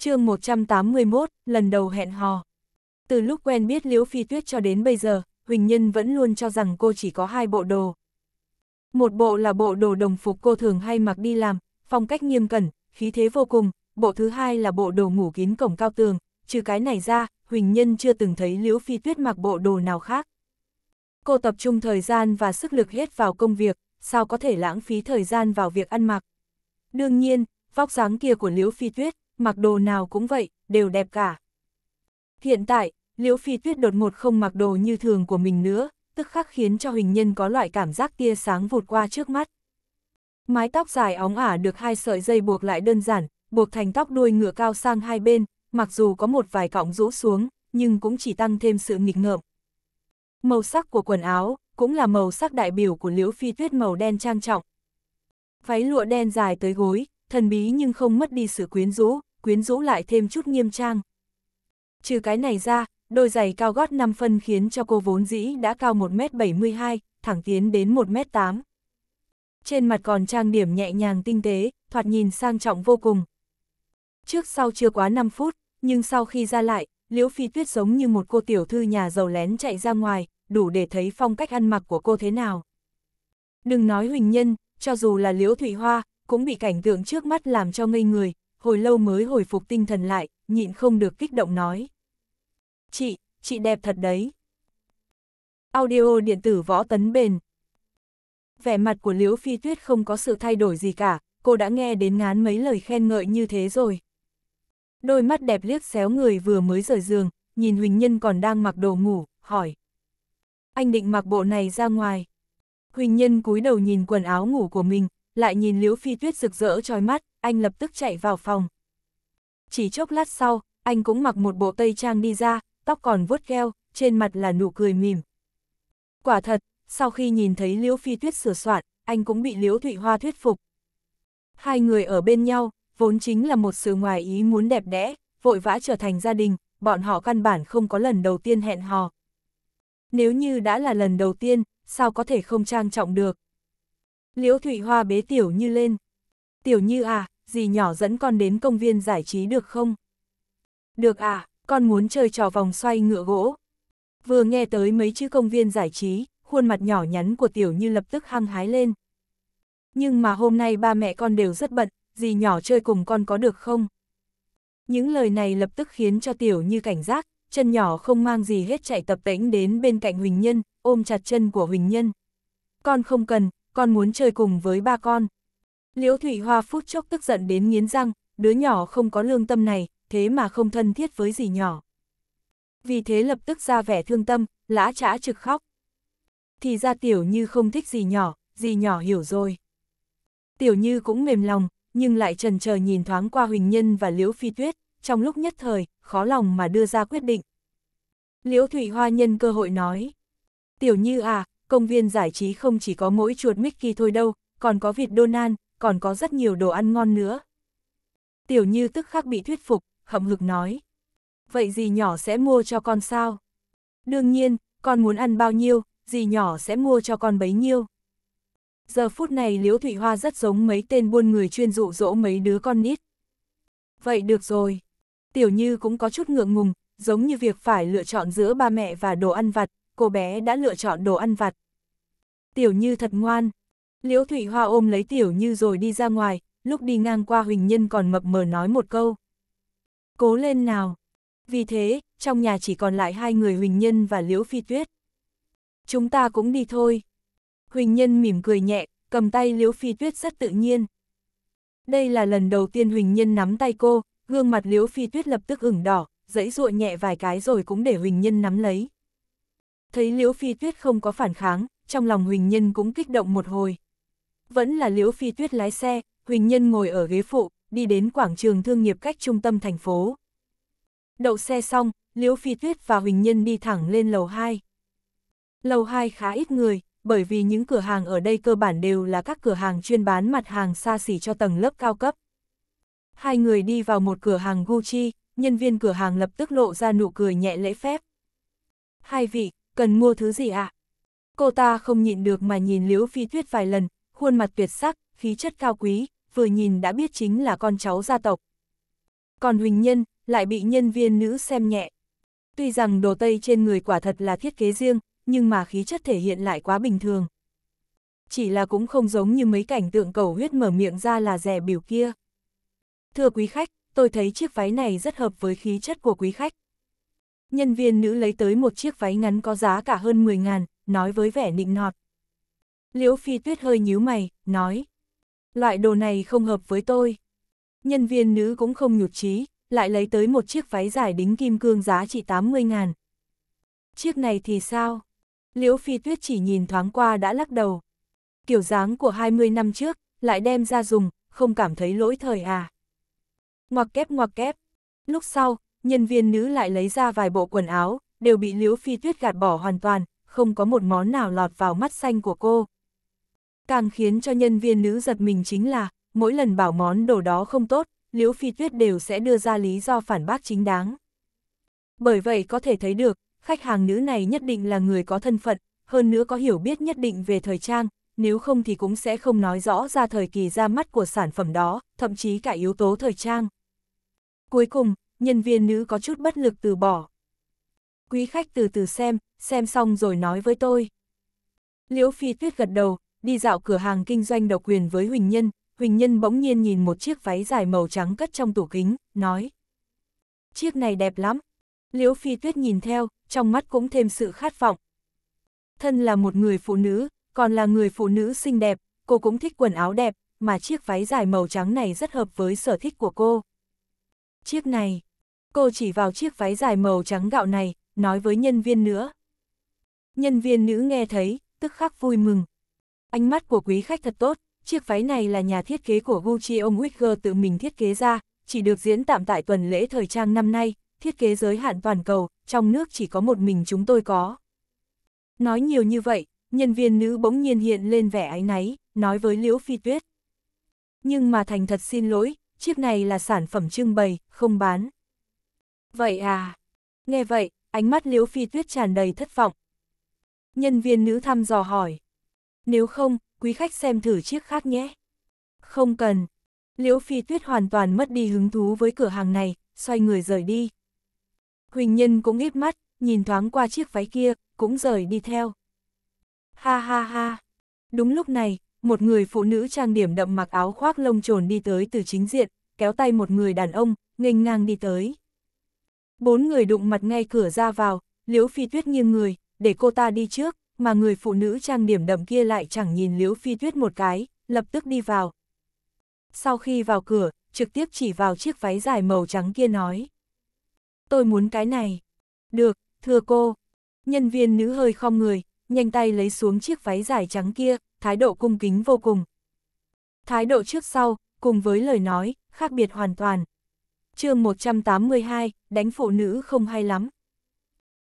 chương 181, lần đầu hẹn hò. Từ lúc quen biết Liễu Phi Tuyết cho đến bây giờ, Huỳnh Nhân vẫn luôn cho rằng cô chỉ có hai bộ đồ. Một bộ là bộ đồ đồng phục cô thường hay mặc đi làm, phong cách nghiêm cẩn, khí thế vô cùng, bộ thứ hai là bộ đồ ngủ kín cổng cao tường, trừ cái này ra, Huỳnh Nhân chưa từng thấy Liễu Phi Tuyết mặc bộ đồ nào khác. Cô tập trung thời gian và sức lực hết vào công việc, sao có thể lãng phí thời gian vào việc ăn mặc. Đương nhiên, vóc dáng kia của Liễu Phi Tuyết, mặc đồ nào cũng vậy, đều đẹp cả. Hiện tại, Liễu Phi Tuyết đột ngột không mặc đồ như thường của mình nữa, tức khắc khiến cho hình nhân có loại cảm giác tia sáng vụt qua trước mắt. Mái tóc dài óng ả được hai sợi dây buộc lại đơn giản, buộc thành tóc đuôi ngựa cao sang hai bên, mặc dù có một vài cọng rũ xuống, nhưng cũng chỉ tăng thêm sự nghịch ngợm. Màu sắc của quần áo cũng là màu sắc đại biểu của Liễu Phi Tuyết màu đen trang trọng. Váy lụa đen dài tới gối, thần bí nhưng không mất đi sự quyến rũ, quyến rũ lại thêm chút nghiêm trang. Trừ cái này ra, đôi giày cao gót 5 phân khiến cho cô vốn dĩ đã cao 1m72, thẳng tiến đến 1m8. Trên mặt còn trang điểm nhẹ nhàng tinh tế, thoạt nhìn sang trọng vô cùng. Trước sau chưa quá 5 phút, nhưng sau khi ra lại, Liễu Phi Tuyết giống như một cô tiểu thư nhà giàu lén chạy ra ngoài, đủ để thấy phong cách ăn mặc của cô thế nào. Đừng nói Huỳnh Nhân, cho dù là Liễu thủy Hoa, cũng bị cảnh tượng trước mắt làm cho ngây người, hồi lâu mới hồi phục tinh thần lại, nhịn không được kích động nói. Chị, chị đẹp thật đấy. Audio điện tử võ tấn bền. Vẻ mặt của Liễu Phi Tuyết không có sự thay đổi gì cả, cô đã nghe đến ngán mấy lời khen ngợi như thế rồi. Đôi mắt đẹp liếc xéo người vừa mới rời giường, nhìn Huỳnh Nhân còn đang mặc đồ ngủ, hỏi. Anh định mặc bộ này ra ngoài. Huỳnh Nhân cúi đầu nhìn quần áo ngủ của mình, lại nhìn Liễu Phi Tuyết rực rỡ trói mắt, anh lập tức chạy vào phòng. Chỉ chốc lát sau, anh cũng mặc một bộ tây trang đi ra, tóc còn vuốt keo, trên mặt là nụ cười mỉm. Quả thật, sau khi nhìn thấy Liễu Phi Tuyết sửa soạn, anh cũng bị Liễu Thụy Hoa thuyết phục. Hai người ở bên nhau, vốn chính là một sự ngoài ý muốn đẹp đẽ, vội vã trở thành gia đình, bọn họ căn bản không có lần đầu tiên hẹn hò. Nếu như đã là lần đầu tiên, sao có thể không trang trọng được. Liễu Thủy Hoa bế Tiểu Như lên. Tiểu Như à, dì nhỏ dẫn con đến công viên giải trí được không? Được à, con muốn chơi trò vòng xoay ngựa gỗ. Vừa nghe tới mấy chữ công viên giải trí, khuôn mặt nhỏ nhắn của Tiểu Như lập tức hăng hái lên. Nhưng mà hôm nay ba mẹ con đều rất bận, dì nhỏ chơi cùng con có được không? Những lời này lập tức khiến cho Tiểu Như cảnh giác, chân nhỏ không mang gì hết chạy tập tễnh đến bên cạnh Huỳnh Nhân, ôm chặt chân của Huỳnh Nhân. Con không cần, con muốn chơi cùng với ba con. Liễu thủy Hoa phút chốc tức giận đến nghiến răng, đứa nhỏ không có lương tâm này, thế mà không thân thiết với gì nhỏ. Vì thế lập tức ra vẻ thương tâm, lã trã trực khóc. Thì ra tiểu như không thích gì nhỏ, gì nhỏ hiểu rồi. Tiểu như cũng mềm lòng, nhưng lại trần chờ nhìn thoáng qua Huỳnh Nhân và Liễu Phi Tuyết, trong lúc nhất thời, khó lòng mà đưa ra quyết định. Liễu Thủy Hoa nhân cơ hội nói, Tiểu Như à, công viên giải trí không chỉ có mỗi chuột Mickey thôi đâu, còn có vịt Donald, còn có rất nhiều đồ ăn ngon nữa. Tiểu Như tức khắc bị thuyết phục, hậm hực nói. Vậy dì nhỏ sẽ mua cho con sao? Đương nhiên, con muốn ăn bao nhiêu, dì nhỏ sẽ mua cho con bấy nhiêu. Giờ phút này Liễu Thụy Hoa rất giống mấy tên buôn người chuyên dụ dỗ mấy đứa con nít. Vậy được rồi. Tiểu Như cũng có chút ngượng ngùng, giống như việc phải lựa chọn giữa ba mẹ và đồ ăn vặt, cô bé đã lựa chọn đồ ăn vặt. Tiểu Như thật ngoan. Liễu thủy Hoa ôm lấy Tiểu Như rồi đi ra ngoài, lúc đi ngang qua Huỳnh Nhân còn mập mờ nói một câu. Cố lên nào. Vì thế, trong nhà chỉ còn lại hai người Huỳnh Nhân và Liễu Phi Tuyết. Chúng ta cũng đi thôi. Huỳnh Nhân mỉm cười nhẹ, cầm tay Liễu Phi Tuyết rất tự nhiên. Đây là lần đầu tiên Huỳnh Nhân nắm tay cô, gương mặt Liễu Phi Tuyết lập tức ửng đỏ, dãy ruộng nhẹ vài cái rồi cũng để Huỳnh Nhân nắm lấy thấy Liễu Phi Tuyết không có phản kháng, trong lòng Huỳnh Nhân cũng kích động một hồi. Vẫn là Liễu Phi Tuyết lái xe, Huỳnh Nhân ngồi ở ghế phụ, đi đến quảng trường thương nghiệp cách trung tâm thành phố. Đậu xe xong, Liễu Phi Tuyết và Huỳnh Nhân đi thẳng lên lầu 2. Lầu 2 khá ít người, bởi vì những cửa hàng ở đây cơ bản đều là các cửa hàng chuyên bán mặt hàng xa xỉ cho tầng lớp cao cấp. Hai người đi vào một cửa hàng Gucci, nhân viên cửa hàng lập tức lộ ra nụ cười nhẹ lễ phép. Hai vị, cần mua thứ gì ạ? À? Cô ta không nhịn được mà nhìn Liễu Phi Tuyết vài lần, khuôn mặt tuyệt sắc, khí chất cao quý, vừa nhìn đã biết chính là con cháu gia tộc. Còn Huỳnh Nhân, lại bị nhân viên nữ xem nhẹ. Tuy rằng đồ tây trên người quả thật là thiết kế riêng, nhưng mà khí chất thể hiện lại quá bình thường. Chỉ là cũng không giống như mấy cảnh tượng cầu huyết mở miệng ra là rẻ biểu kia. Thưa quý khách, tôi thấy chiếc váy này rất hợp với khí chất của quý khách nhân viên nữ lấy tới một chiếc váy ngắn có giá cả hơn 10 ngàn, nói với vẻ nịnh nọt. Liễu Phi Tuyết hơi nhíu mày, nói. Loại đồ này không hợp với tôi. Nhân viên nữ cũng không nhụt chí, lại lấy tới một chiếc váy dài đính kim cương giá chỉ 80 ngàn. Chiếc này thì sao? Liễu Phi Tuyết chỉ nhìn thoáng qua đã lắc đầu. Kiểu dáng của 20 năm trước, lại đem ra dùng, không cảm thấy lỗi thời à. Ngoặc kép ngoặc kép. Lúc sau, nhân viên nữ lại lấy ra vài bộ quần áo, đều bị Liễu Phi Tuyết gạt bỏ hoàn toàn, không có một món nào lọt vào mắt xanh của cô. Càng khiến cho nhân viên nữ giật mình chính là, mỗi lần bảo món đồ đó không tốt, Liễu Phi Tuyết đều sẽ đưa ra lý do phản bác chính đáng. Bởi vậy có thể thấy được, khách hàng nữ này nhất định là người có thân phận, hơn nữa có hiểu biết nhất định về thời trang, nếu không thì cũng sẽ không nói rõ ra thời kỳ ra mắt của sản phẩm đó, thậm chí cả yếu tố thời trang. Cuối cùng, nhân viên nữ có chút bất lực từ bỏ. Quý khách từ từ xem, xem xong rồi nói với tôi. Liễu Phi Tuyết gật đầu, đi dạo cửa hàng kinh doanh độc quyền với Huỳnh Nhân, Huỳnh Nhân bỗng nhiên nhìn một chiếc váy dài màu trắng cất trong tủ kính, nói. Chiếc này đẹp lắm. Liễu Phi Tuyết nhìn theo, trong mắt cũng thêm sự khát vọng. Thân là một người phụ nữ, còn là người phụ nữ xinh đẹp, cô cũng thích quần áo đẹp, mà chiếc váy dài màu trắng này rất hợp với sở thích của cô. Chiếc này, Cô chỉ vào chiếc váy dài màu trắng gạo này, nói với nhân viên nữa. Nhân viên nữ nghe thấy, tức khắc vui mừng. Ánh mắt của quý khách thật tốt, chiếc váy này là nhà thiết kế của Gucci ông Wigger tự mình thiết kế ra, chỉ được diễn tạm tại tuần lễ thời trang năm nay, thiết kế giới hạn toàn cầu, trong nước chỉ có một mình chúng tôi có. Nói nhiều như vậy, nhân viên nữ bỗng nhiên hiện lên vẻ áy náy, nói với Liễu Phi Tuyết. Nhưng mà Thành thật xin lỗi, chiếc này là sản phẩm trưng bày, không bán. Vậy à? Nghe vậy, ánh mắt Liễu Phi Tuyết tràn đầy thất vọng. Nhân viên nữ thăm dò hỏi. Nếu không, quý khách xem thử chiếc khác nhé. Không cần. Liễu Phi Tuyết hoàn toàn mất đi hứng thú với cửa hàng này, xoay người rời đi. Huỳnh Nhân cũng ít mắt, nhìn thoáng qua chiếc váy kia, cũng rời đi theo. Ha ha ha. Đúng lúc này, một người phụ nữ trang điểm đậm mặc áo khoác lông trồn đi tới từ chính diện, kéo tay một người đàn ông, nghênh ngang đi tới. Bốn người đụng mặt ngay cửa ra vào, Liễu Phi Tuyết nghiêng người, để cô ta đi trước, mà người phụ nữ trang điểm đậm kia lại chẳng nhìn Liễu Phi Tuyết một cái, lập tức đi vào. Sau khi vào cửa, trực tiếp chỉ vào chiếc váy dài màu trắng kia nói. Tôi muốn cái này. Được, thưa cô. Nhân viên nữ hơi khom người, nhanh tay lấy xuống chiếc váy dài trắng kia, thái độ cung kính vô cùng. Thái độ trước sau, cùng với lời nói, khác biệt hoàn toàn. chương 182, đánh phụ nữ không hay lắm.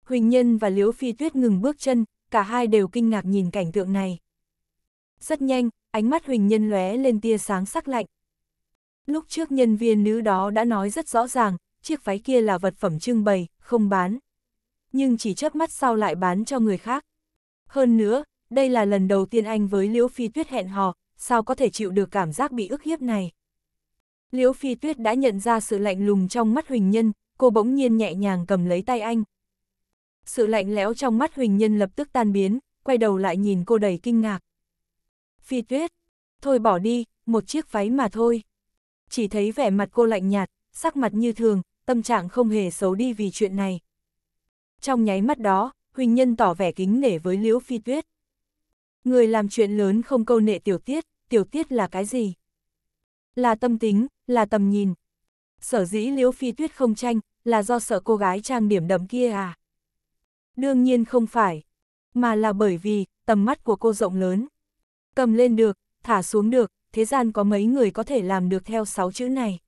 Huỳnh Nhân và Liễu Phi Tuyết ngừng bước chân, cả hai đều kinh ngạc nhìn cảnh tượng này. Rất nhanh, ánh mắt Huỳnh Nhân lóe lên tia sáng sắc lạnh. Lúc trước nhân viên nữ đó đã nói rất rõ ràng, chiếc váy kia là vật phẩm trưng bày, không bán. Nhưng chỉ chớp mắt sau lại bán cho người khác. Hơn nữa, đây là lần đầu tiên anh với Liễu Phi Tuyết hẹn hò, sao có thể chịu được cảm giác bị ức hiếp này. Liễu Phi Tuyết đã nhận ra sự lạnh lùng trong mắt Huỳnh Nhân, cô bỗng nhiên nhẹ nhàng cầm lấy tay anh. Sự lạnh lẽo trong mắt Huỳnh Nhân lập tức tan biến, quay đầu lại nhìn cô đầy kinh ngạc. Phi tuyết, thôi bỏ đi, một chiếc váy mà thôi. Chỉ thấy vẻ mặt cô lạnh nhạt, sắc mặt như thường, tâm trạng không hề xấu đi vì chuyện này. Trong nháy mắt đó, Huỳnh Nhân tỏ vẻ kính nể với Liễu Phi Tuyết. Người làm chuyện lớn không câu nệ tiểu tiết, tiểu tiết là cái gì? Là tâm tính, là tầm nhìn, sở dĩ Liễu Phi Tuyết không tranh, là do sợ cô gái trang điểm đậm kia à? Đương nhiên không phải, mà là bởi vì tầm mắt của cô rộng lớn. Cầm lên được, thả xuống được, thế gian có mấy người có thể làm được theo sáu chữ này.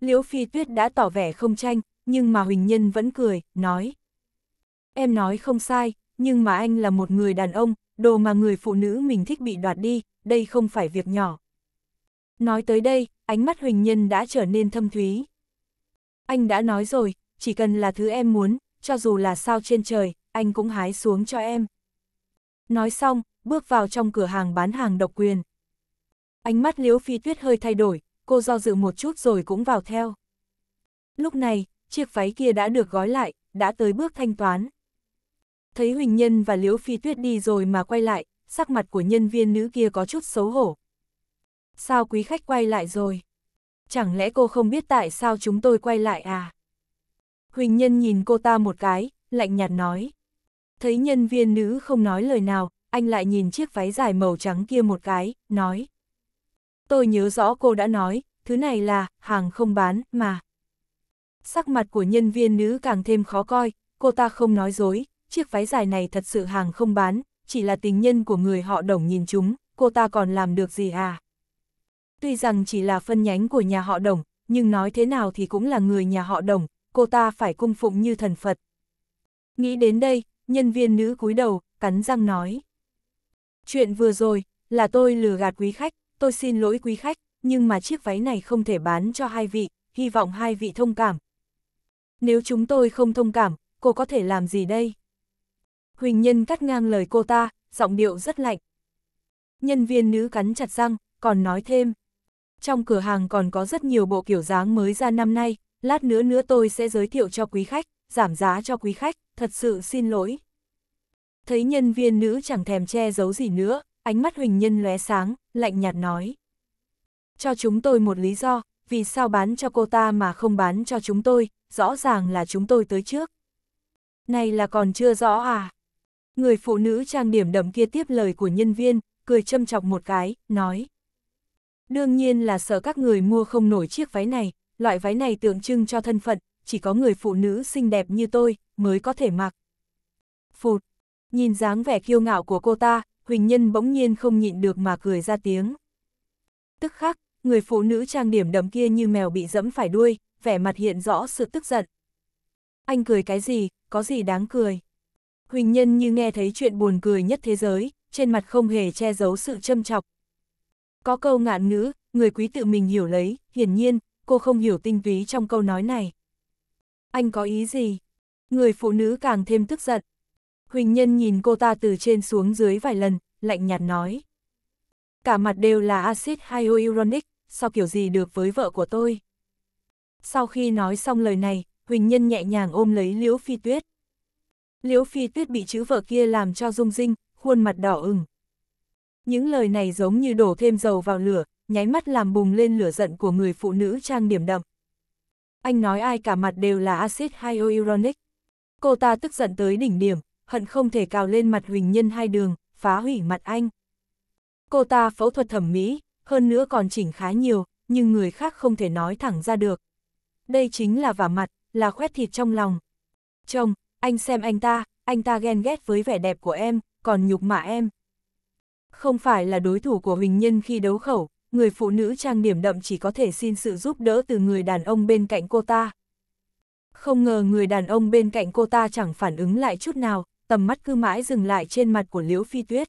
Liễu Phi Tuyết đã tỏ vẻ không tranh, nhưng mà Huỳnh Nhân vẫn cười, nói. Em nói không sai, nhưng mà anh là một người đàn ông, đồ mà người phụ nữ mình thích bị đoạt đi, đây không phải việc nhỏ, Nói tới đây, ánh mắt Huỳnh Nhân đã trở nên thâm thúy. Anh đã nói rồi, chỉ cần là thứ em muốn, cho dù là sao trên trời, anh cũng hái xuống cho em. Nói xong, bước vào trong cửa hàng bán hàng độc quyền. Ánh mắt Liễu Phi Tuyết hơi thay đổi, cô do dự một chút rồi cũng vào theo. Lúc này, chiếc váy kia đã được gói lại, đã tới bước thanh toán. Thấy Huỳnh Nhân và Liễu Phi Tuyết đi rồi mà quay lại, sắc mặt của nhân viên nữ kia có chút xấu hổ, Sao quý khách quay lại rồi? Chẳng lẽ cô không biết tại sao chúng tôi quay lại à? Huỳnh Nhân nhìn cô ta một cái, lạnh nhạt nói. Thấy nhân viên nữ không nói lời nào, anh lại nhìn chiếc váy dài màu trắng kia một cái, nói. Tôi nhớ rõ cô đã nói, thứ này là hàng không bán, mà. Sắc mặt của nhân viên nữ càng thêm khó coi, cô ta không nói dối, chiếc váy dài này thật sự hàng không bán, chỉ là tình nhân của người họ đồng nhìn chúng, cô ta còn làm được gì à? tuy rằng chỉ là phân nhánh của nhà họ đồng, nhưng nói thế nào thì cũng là người nhà họ đồng, cô ta phải cung phụng như thần Phật. Nghĩ đến đây, nhân viên nữ cúi đầu, cắn răng nói. Chuyện vừa rồi, là tôi lừa gạt quý khách, tôi xin lỗi quý khách, nhưng mà chiếc váy này không thể bán cho hai vị, hy vọng hai vị thông cảm. Nếu chúng tôi không thông cảm, cô có thể làm gì đây? Huỳnh Nhân cắt ngang lời cô ta, giọng điệu rất lạnh. Nhân viên nữ cắn chặt răng, còn nói thêm trong cửa hàng còn có rất nhiều bộ kiểu dáng mới ra năm nay, lát nữa nữa tôi sẽ giới thiệu cho quý khách, giảm giá cho quý khách, thật sự xin lỗi. Thấy nhân viên nữ chẳng thèm che giấu gì nữa, ánh mắt Huỳnh Nhân lóe sáng, lạnh nhạt nói. Cho chúng tôi một lý do, vì sao bán cho cô ta mà không bán cho chúng tôi, rõ ràng là chúng tôi tới trước. Này là còn chưa rõ à? Người phụ nữ trang điểm đậm kia tiếp lời của nhân viên, cười châm chọc một cái, nói. Đương nhiên là sợ các người mua không nổi chiếc váy này, loại váy này tượng trưng cho thân phận, chỉ có người phụ nữ xinh đẹp như tôi mới có thể mặc. Phụt, nhìn dáng vẻ kiêu ngạo của cô ta, Huỳnh Nhân bỗng nhiên không nhịn được mà cười ra tiếng. Tức khắc, người phụ nữ trang điểm đậm kia như mèo bị dẫm phải đuôi, vẻ mặt hiện rõ sự tức giận. Anh cười cái gì, có gì đáng cười. Huỳnh Nhân như nghe thấy chuyện buồn cười nhất thế giới, trên mặt không hề che giấu sự châm chọc, có câu ngạn ngữ, người quý tự mình hiểu lấy, hiển nhiên, cô không hiểu tinh túy trong câu nói này. Anh có ý gì? Người phụ nữ càng thêm tức giận. Huỳnh Nhân nhìn cô ta từ trên xuống dưới vài lần, lạnh nhạt nói. Cả mặt đều là axit hyaluronic, sao kiểu gì được với vợ của tôi? Sau khi nói xong lời này, Huỳnh Nhân nhẹ nhàng ôm lấy Liễu Phi Tuyết. Liễu Phi Tuyết bị chữ vợ kia làm cho rung rinh, khuôn mặt đỏ ửng. Những lời này giống như đổ thêm dầu vào lửa, nháy mắt làm bùng lên lửa giận của người phụ nữ trang điểm đậm. Anh nói ai cả mặt đều là axit hyaluronic. Cô ta tức giận tới đỉnh điểm, hận không thể cào lên mặt Huỳnh Nhân hai đường, phá hủy mặt anh. Cô ta phẫu thuật thẩm mỹ, hơn nữa còn chỉnh khá nhiều, nhưng người khác không thể nói thẳng ra được. Đây chính là vả mặt, là khoét thịt trong lòng. Chồng, anh xem anh ta, anh ta ghen ghét với vẻ đẹp của em, còn nhục mạ em, không phải là đối thủ của Huỳnh Nhân khi đấu khẩu, người phụ nữ trang điểm đậm chỉ có thể xin sự giúp đỡ từ người đàn ông bên cạnh cô ta. Không ngờ người đàn ông bên cạnh cô ta chẳng phản ứng lại chút nào, tầm mắt cứ mãi dừng lại trên mặt của Liễu Phi Tuyết.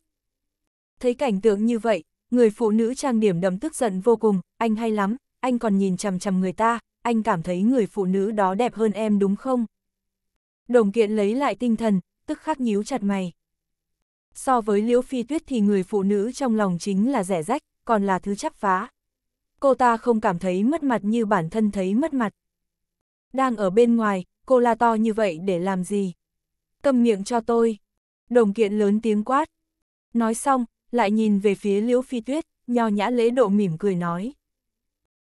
Thấy cảnh tượng như vậy, người phụ nữ trang điểm đậm tức giận vô cùng, anh hay lắm, anh còn nhìn chằm chằm người ta, anh cảm thấy người phụ nữ đó đẹp hơn em đúng không? Đồng kiện lấy lại tinh thần, tức khắc nhíu chặt mày. So với Liễu Phi Tuyết thì người phụ nữ trong lòng chính là rẻ rách, còn là thứ chắp phá. Cô ta không cảm thấy mất mặt như bản thân thấy mất mặt. Đang ở bên ngoài, cô la to như vậy để làm gì? Cầm miệng cho tôi. Đồng kiện lớn tiếng quát. Nói xong, lại nhìn về phía Liễu Phi Tuyết, nho nhã lễ độ mỉm cười nói.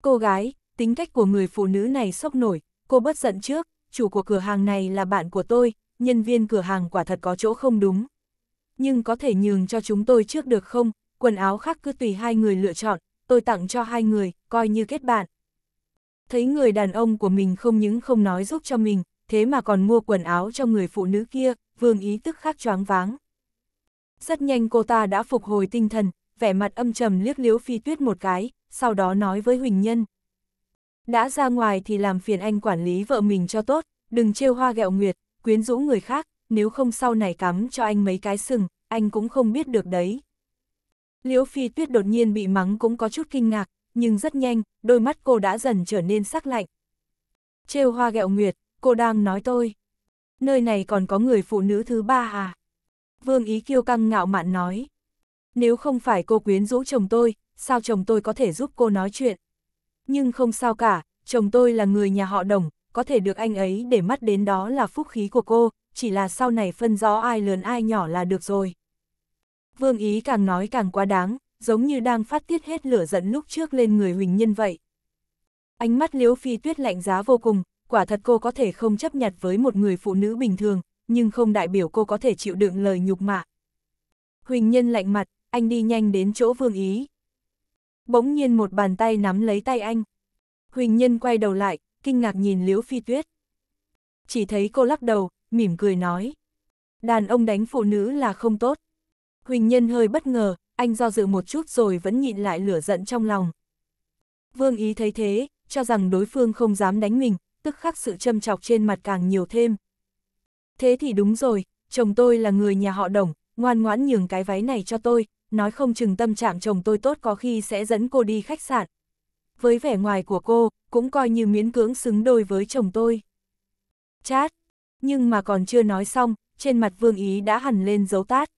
Cô gái, tính cách của người phụ nữ này sốc nổi, cô bất giận trước, chủ của cửa hàng này là bạn của tôi, nhân viên cửa hàng quả thật có chỗ không đúng nhưng có thể nhường cho chúng tôi trước được không, quần áo khác cứ tùy hai người lựa chọn, tôi tặng cho hai người, coi như kết bạn. Thấy người đàn ông của mình không những không nói giúp cho mình, thế mà còn mua quần áo cho người phụ nữ kia, vương ý tức khắc choáng váng. Rất nhanh cô ta đã phục hồi tinh thần, vẻ mặt âm trầm liếc liếu phi tuyết một cái, sau đó nói với Huỳnh Nhân. Đã ra ngoài thì làm phiền anh quản lý vợ mình cho tốt, đừng trêu hoa gẹo nguyệt, quyến rũ người khác, nếu không sau này cắm cho anh mấy cái sừng, anh cũng không biết được đấy. Liễu Phi Tuyết đột nhiên bị mắng cũng có chút kinh ngạc, nhưng rất nhanh, đôi mắt cô đã dần trở nên sắc lạnh. Trêu hoa gẹo nguyệt, cô đang nói tôi. Nơi này còn có người phụ nữ thứ ba à? Vương Ý Kiêu căng ngạo mạn nói. Nếu không phải cô quyến rũ chồng tôi, sao chồng tôi có thể giúp cô nói chuyện? Nhưng không sao cả, chồng tôi là người nhà họ đồng, có thể được anh ấy để mắt đến đó là phúc khí của cô, chỉ là sau này phân rõ ai lớn ai nhỏ là được rồi. Vương Ý càng nói càng quá đáng, giống như đang phát tiết hết lửa giận lúc trước lên người Huỳnh Nhân vậy. Ánh mắt Liễu Phi Tuyết lạnh giá vô cùng, quả thật cô có thể không chấp nhặt với một người phụ nữ bình thường, nhưng không đại biểu cô có thể chịu đựng lời nhục mạ. Huỳnh Nhân lạnh mặt, anh đi nhanh đến chỗ Vương Ý. Bỗng nhiên một bàn tay nắm lấy tay anh. Huỳnh Nhân quay đầu lại, kinh ngạc nhìn Liễu Phi Tuyết. Chỉ thấy cô lắc đầu, mỉm cười nói. Đàn ông đánh phụ nữ là không tốt. Huỳnh Nhân hơi bất ngờ, anh do dự một chút rồi vẫn nhịn lại lửa giận trong lòng. Vương Ý thấy thế, cho rằng đối phương không dám đánh mình, tức khắc sự châm chọc trên mặt càng nhiều thêm. Thế thì đúng rồi, chồng tôi là người nhà họ đồng, ngoan ngoãn nhường cái váy này cho tôi, nói không chừng tâm trạng chồng tôi tốt có khi sẽ dẫn cô đi khách sạn. Với vẻ ngoài của cô, cũng coi như miễn cưỡng xứng đôi với chồng tôi. Chát, nhưng mà còn chưa nói xong, trên mặt Vương Ý đã hằn lên dấu tát.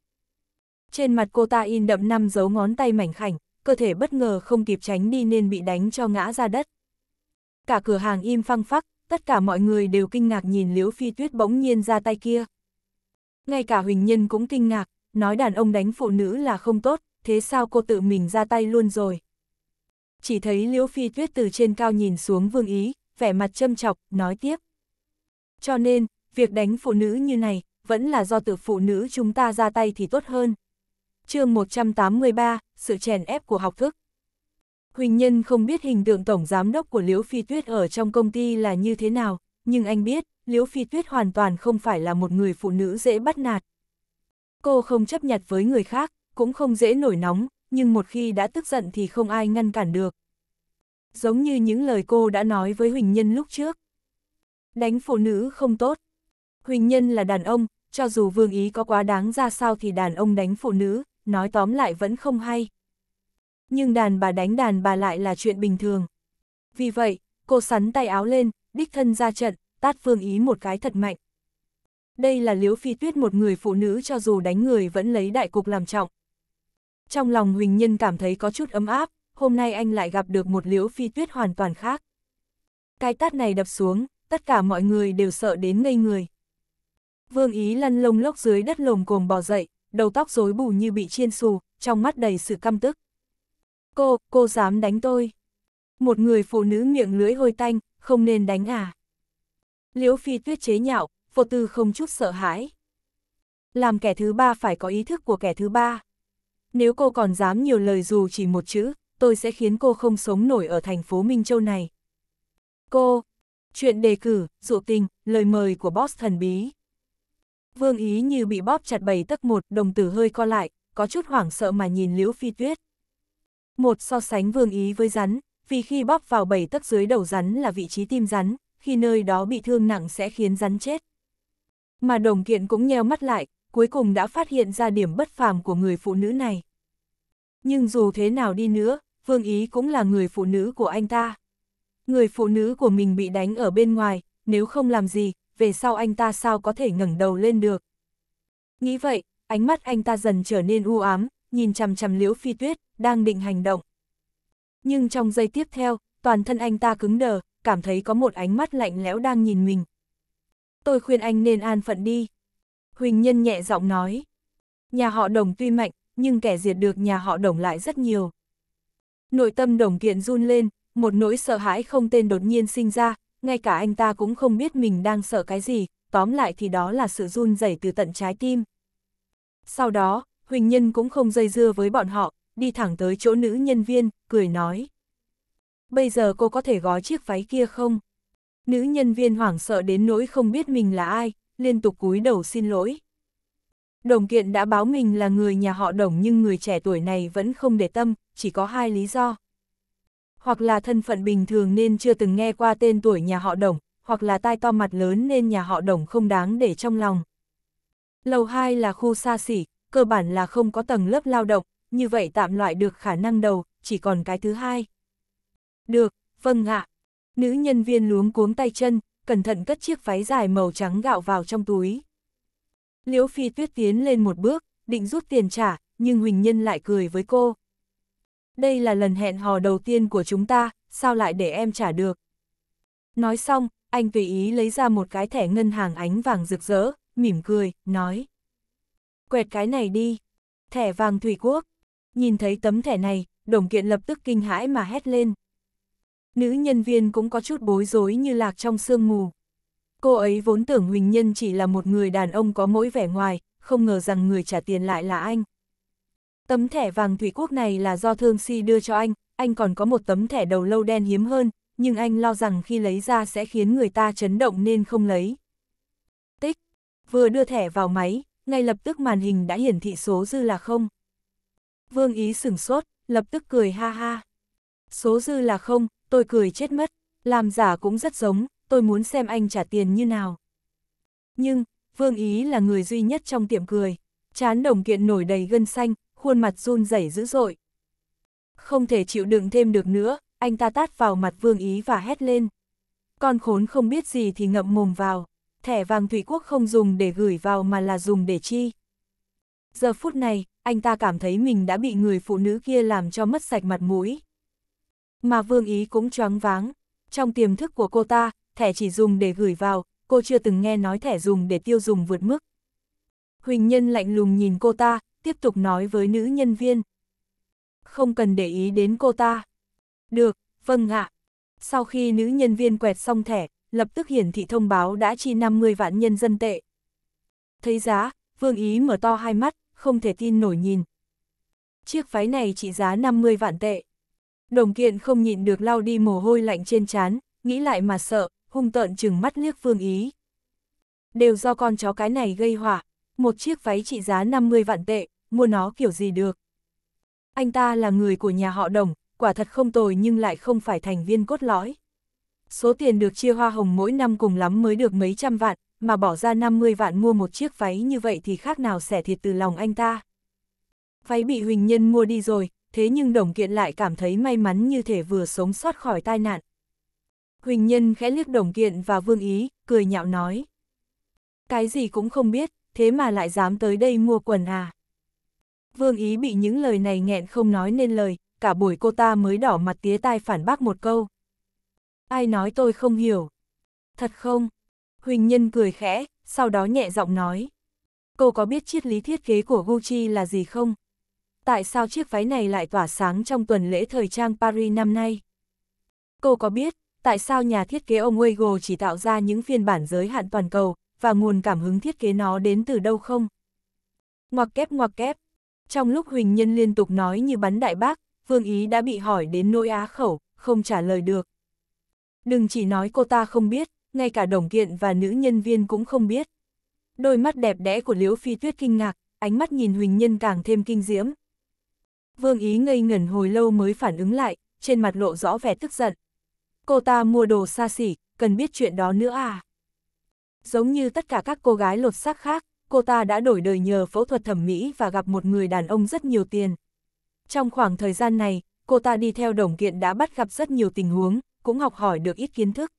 Trên mặt cô ta in đậm năm dấu ngón tay mảnh khảnh, cơ thể bất ngờ không kịp tránh đi nên bị đánh cho ngã ra đất. Cả cửa hàng im phăng phắc, tất cả mọi người đều kinh ngạc nhìn Liễu Phi Tuyết bỗng nhiên ra tay kia. Ngay cả Huỳnh Nhân cũng kinh ngạc, nói đàn ông đánh phụ nữ là không tốt, thế sao cô tự mình ra tay luôn rồi. Chỉ thấy Liễu Phi Tuyết từ trên cao nhìn xuống Vương Ý, vẻ mặt châm chọc, nói tiếp. Cho nên, việc đánh phụ nữ như này, vẫn là do tự phụ nữ chúng ta ra tay thì tốt hơn. chương 183, sự chèn ép của học thức. Huỳnh Nhân không biết hình tượng tổng giám đốc của Liễu Phi Tuyết ở trong công ty là như thế nào, nhưng anh biết, Liễu Phi Tuyết hoàn toàn không phải là một người phụ nữ dễ bắt nạt. Cô không chấp nhặt với người khác, cũng không dễ nổi nóng, nhưng một khi đã tức giận thì không ai ngăn cản được. Giống như những lời cô đã nói với Huỳnh Nhân lúc trước. Đánh phụ nữ không tốt, Huỳnh Nhân là đàn ông, cho dù vương ý có quá đáng ra sao thì đàn ông đánh phụ nữ, nói tóm lại vẫn không hay. Nhưng đàn bà đánh đàn bà lại là chuyện bình thường. Vì vậy, cô sắn tay áo lên, đích thân ra trận, tát vương ý một cái thật mạnh. Đây là liếu phi tuyết một người phụ nữ cho dù đánh người vẫn lấy đại cục làm trọng. Trong lòng Huỳnh Nhân cảm thấy có chút ấm áp, hôm nay anh lại gặp được một liếu phi tuyết hoàn toàn khác. Cái tát này đập xuống, tất cả mọi người đều sợ đến ngây người. Vương Ý lăn lông lốc dưới đất lồm cồm bò dậy, đầu tóc rối bù như bị chiên xù, trong mắt đầy sự căm tức. Cô, cô dám đánh tôi. Một người phụ nữ miệng lưỡi hôi tanh, không nên đánh à. Liễu Phi tuyết chế nhạo, vô tư không chút sợ hãi. Làm kẻ thứ ba phải có ý thức của kẻ thứ ba. Nếu cô còn dám nhiều lời dù chỉ một chữ, tôi sẽ khiến cô không sống nổi ở thành phố Minh Châu này. Cô, chuyện đề cử, dụ tình, lời mời của boss thần bí. Vương Ý như bị bóp chặt bầy tấc một, đồng tử hơi co lại, có chút hoảng sợ mà nhìn Liễu Phi Tuyết. Một so sánh Vương Ý với rắn, vì khi bóp vào bầy tấc dưới đầu rắn là vị trí tim rắn, khi nơi đó bị thương nặng sẽ khiến rắn chết. Mà đồng kiện cũng nheo mắt lại, cuối cùng đã phát hiện ra điểm bất phàm của người phụ nữ này. Nhưng dù thế nào đi nữa, Vương Ý cũng là người phụ nữ của anh ta. Người phụ nữ của mình bị đánh ở bên ngoài, nếu không làm gì, về sau anh ta sao có thể ngẩng đầu lên được. Nghĩ vậy, ánh mắt anh ta dần trở nên u ám, nhìn chằm chằm liễu phi tuyết, đang định hành động. Nhưng trong giây tiếp theo, toàn thân anh ta cứng đờ, cảm thấy có một ánh mắt lạnh lẽo đang nhìn mình. Tôi khuyên anh nên an phận đi. Huỳnh Nhân nhẹ giọng nói. Nhà họ đồng tuy mạnh, nhưng kẻ diệt được nhà họ đồng lại rất nhiều. Nội tâm đồng kiện run lên, một nỗi sợ hãi không tên đột nhiên sinh ra, ngay cả anh ta cũng không biết mình đang sợ cái gì, tóm lại thì đó là sự run rẩy từ tận trái tim. Sau đó, Huỳnh Nhân cũng không dây dưa với bọn họ, đi thẳng tới chỗ nữ nhân viên, cười nói. Bây giờ cô có thể gói chiếc váy kia không? Nữ nhân viên hoảng sợ đến nỗi không biết mình là ai, liên tục cúi đầu xin lỗi. Đồng kiện đã báo mình là người nhà họ đồng nhưng người trẻ tuổi này vẫn không để tâm, chỉ có hai lý do hoặc là thân phận bình thường nên chưa từng nghe qua tên tuổi nhà họ Đồng, hoặc là tai to mặt lớn nên nhà họ Đồng không đáng để trong lòng. Lầu 2 là khu xa xỉ, cơ bản là không có tầng lớp lao động, như vậy tạm loại được khả năng đầu, chỉ còn cái thứ hai. Được, vâng ạ. Nữ nhân viên luống cuống tay chân, cẩn thận cất chiếc váy dài màu trắng gạo vào trong túi. Liễu Phi Tuyết tiến lên một bước, định rút tiền trả, nhưng Huỳnh Nhân lại cười với cô đây là lần hẹn hò đầu tiên của chúng ta, sao lại để em trả được? Nói xong, anh tùy ý lấy ra một cái thẻ ngân hàng ánh vàng rực rỡ, mỉm cười, nói. Quẹt cái này đi. Thẻ vàng Thủy Quốc. Nhìn thấy tấm thẻ này, đồng kiện lập tức kinh hãi mà hét lên. Nữ nhân viên cũng có chút bối rối như lạc trong sương mù. Cô ấy vốn tưởng Huỳnh Nhân chỉ là một người đàn ông có mỗi vẻ ngoài, không ngờ rằng người trả tiền lại là anh. Tấm thẻ vàng Thủy Quốc này là do Thương Si đưa cho anh, anh còn có một tấm thẻ đầu lâu đen hiếm hơn, nhưng anh lo rằng khi lấy ra sẽ khiến người ta chấn động nên không lấy. Tích, vừa đưa thẻ vào máy, ngay lập tức màn hình đã hiển thị số dư là không. Vương Ý sửng sốt, lập tức cười ha ha. Số dư là không, tôi cười chết mất, làm giả cũng rất giống, tôi muốn xem anh trả tiền như nào. Nhưng, Vương Ý là người duy nhất trong tiệm cười, chán đồng kiện nổi đầy gân xanh, khuôn mặt run rẩy dữ dội. Không thể chịu đựng thêm được nữa, anh ta tát vào mặt Vương Ý và hét lên. Con khốn không biết gì thì ngậm mồm vào, thẻ vàng Thủy Quốc không dùng để gửi vào mà là dùng để chi. Giờ phút này, anh ta cảm thấy mình đã bị người phụ nữ kia làm cho mất sạch mặt mũi. Mà Vương Ý cũng choáng váng, trong tiềm thức của cô ta, thẻ chỉ dùng để gửi vào, cô chưa từng nghe nói thẻ dùng để tiêu dùng vượt mức. Huỳnh Nhân lạnh lùng nhìn cô ta, tiếp tục nói với nữ nhân viên. Không cần để ý đến cô ta. Được, vâng ạ. Sau khi nữ nhân viên quẹt xong thẻ, lập tức hiển thị thông báo đã chi 50 vạn nhân dân tệ. Thấy giá, Vương Ý mở to hai mắt, không thể tin nổi nhìn. Chiếc váy này trị giá 50 vạn tệ. Đồng kiện không nhịn được lau đi mồ hôi lạnh trên trán, nghĩ lại mà sợ, hung tợn chừng mắt liếc Vương Ý. Đều do con chó cái này gây họa một chiếc váy trị giá 50 vạn tệ, mua nó kiểu gì được. Anh ta là người của nhà họ đồng, quả thật không tồi nhưng lại không phải thành viên cốt lõi. Số tiền được chia hoa hồng mỗi năm cùng lắm mới được mấy trăm vạn, mà bỏ ra 50 vạn mua một chiếc váy như vậy thì khác nào xẻ thiệt từ lòng anh ta. Váy bị Huỳnh Nhân mua đi rồi, thế nhưng đồng kiện lại cảm thấy may mắn như thể vừa sống sót khỏi tai nạn. Huỳnh Nhân khẽ liếc đồng kiện và vương ý, cười nhạo nói. Cái gì cũng không biết, thế mà lại dám tới đây mua quần à. Vương Ý bị những lời này nghẹn không nói nên lời, cả buổi cô ta mới đỏ mặt tía tai phản bác một câu. Ai nói tôi không hiểu? Thật không? Huỳnh Nhân cười khẽ, sau đó nhẹ giọng nói. Cô có biết triết lý thiết kế của Gucci là gì không? Tại sao chiếc váy này lại tỏa sáng trong tuần lễ thời trang Paris năm nay? Cô có biết, tại sao nhà thiết kế ông Weigo chỉ tạo ra những phiên bản giới hạn toàn cầu, và nguồn cảm hứng thiết kế nó đến từ đâu không? Ngoặc kép ngoặc kép. Trong lúc Huỳnh Nhân liên tục nói như bắn đại bác, Vương Ý đã bị hỏi đến nỗi á khẩu, không trả lời được. Đừng chỉ nói cô ta không biết, ngay cả đồng kiện và nữ nhân viên cũng không biết. Đôi mắt đẹp đẽ của Liễu Phi Tuyết kinh ngạc, ánh mắt nhìn Huỳnh Nhân càng thêm kinh diễm. Vương Ý ngây ngẩn hồi lâu mới phản ứng lại, trên mặt lộ rõ vẻ tức giận. Cô ta mua đồ xa xỉ, cần biết chuyện đó nữa à? Giống như tất cả các cô gái lột xác khác, cô ta đã đổi đời nhờ phẫu thuật thẩm mỹ và gặp một người đàn ông rất nhiều tiền. Trong khoảng thời gian này, cô ta đi theo đồng kiện đã bắt gặp rất nhiều tình huống, cũng học hỏi được ít kiến thức.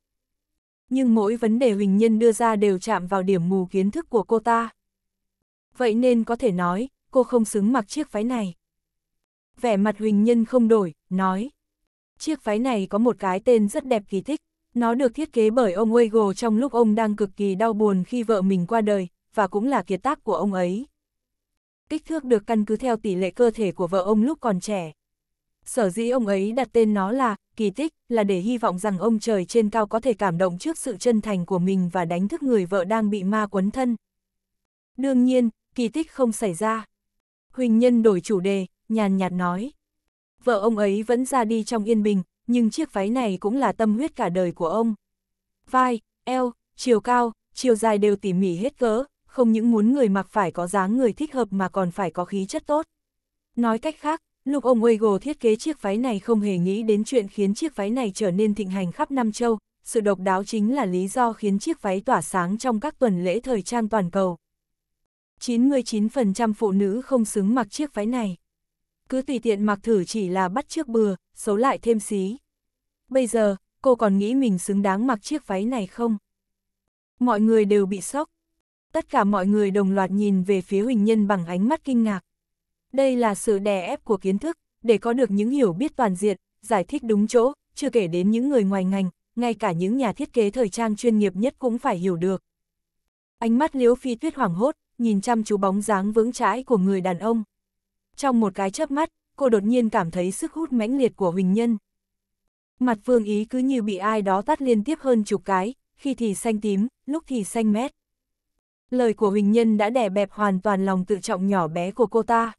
Nhưng mỗi vấn đề Huỳnh Nhân đưa ra đều chạm vào điểm mù kiến thức của cô ta. Vậy nên có thể nói, cô không xứng mặc chiếc váy này. Vẻ mặt Huỳnh Nhân không đổi, nói. Chiếc váy này có một cái tên rất đẹp kỳ thích. Nó được thiết kế bởi ông Weigel trong lúc ông đang cực kỳ đau buồn khi vợ mình qua đời, và cũng là kiệt tác của ông ấy. Kích thước được căn cứ theo tỷ lệ cơ thể của vợ ông lúc còn trẻ. Sở dĩ ông ấy đặt tên nó là kỳ tích là để hy vọng rằng ông trời trên cao có thể cảm động trước sự chân thành của mình và đánh thức người vợ đang bị ma quấn thân. Đương nhiên, kỳ tích không xảy ra. Huỳnh Nhân đổi chủ đề, nhàn nhạt nói. Vợ ông ấy vẫn ra đi trong yên bình, nhưng chiếc váy này cũng là tâm huyết cả đời của ông. Vai, eo, chiều cao, chiều dài đều tỉ mỉ hết cỡ, không những muốn người mặc phải có dáng người thích hợp mà còn phải có khí chất tốt. Nói cách khác, lúc ông Uego thiết kế chiếc váy này không hề nghĩ đến chuyện khiến chiếc váy này trở nên thịnh hành khắp Nam châu, sự độc đáo chính là lý do khiến chiếc váy tỏa sáng trong các tuần lễ thời trang toàn cầu. 99% phụ nữ không xứng mặc chiếc váy này. Cứ tùy tiện mặc thử chỉ là bắt chiếc bừa, xấu lại thêm xí. Bây giờ, cô còn nghĩ mình xứng đáng mặc chiếc váy này không? Mọi người đều bị sốc. Tất cả mọi người đồng loạt nhìn về phía Huỳnh Nhân bằng ánh mắt kinh ngạc. Đây là sự đè ép của kiến thức, để có được những hiểu biết toàn diện, giải thích đúng chỗ, chưa kể đến những người ngoài ngành, ngay cả những nhà thiết kế thời trang chuyên nghiệp nhất cũng phải hiểu được. Ánh mắt Liễu Phi Tuyết hoảng hốt, nhìn chăm chú bóng dáng vững chãi của người đàn ông. Trong một cái chớp mắt, cô đột nhiên cảm thấy sức hút mãnh liệt của Huỳnh Nhân. Mặt phương Ý cứ như bị ai đó tắt liên tiếp hơn chục cái, khi thì xanh tím, lúc thì xanh mét. Lời của Huỳnh Nhân đã đè bẹp hoàn toàn lòng tự trọng nhỏ bé của cô ta.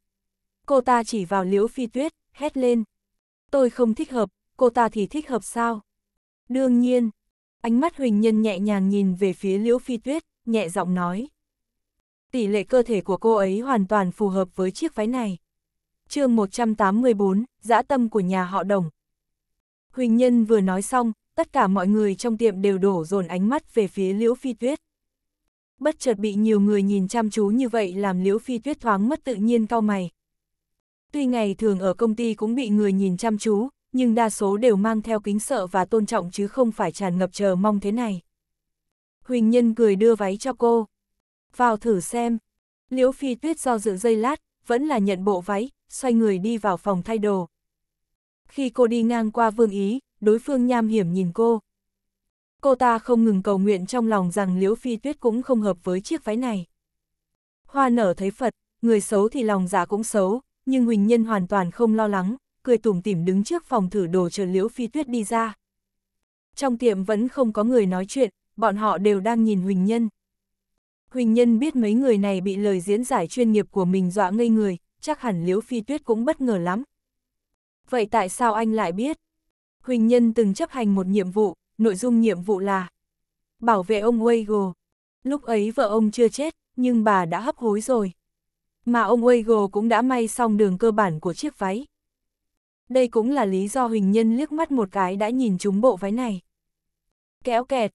Cô ta chỉ vào liễu phi tuyết, hét lên. Tôi không thích hợp, cô ta thì thích hợp sao? Đương nhiên, ánh mắt Huỳnh Nhân nhẹ nhàng nhìn về phía liễu phi tuyết, nhẹ giọng nói. Tỷ lệ cơ thể của cô ấy hoàn toàn phù hợp với chiếc váy này chương 184, dã tâm của nhà họ đồng. Huỳnh Nhân vừa nói xong, tất cả mọi người trong tiệm đều đổ dồn ánh mắt về phía Liễu Phi Tuyết. Bất chợt bị nhiều người nhìn chăm chú như vậy làm Liễu Phi Tuyết thoáng mất tự nhiên cau mày. Tuy ngày thường ở công ty cũng bị người nhìn chăm chú, nhưng đa số đều mang theo kính sợ và tôn trọng chứ không phải tràn ngập chờ mong thế này. Huỳnh Nhân cười đưa váy cho cô. Vào thử xem. Liễu Phi Tuyết do dự dây lát, vẫn là nhận bộ váy, xoay người đi vào phòng thay đồ. Khi cô đi ngang qua Vương Ý, đối phương nham hiểm nhìn cô. Cô ta không ngừng cầu nguyện trong lòng rằng Liễu Phi Tuyết cũng không hợp với chiếc váy này. Hoa nở thấy Phật, người xấu thì lòng dạ cũng xấu, nhưng Huỳnh Nhân hoàn toàn không lo lắng, cười tủm tỉm đứng trước phòng thử đồ chờ Liễu Phi Tuyết đi ra. Trong tiệm vẫn không có người nói chuyện, bọn họ đều đang nhìn Huỳnh Nhân. Huỳnh Nhân biết mấy người này bị lời diễn giải chuyên nghiệp của mình dọa ngây người, chắc hẳn Liễu Phi Tuyết cũng bất ngờ lắm. Vậy tại sao anh lại biết? Huỳnh Nhân từng chấp hành một nhiệm vụ, nội dung nhiệm vụ là bảo vệ ông Weigo. Lúc ấy vợ ông chưa chết, nhưng bà đã hấp hối rồi. Mà ông Weigo cũng đã may xong đường cơ bản của chiếc váy. Đây cũng là lý do Huỳnh Nhân liếc mắt một cái đã nhìn trúng bộ váy này. Kéo kẹt.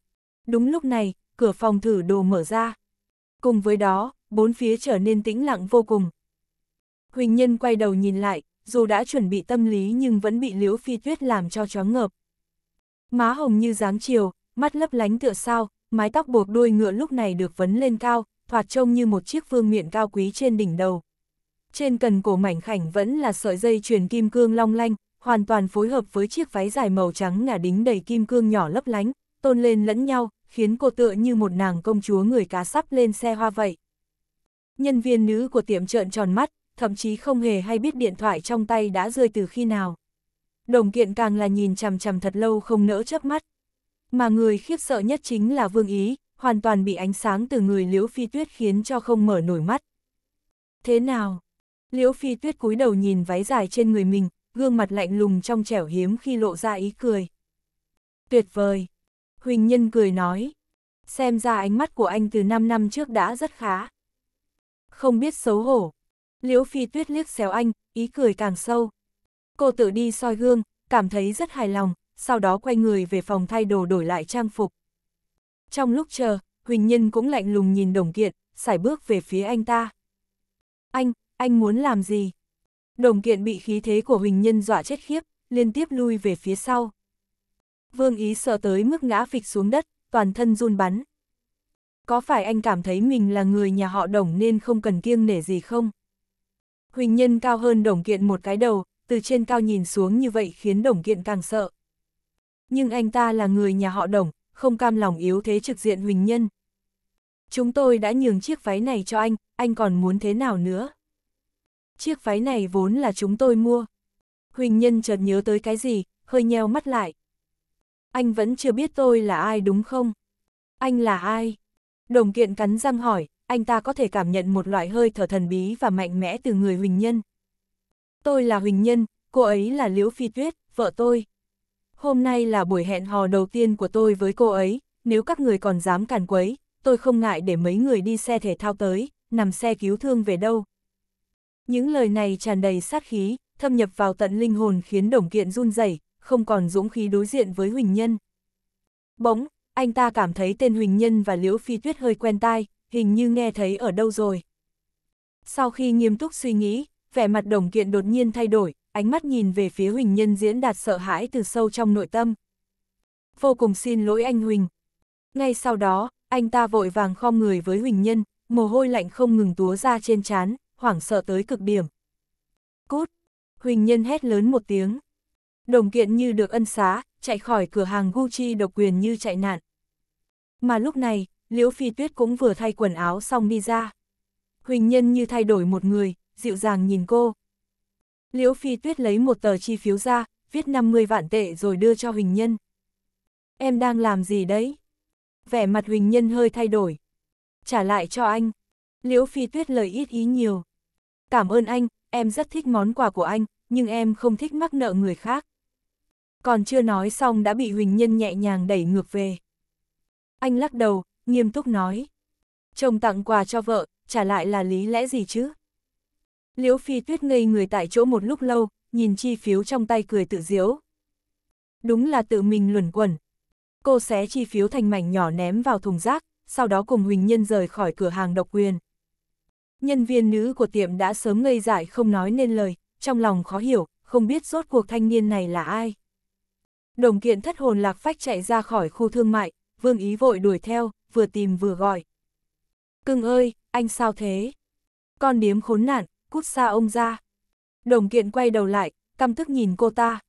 Đúng lúc này, cửa phòng thử đồ mở ra. Cùng với đó, bốn phía trở nên tĩnh lặng vô cùng, Huỳnh Nhân quay đầu nhìn lại, dù đã chuẩn bị tâm lý nhưng vẫn bị Liễu Phi Tuyết làm cho choáng ngợp. Má hồng như dáng chiều, mắt lấp lánh tựa sao, mái tóc buộc đuôi ngựa lúc này được vấn lên cao, thoạt trông như một chiếc vương miện cao quý trên đỉnh đầu. Trên cần cổ mảnh khảnh vẫn là sợi dây chuyền kim cương long lanh, hoàn toàn phối hợp với chiếc váy dài màu trắng ngả đính đầy kim cương nhỏ lấp lánh, tôn lên lẫn nhau, khiến cô tựa như một nàng công chúa người cá sắp lên xe hoa vậy. Nhân viên nữ của tiệm trợn tròn mắt, thậm chí không hề hay biết điện thoại trong tay đã rơi từ khi nào. Đồng kiện càng là nhìn chằm chằm thật lâu không nỡ chớp mắt. Mà người khiếp sợ nhất chính là Vương Ý, hoàn toàn bị ánh sáng từ người Liễu Phi Tuyết khiến cho không mở nổi mắt. Thế nào? Liễu Phi Tuyết cúi đầu nhìn váy dài trên người mình, gương mặt lạnh lùng trong trẻo hiếm khi lộ ra ý cười. Tuyệt vời! Huỳnh Nhân cười nói. Xem ra ánh mắt của anh từ 5 năm trước đã rất khá. Không biết xấu hổ, Liễu Phi Tuyết liếc xéo anh, ý cười càng sâu. Cô tự đi soi gương, cảm thấy rất hài lòng, sau đó quay người về phòng thay đồ đổi lại trang phục. Trong lúc chờ, Huỳnh Nhân cũng lạnh lùng nhìn đồng kiện, sải bước về phía anh ta. Anh, anh muốn làm gì? Đồng kiện bị khí thế của Huỳnh Nhân dọa chết khiếp, liên tiếp lui về phía sau. Vương Ý sợ tới mức ngã phịch xuống đất, toàn thân run bắn. Có phải anh cảm thấy mình là người nhà họ đồng nên không cần kiêng nể gì không? Huỳnh Nhân cao hơn Đồng Kiện một cái đầu, từ trên cao nhìn xuống như vậy khiến Đồng Kiện càng sợ. Nhưng anh ta là người nhà họ Đồng, không cam lòng yếu thế trực diện Huỳnh Nhân. Chúng tôi đã nhường chiếc váy này cho anh, anh còn muốn thế nào nữa? Chiếc váy này vốn là chúng tôi mua. Huỳnh Nhân chợt nhớ tới cái gì, hơi nheo mắt lại. Anh vẫn chưa biết tôi là ai đúng không? Anh là ai? Đồng Kiện cắn răng hỏi, anh ta có thể cảm nhận một loại hơi thở thần bí và mạnh mẽ từ người Huỳnh Nhân. Tôi là Huỳnh Nhân, cô ấy là Liễu Phi Tuyết, vợ tôi. Hôm nay là buổi hẹn hò đầu tiên của tôi với cô ấy, nếu các người còn dám càn quấy, tôi không ngại để mấy người đi xe thể thao tới, nằm xe cứu thương về đâu. Những lời này tràn đầy sát khí, thâm nhập vào tận linh hồn khiến đồng kiện run rẩy, không còn dũng khí đối diện với Huỳnh Nhân. Bỗng, anh ta cảm thấy tên Huỳnh Nhân và Liễu Phi Tuyết hơi quen tai, hình như nghe thấy ở đâu rồi. Sau khi nghiêm túc suy nghĩ, vẻ mặt đồng kiện đột nhiên thay đổi, ánh mắt nhìn về phía Huỳnh Nhân diễn đạt sợ hãi từ sâu trong nội tâm. Vô cùng xin lỗi anh Huỳnh. Ngay sau đó, anh ta vội vàng khom người với Huỳnh Nhân, mồ hôi lạnh không ngừng túa ra trên trán, hoảng sợ tới cực điểm. Cút! Huỳnh Nhân hét lớn một tiếng. Đồng kiện như được ân xá, chạy khỏi cửa hàng Gucci độc quyền như chạy nạn. Mà lúc này, Liễu Phi Tuyết cũng vừa thay quần áo xong đi ra. Huỳnh Nhân như thay đổi một người, dịu dàng nhìn cô. Liễu Phi Tuyết lấy một tờ chi phiếu ra, viết 50 vạn tệ rồi đưa cho Huỳnh Nhân. Em đang làm gì đấy? Vẻ mặt Huỳnh Nhân hơi thay đổi. Trả lại cho anh. Liễu Phi Tuyết lời ít ý nhiều. Cảm ơn anh, em rất thích món quà của anh, nhưng em không thích mắc nợ người khác. Còn chưa nói xong đã bị Huỳnh Nhân nhẹ nhàng đẩy ngược về. Anh lắc đầu, nghiêm túc nói. Chồng tặng quà cho vợ, trả lại là lý lẽ gì chứ? Liễu Phi Tuyết ngây người tại chỗ một lúc lâu, nhìn chi phiếu trong tay cười tự diễu. Đúng là tự mình luẩn quẩn. Cô xé chi phiếu thành mảnh nhỏ ném vào thùng rác, sau đó cùng Huỳnh Nhân rời khỏi cửa hàng độc quyền. Nhân viên nữ của tiệm đã sớm ngây dại không nói nên lời, trong lòng khó hiểu, không biết rốt cuộc thanh niên này là ai. Đồng kiện thất hồn lạc phách chạy ra khỏi khu thương mại, Vương Ý vội đuổi theo vừa tìm vừa gọi. Cưng ơi, anh sao thế? Con điếm khốn nạn, cút xa ông ra. Đồng kiện quay đầu lại, căm tức nhìn cô ta.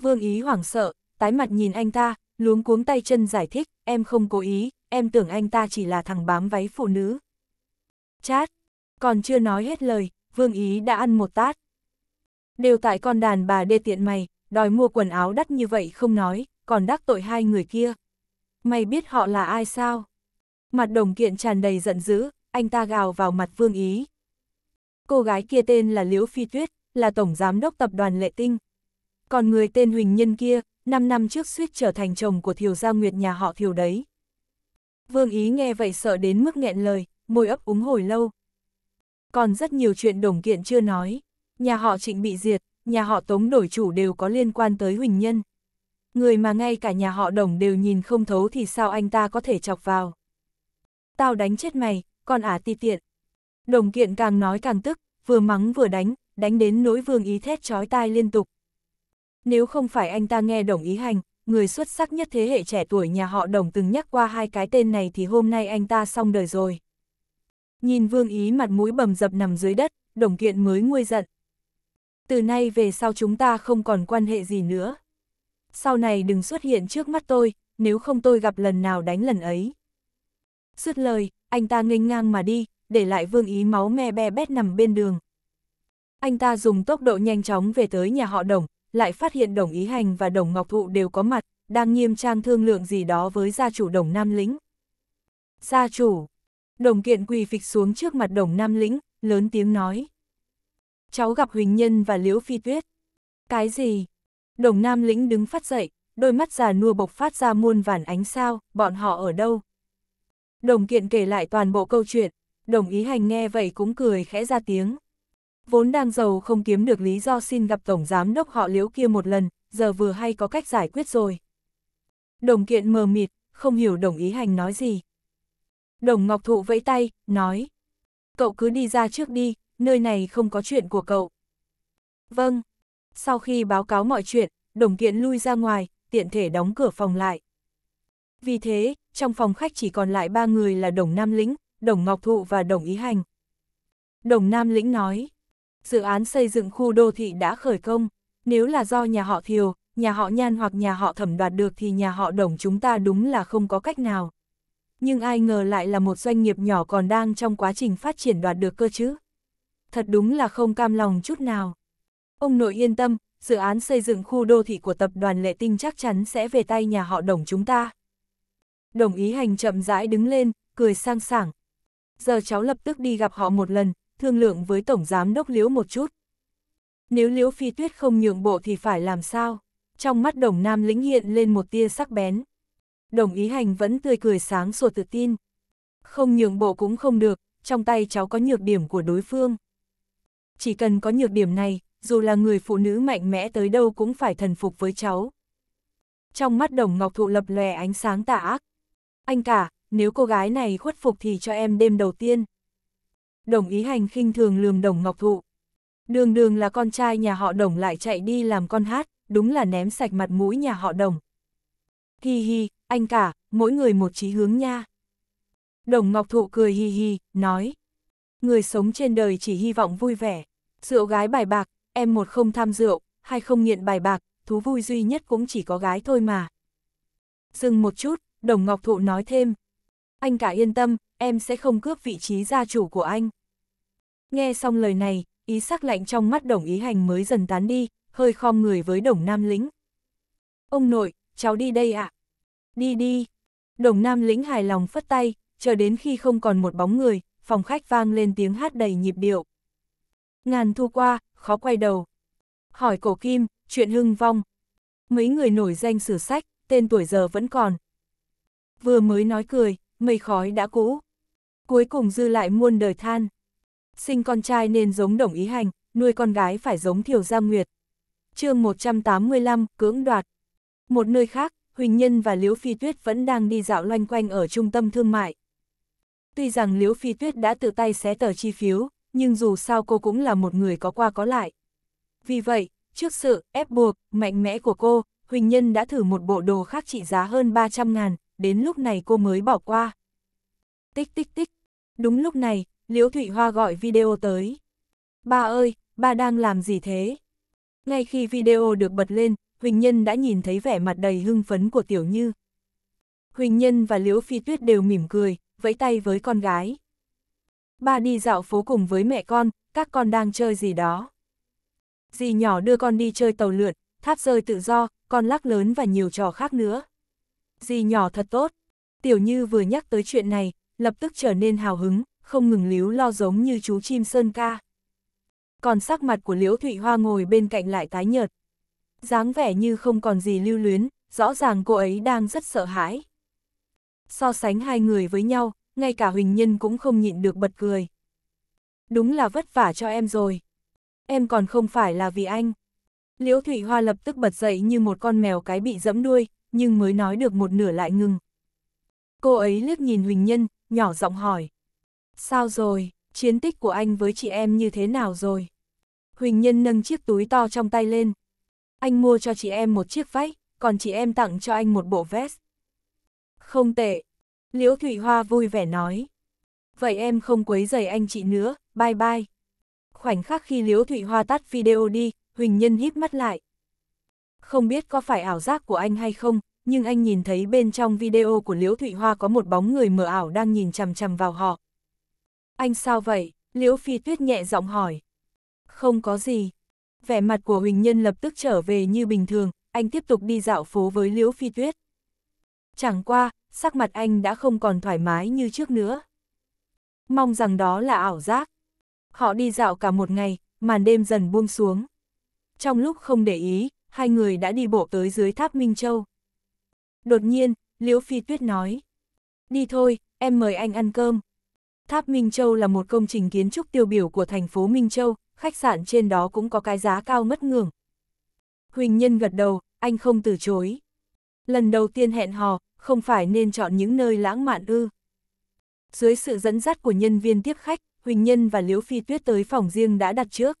Vương ý hoảng sợ, tái mặt nhìn anh ta, luống cuống tay chân giải thích, em không cố ý, em tưởng anh ta chỉ là thằng bám váy phụ nữ. Chát, còn chưa nói hết lời, vương ý đã ăn một tát. Đều tại con đàn bà đê tiện mày, đòi mua quần áo đắt như vậy không nói, còn đắc tội hai người kia. Mày biết họ là ai sao? Mặt đồng kiện tràn đầy giận dữ, anh ta gào vào mặt Vương Ý. Cô gái kia tên là Liễu Phi Tuyết, là tổng giám đốc tập đoàn Lệ Tinh. Còn người tên Huỳnh Nhân kia, 5 năm trước suýt trở thành chồng của Thiều Gia Nguyệt nhà họ Thiều đấy. Vương Ý nghe vậy sợ đến mức nghẹn lời, môi ấp úng hồi lâu. Còn rất nhiều chuyện đồng kiện chưa nói. Nhà họ trịnh bị diệt, nhà họ tống đổi chủ đều có liên quan tới Huỳnh Nhân người mà ngay cả nhà họ đồng đều nhìn không thấu thì sao anh ta có thể chọc vào. Tao đánh chết mày, con ả ti tiện. Đồng kiện càng nói càng tức, vừa mắng vừa đánh, đánh đến nỗi vương ý thét chói tai liên tục. Nếu không phải anh ta nghe đồng ý hành, người xuất sắc nhất thế hệ trẻ tuổi nhà họ đồng từng nhắc qua hai cái tên này thì hôm nay anh ta xong đời rồi. Nhìn vương ý mặt mũi bầm dập nằm dưới đất, đồng kiện mới nguôi giận. Từ nay về sau chúng ta không còn quan hệ gì nữa sau này đừng xuất hiện trước mắt tôi, nếu không tôi gặp lần nào đánh lần ấy. Dứt lời, anh ta nghênh ngang mà đi, để lại vương ý máu me be bét nằm bên đường. Anh ta dùng tốc độ nhanh chóng về tới nhà họ đồng, lại phát hiện đồng ý hành và đồng ngọc thụ đều có mặt, đang nghiêm trang thương lượng gì đó với gia chủ đồng nam lĩnh. Gia chủ, đồng kiện quỳ phịch xuống trước mặt đồng nam lĩnh, lớn tiếng nói. Cháu gặp Huỳnh Nhân và Liễu Phi Tuyết. Cái gì? Đồng nam lĩnh đứng phát dậy, đôi mắt già nua bộc phát ra muôn vàn ánh sao, bọn họ ở đâu? Đồng kiện kể lại toàn bộ câu chuyện, đồng ý hành nghe vậy cũng cười khẽ ra tiếng. Vốn đang giàu không kiếm được lý do xin gặp tổng giám đốc họ liễu kia một lần, giờ vừa hay có cách giải quyết rồi. Đồng kiện mờ mịt, không hiểu đồng ý hành nói gì. Đồng Ngọc Thụ vẫy tay, nói. Cậu cứ đi ra trước đi, nơi này không có chuyện của cậu. Vâng, sau khi báo cáo mọi chuyện, đồng kiện lui ra ngoài, tiện thể đóng cửa phòng lại. Vì thế, trong phòng khách chỉ còn lại ba người là Đồng Nam Lĩnh, Đồng Ngọc Thụ và Đồng Ý Hành. Đồng Nam Lĩnh nói, dự án xây dựng khu đô thị đã khởi công, nếu là do nhà họ Thiều, nhà họ Nhan hoặc nhà họ Thẩm đoạt được thì nhà họ Đồng chúng ta đúng là không có cách nào. Nhưng ai ngờ lại là một doanh nghiệp nhỏ còn đang trong quá trình phát triển đoạt được cơ chứ. Thật đúng là không cam lòng chút nào. Ông nội yên tâm, dự án xây dựng khu đô thị của tập đoàn Lệ Tinh chắc chắn sẽ về tay nhà họ đồng chúng ta. Đồng ý hành chậm rãi đứng lên, cười sang sảng. Giờ cháu lập tức đi gặp họ một lần, thương lượng với Tổng Giám Đốc Liễu một chút. Nếu Liễu Phi Tuyết không nhượng bộ thì phải làm sao? Trong mắt đồng nam lĩnh hiện lên một tia sắc bén. Đồng ý hành vẫn tươi cười sáng sủa tự tin. Không nhượng bộ cũng không được, trong tay cháu có nhược điểm của đối phương. Chỉ cần có nhược điểm này, dù là người phụ nữ mạnh mẽ tới đâu cũng phải thần phục với cháu. Trong mắt đồng ngọc thụ lập lòe ánh sáng tà ác. Anh cả, nếu cô gái này khuất phục thì cho em đêm đầu tiên. Đồng ý hành khinh thường lườm đồng ngọc thụ. Đường đường là con trai nhà họ đồng lại chạy đi làm con hát, đúng là ném sạch mặt mũi nhà họ đồng. Hi hi, anh cả, mỗi người một chí hướng nha. Đồng Ngọc Thụ cười hi hi, nói. Người sống trên đời chỉ hy vọng vui vẻ. Rượu gái bài bạc, em một không tham rượu, hai không nghiện bài bạc, thú vui duy nhất cũng chỉ có gái thôi mà. Dừng một chút, Đồng Ngọc Thụ nói thêm. Anh cả yên tâm, em sẽ không cướp vị trí gia chủ của anh. Nghe xong lời này, ý sắc lạnh trong mắt Đồng Ý Hành mới dần tán đi, hơi khom người với Đồng Nam Lĩnh. Ông nội, cháu đi đây ạ. À? Đi đi. Đồng Nam Lĩnh hài lòng phất tay, chờ đến khi không còn một bóng người, phòng khách vang lên tiếng hát đầy nhịp điệu. Ngàn thu qua, khó quay đầu. Hỏi cổ kim, chuyện hưng vong. Mấy người nổi danh sử sách, tên tuổi giờ vẫn còn. Vừa mới nói cười, mây khói đã cũ. Cuối cùng dư lại muôn đời than. Sinh con trai nên giống đồng ý hành, nuôi con gái phải giống thiểu gia nguyệt. chương 185, cưỡng đoạt. Một nơi khác, Huỳnh Nhân và Liễu Phi Tuyết vẫn đang đi dạo loanh quanh ở trung tâm thương mại. Tuy rằng Liễu Phi Tuyết đã tự tay xé tờ chi phiếu, nhưng dù sao cô cũng là một người có qua có lại. Vì vậy, trước sự ép buộc, mạnh mẽ của cô, Huỳnh Nhân đã thử một bộ đồ khác trị giá hơn 300 ngàn, đến lúc này cô mới bỏ qua. Tích tích tích. Đúng lúc này, Liễu Thụy Hoa gọi video tới. Ba ơi, ba đang làm gì thế? Ngay khi video được bật lên, Huỳnh Nhân đã nhìn thấy vẻ mặt đầy hưng phấn của Tiểu Như. Huỳnh Nhân và Liễu Phi Tuyết đều mỉm cười, vẫy tay với con gái. Ba đi dạo phố cùng với mẹ con, các con đang chơi gì đó. Dì nhỏ đưa con đi chơi tàu lượn, tháp rơi tự do, con lắc lớn và nhiều trò khác nữa. Dì nhỏ thật tốt. Tiểu Như vừa nhắc tới chuyện này, lập tức trở nên hào hứng, không ngừng líu lo giống như chú chim sơn ca. Còn sắc mặt của Liễu Thụy Hoa ngồi bên cạnh lại tái nhợt. dáng vẻ như không còn gì lưu luyến, rõ ràng cô ấy đang rất sợ hãi. So sánh hai người với nhau, ngay cả Huỳnh Nhân cũng không nhịn được bật cười. Đúng là vất vả cho em rồi. Em còn không phải là vì anh. Liễu Thụy Hoa lập tức bật dậy như một con mèo cái bị dẫm đuôi, nhưng mới nói được một nửa lại ngừng. Cô ấy liếc nhìn Huỳnh Nhân, nhỏ giọng hỏi. Sao rồi, chiến tích của anh với chị em như thế nào rồi? Huỳnh Nhân nâng chiếc túi to trong tay lên. Anh mua cho chị em một chiếc váy, còn chị em tặng cho anh một bộ vest. Không tệ, Liễu Thủy Hoa vui vẻ nói. Vậy em không quấy rầy anh chị nữa, bye bye. Khoảnh khắc khi Liễu Thủy Hoa tắt video đi, Huỳnh Nhân híp mắt lại. Không biết có phải ảo giác của anh hay không, nhưng anh nhìn thấy bên trong video của Liễu Thụy Hoa có một bóng người mờ ảo đang nhìn chằm chằm vào họ. Anh sao vậy? Liễu Phi Tuyết nhẹ giọng hỏi. Không có gì. Vẻ mặt của Huỳnh Nhân lập tức trở về như bình thường, anh tiếp tục đi dạo phố với Liễu Phi Tuyết. Chẳng qua, sắc mặt anh đã không còn thoải mái như trước nữa. Mong rằng đó là ảo giác. Họ đi dạo cả một ngày, màn đêm dần buông xuống. Trong lúc không để ý, hai người đã đi bộ tới dưới tháp Minh Châu. Đột nhiên, Liễu Phi Tuyết nói. Đi thôi, em mời anh ăn cơm. Tháp Minh Châu là một công trình kiến trúc tiêu biểu của thành phố Minh Châu, khách sạn trên đó cũng có cái giá cao mất ngưỡng. Huỳnh Nhân gật đầu, anh không từ chối. Lần đầu tiên hẹn hò, không phải nên chọn những nơi lãng mạn ư. Dưới sự dẫn dắt của nhân viên tiếp khách, Huỳnh Nhân và Liễu Phi Tuyết tới phòng riêng đã đặt trước.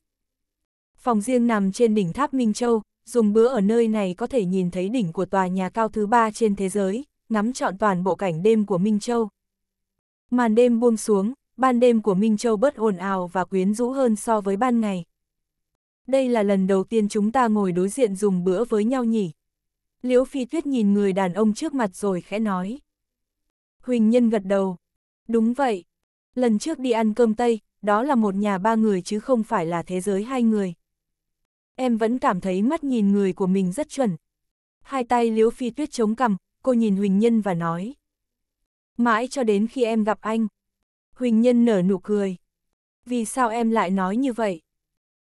Phòng riêng nằm trên đỉnh tháp Minh Châu, dùng bữa ở nơi này có thể nhìn thấy đỉnh của tòa nhà cao thứ ba trên thế giới, ngắm trọn toàn bộ cảnh đêm của Minh Châu. Màn đêm buông xuống, ban đêm của Minh Châu bớt ồn ào và quyến rũ hơn so với ban ngày. Đây là lần đầu tiên chúng ta ngồi đối diện dùng bữa với nhau nhỉ. Liễu Phi Tuyết nhìn người đàn ông trước mặt rồi khẽ nói. Huỳnh Nhân gật đầu. Đúng vậy. Lần trước đi ăn cơm Tây, đó là một nhà ba người chứ không phải là thế giới hai người. Em vẫn cảm thấy mắt nhìn người của mình rất chuẩn. Hai tay Liễu Phi Tuyết chống cằm, cô nhìn Huỳnh Nhân và nói. Mãi cho đến khi em gặp anh. Huỳnh Nhân nở nụ cười. Vì sao em lại nói như vậy?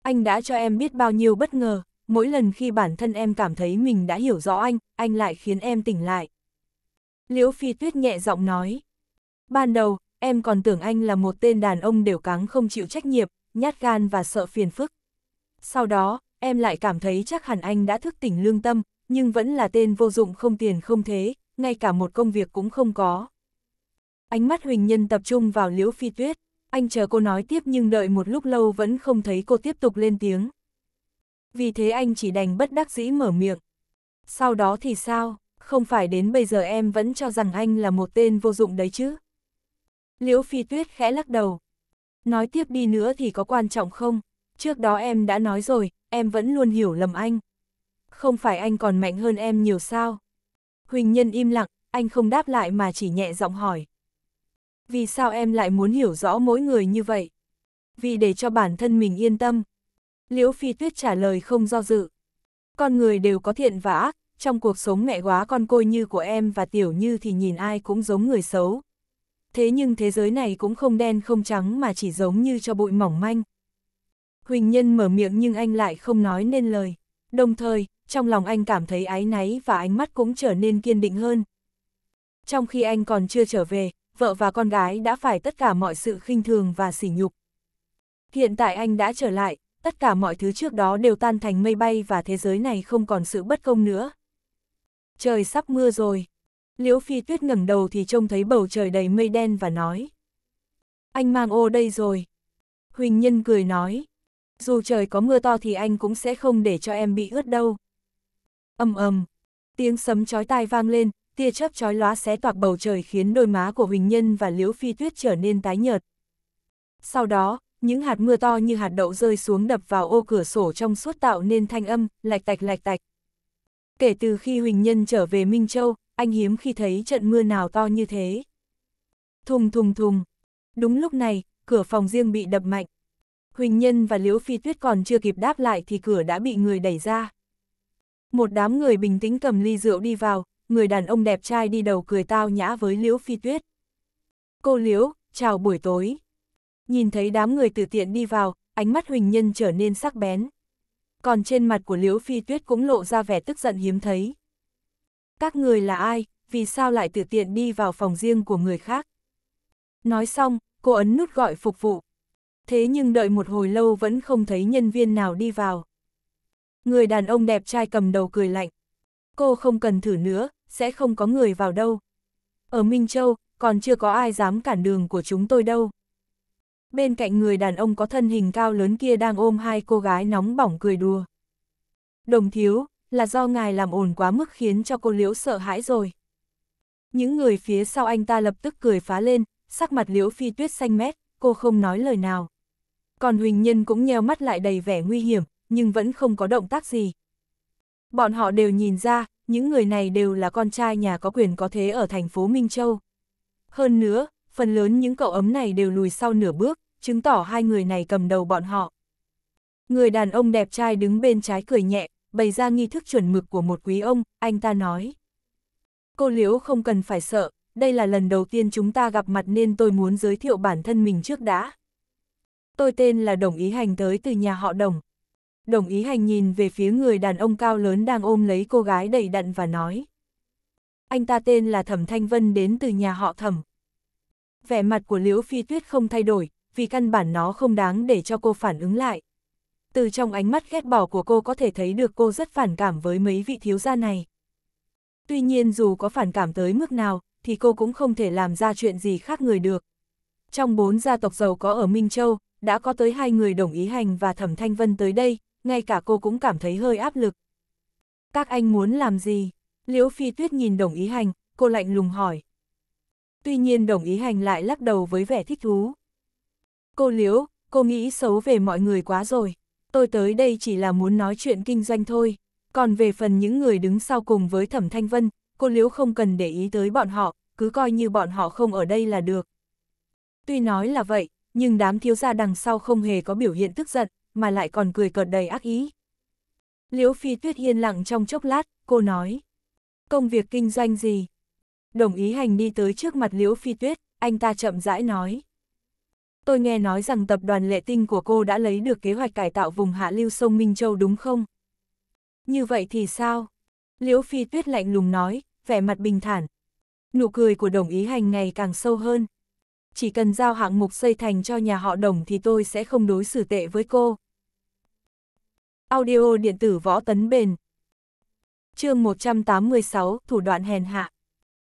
Anh đã cho em biết bao nhiêu bất ngờ mỗi lần khi bản thân em cảm thấy mình đã hiểu rõ anh, anh lại khiến em tỉnh lại. Liễu Phi Tuyết nhẹ giọng nói. Ban đầu, em còn tưởng anh là một tên đàn ông đều cáng không chịu trách nhiệm, nhát gan và sợ phiền phức. Sau đó, em lại cảm thấy chắc hẳn anh đã thức tỉnh lương tâm, nhưng vẫn là tên vô dụng không tiền không thế, ngay cả một công việc cũng không có. Ánh mắt Huỳnh Nhân tập trung vào Liễu Phi Tuyết, anh chờ cô nói tiếp nhưng đợi một lúc lâu vẫn không thấy cô tiếp tục lên tiếng vì thế anh chỉ đành bất đắc dĩ mở miệng. Sau đó thì sao, không phải đến bây giờ em vẫn cho rằng anh là một tên vô dụng đấy chứ? Liễu Phi Tuyết khẽ lắc đầu. Nói tiếp đi nữa thì có quan trọng không? Trước đó em đã nói rồi, em vẫn luôn hiểu lầm anh. Không phải anh còn mạnh hơn em nhiều sao? Huỳnh Nhân im lặng, anh không đáp lại mà chỉ nhẹ giọng hỏi. Vì sao em lại muốn hiểu rõ mỗi người như vậy? Vì để cho bản thân mình yên tâm, Liễu Phi Tuyết trả lời không do dự. Con người đều có thiện và ác, trong cuộc sống mẹ quá con côi như của em và tiểu như thì nhìn ai cũng giống người xấu. Thế nhưng thế giới này cũng không đen không trắng mà chỉ giống như cho bụi mỏng manh. Huỳnh Nhân mở miệng nhưng anh lại không nói nên lời. Đồng thời, trong lòng anh cảm thấy áy náy và ánh mắt cũng trở nên kiên định hơn. Trong khi anh còn chưa trở về, vợ và con gái đã phải tất cả mọi sự khinh thường và sỉ nhục. Hiện tại anh đã trở lại, tất cả mọi thứ trước đó đều tan thành mây bay và thế giới này không còn sự bất công nữa. Trời sắp mưa rồi. Liễu Phi Tuyết ngẩng đầu thì trông thấy bầu trời đầy mây đen và nói. Anh mang ô đây rồi. Huỳnh Nhân cười nói. Dù trời có mưa to thì anh cũng sẽ không để cho em bị ướt đâu. ầm ầm, tiếng sấm chói tai vang lên, tia chớp chói lóa xé toạc bầu trời khiến đôi má của Huỳnh Nhân và Liễu Phi Tuyết trở nên tái nhợt. Sau đó, những hạt mưa to như hạt đậu rơi xuống đập vào ô cửa sổ trong suốt tạo nên thanh âm, lạch tạch lạch tạch. Kể từ khi Huỳnh Nhân trở về Minh Châu, anh hiếm khi thấy trận mưa nào to như thế. Thùng thùng thùng. Đúng lúc này, cửa phòng riêng bị đập mạnh. Huỳnh Nhân và Liễu Phi Tuyết còn chưa kịp đáp lại thì cửa đã bị người đẩy ra. Một đám người bình tĩnh cầm ly rượu đi vào, người đàn ông đẹp trai đi đầu cười tao nhã với Liễu Phi Tuyết. Cô Liễu, chào buổi tối. Nhìn thấy đám người từ tiện đi vào, ánh mắt Huỳnh Nhân trở nên sắc bén. Còn trên mặt của Liễu Phi Tuyết cũng lộ ra vẻ tức giận hiếm thấy. Các người là ai, vì sao lại từ tiện đi vào phòng riêng của người khác? Nói xong, cô ấn nút gọi phục vụ. Thế nhưng đợi một hồi lâu vẫn không thấy nhân viên nào đi vào. Người đàn ông đẹp trai cầm đầu cười lạnh. Cô không cần thử nữa, sẽ không có người vào đâu. Ở Minh Châu, còn chưa có ai dám cản đường của chúng tôi đâu bên cạnh người đàn ông có thân hình cao lớn kia đang ôm hai cô gái nóng bỏng cười đùa. Đồng thiếu, là do ngài làm ồn quá mức khiến cho cô Liễu sợ hãi rồi. Những người phía sau anh ta lập tức cười phá lên, sắc mặt Liễu Phi Tuyết xanh mét, cô không nói lời nào. Còn Huỳnh Nhân cũng nheo mắt lại đầy vẻ nguy hiểm, nhưng vẫn không có động tác gì. Bọn họ đều nhìn ra, những người này đều là con trai nhà có quyền có thế ở thành phố Minh Châu. Hơn nữa, phần lớn những cậu ấm này đều lùi sau nửa bước, chứng tỏ hai người này cầm đầu bọn họ. Người đàn ông đẹp trai đứng bên trái cười nhẹ, bày ra nghi thức chuẩn mực của một quý ông, anh ta nói. Cô Liễu không cần phải sợ, đây là lần đầu tiên chúng ta gặp mặt nên tôi muốn giới thiệu bản thân mình trước đã. Tôi tên là Đồng Ý Hành tới từ nhà họ Đồng. Đồng Ý Hành nhìn về phía người đàn ông cao lớn đang ôm lấy cô gái đầy đặn và nói. Anh ta tên là Thẩm Thanh Vân đến từ nhà họ Thẩm. Vẻ mặt của Liễu Phi Tuyết không thay đổi, vì căn bản nó không đáng để cho cô phản ứng lại. Từ trong ánh mắt ghét bỏ của cô có thể thấy được cô rất phản cảm với mấy vị thiếu gia này. Tuy nhiên dù có phản cảm tới mức nào, thì cô cũng không thể làm ra chuyện gì khác người được. Trong bốn gia tộc giàu có ở Minh Châu, đã có tới hai người đồng ý hành và thẩm thanh vân tới đây, ngay cả cô cũng cảm thấy hơi áp lực. Các anh muốn làm gì? Liễu Phi Tuyết nhìn đồng ý hành, cô lạnh lùng hỏi. Tuy nhiên đồng ý hành lại lắc đầu với vẻ thích thú. Cô Liễu, cô nghĩ xấu về mọi người quá rồi. Tôi tới đây chỉ là muốn nói chuyện kinh doanh thôi. Còn về phần những người đứng sau cùng với Thẩm Thanh Vân, cô Liễu không cần để ý tới bọn họ, cứ coi như bọn họ không ở đây là được. Tuy nói là vậy, nhưng đám thiếu gia đằng sau không hề có biểu hiện tức giận, mà lại còn cười cợt đầy ác ý. Liễu Phi Tuyết yên lặng trong chốc lát, cô nói. Công việc kinh doanh gì? Đồng ý hành đi tới trước mặt Liễu Phi Tuyết, anh ta chậm rãi nói tôi nghe nói rằng tập đoàn lệ tinh của cô đã lấy được kế hoạch cải tạo vùng hạ lưu sông Minh Châu đúng không? Như vậy thì sao? Liễu Phi Tuyết lạnh lùng nói, vẻ mặt bình thản. Nụ cười của đồng ý hành ngày càng sâu hơn. Chỉ cần giao hạng mục xây thành cho nhà họ đồng thì tôi sẽ không đối xử tệ với cô. Audio điện tử võ tấn bền chương 186, thủ đoạn hèn hạ.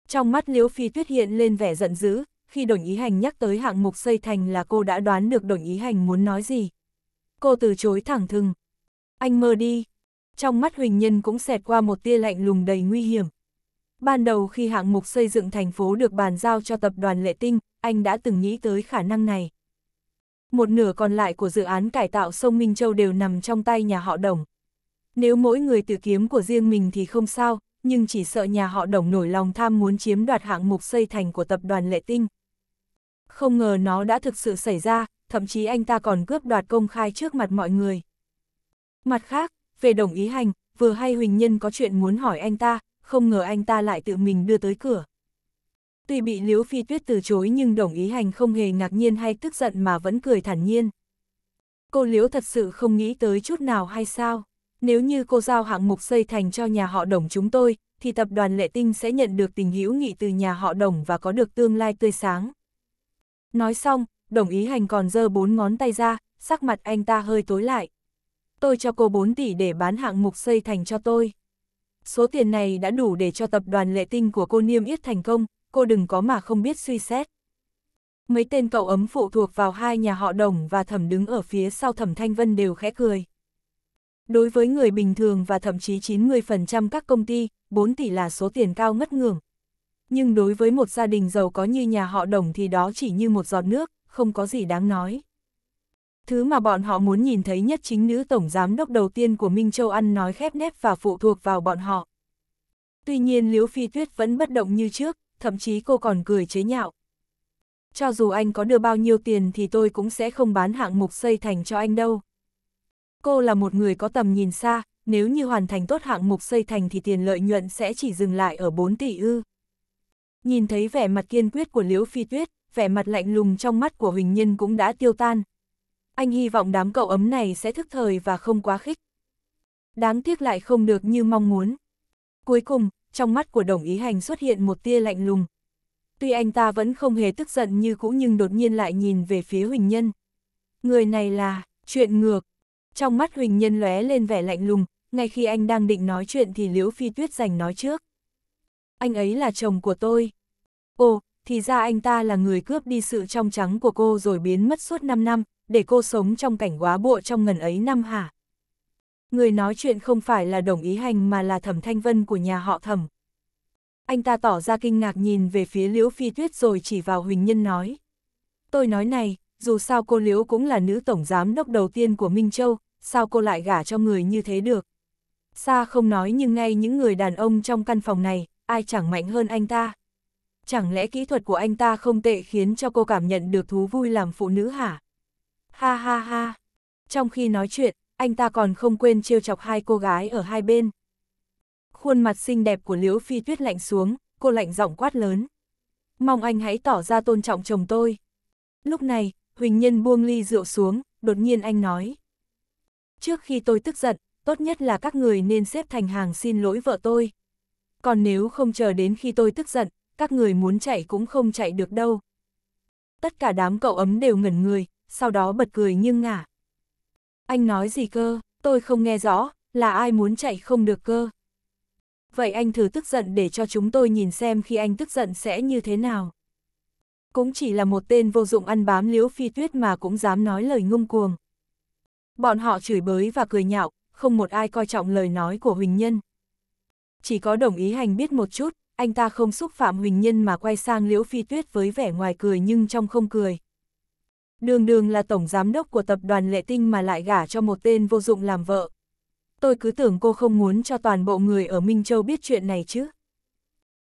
Trong mắt Liễu Phi Tuyết hiện lên vẻ giận dữ, khi Đồng Ý Hành nhắc tới hạng mục xây thành là cô đã đoán được Đồng Ý Hành muốn nói gì. Cô từ chối thẳng thừng. Anh mơ đi. Trong mắt Huỳnh Nhân cũng xẹt qua một tia lạnh lùng đầy nguy hiểm. Ban đầu khi hạng mục xây dựng thành phố được bàn giao cho tập đoàn Lệ Tinh, anh đã từng nghĩ tới khả năng này. Một nửa còn lại của dự án cải tạo sông Minh Châu đều nằm trong tay nhà họ Đồng. Nếu mỗi người tự kiếm của riêng mình thì không sao, nhưng chỉ sợ nhà họ Đồng nổi lòng tham muốn chiếm đoạt hạng mục xây thành của tập đoàn Lệ Tinh không ngờ nó đã thực sự xảy ra, thậm chí anh ta còn cướp đoạt công khai trước mặt mọi người. Mặt khác, về đồng ý hành, vừa hay Huỳnh Nhân có chuyện muốn hỏi anh ta, không ngờ anh ta lại tự mình đưa tới cửa. Tuy bị Liễu Phi Tuyết từ chối nhưng đồng ý hành không hề ngạc nhiên hay tức giận mà vẫn cười thản nhiên. Cô Liễu thật sự không nghĩ tới chút nào hay sao? Nếu như cô giao hạng mục xây thành cho nhà họ đồng chúng tôi, thì tập đoàn Lệ Tinh sẽ nhận được tình hữu nghị từ nhà họ đồng và có được tương lai tươi sáng. Nói xong, đồng ý hành còn giơ bốn ngón tay ra, sắc mặt anh ta hơi tối lại. Tôi cho cô 4 tỷ để bán hạng mục xây thành cho tôi. Số tiền này đã đủ để cho tập đoàn lệ tinh của cô niêm yết thành công, cô đừng có mà không biết suy xét. Mấy tên cậu ấm phụ thuộc vào hai nhà họ đồng và thẩm đứng ở phía sau thẩm Thanh Vân đều khẽ cười. Đối với người bình thường và thậm chí 90% các công ty, 4 tỷ là số tiền cao ngất ngường nhưng đối với một gia đình giàu có như nhà họ đồng thì đó chỉ như một giọt nước, không có gì đáng nói. Thứ mà bọn họ muốn nhìn thấy nhất chính nữ tổng giám đốc đầu tiên của Minh Châu ăn nói khép nép và phụ thuộc vào bọn họ. Tuy nhiên Liễu Phi Tuyết vẫn bất động như trước, thậm chí cô còn cười chế nhạo. Cho dù anh có đưa bao nhiêu tiền thì tôi cũng sẽ không bán hạng mục xây thành cho anh đâu. Cô là một người có tầm nhìn xa, nếu như hoàn thành tốt hạng mục xây thành thì tiền lợi nhuận sẽ chỉ dừng lại ở 4 tỷ ư. Nhìn thấy vẻ mặt kiên quyết của Liễu Phi Tuyết, vẻ mặt lạnh lùng trong mắt của Huỳnh Nhân cũng đã tiêu tan. Anh hy vọng đám cậu ấm này sẽ thức thời và không quá khích. Đáng tiếc lại không được như mong muốn. Cuối cùng, trong mắt của đồng ý hành xuất hiện một tia lạnh lùng. Tuy anh ta vẫn không hề tức giận như cũ nhưng đột nhiên lại nhìn về phía Huỳnh Nhân. Người này là, chuyện ngược. Trong mắt Huỳnh Nhân lóe lên vẻ lạnh lùng, ngay khi anh đang định nói chuyện thì Liễu Phi Tuyết giành nói trước anh ấy là chồng của tôi. Ồ, thì ra anh ta là người cướp đi sự trong trắng của cô rồi biến mất suốt 5 năm, để cô sống trong cảnh quá bộ trong ngần ấy năm hả? Người nói chuyện không phải là đồng ý hành mà là thẩm thanh vân của nhà họ thẩm. Anh ta tỏ ra kinh ngạc nhìn về phía liễu phi tuyết rồi chỉ vào Huỳnh Nhân nói. Tôi nói này, dù sao cô liễu cũng là nữ tổng giám đốc đầu tiên của Minh Châu, sao cô lại gả cho người như thế được? Sa không nói nhưng ngay những người đàn ông trong căn phòng này, ai chẳng mạnh hơn anh ta. Chẳng lẽ kỹ thuật của anh ta không tệ khiến cho cô cảm nhận được thú vui làm phụ nữ hả? Ha ha ha. Trong khi nói chuyện, anh ta còn không quên trêu chọc hai cô gái ở hai bên. Khuôn mặt xinh đẹp của Liễu Phi Tuyết lạnh xuống, cô lạnh giọng quát lớn. Mong anh hãy tỏ ra tôn trọng chồng tôi. Lúc này, Huỳnh Nhân buông ly rượu xuống, đột nhiên anh nói. Trước khi tôi tức giận, tốt nhất là các người nên xếp thành hàng xin lỗi vợ tôi còn nếu không chờ đến khi tôi tức giận, các người muốn chạy cũng không chạy được đâu. Tất cả đám cậu ấm đều ngẩn người, sau đó bật cười nhưng ngả. Anh nói gì cơ, tôi không nghe rõ, là ai muốn chạy không được cơ. Vậy anh thử tức giận để cho chúng tôi nhìn xem khi anh tức giận sẽ như thế nào. Cũng chỉ là một tên vô dụng ăn bám liễu phi tuyết mà cũng dám nói lời ngông cuồng. Bọn họ chửi bới và cười nhạo, không một ai coi trọng lời nói của Huỳnh Nhân chỉ có đồng ý hành biết một chút, anh ta không xúc phạm Huỳnh Nhân mà quay sang Liễu Phi Tuyết với vẻ ngoài cười nhưng trong không cười. Đường đường là tổng giám đốc của tập đoàn Lệ Tinh mà lại gả cho một tên vô dụng làm vợ. Tôi cứ tưởng cô không muốn cho toàn bộ người ở Minh Châu biết chuyện này chứ.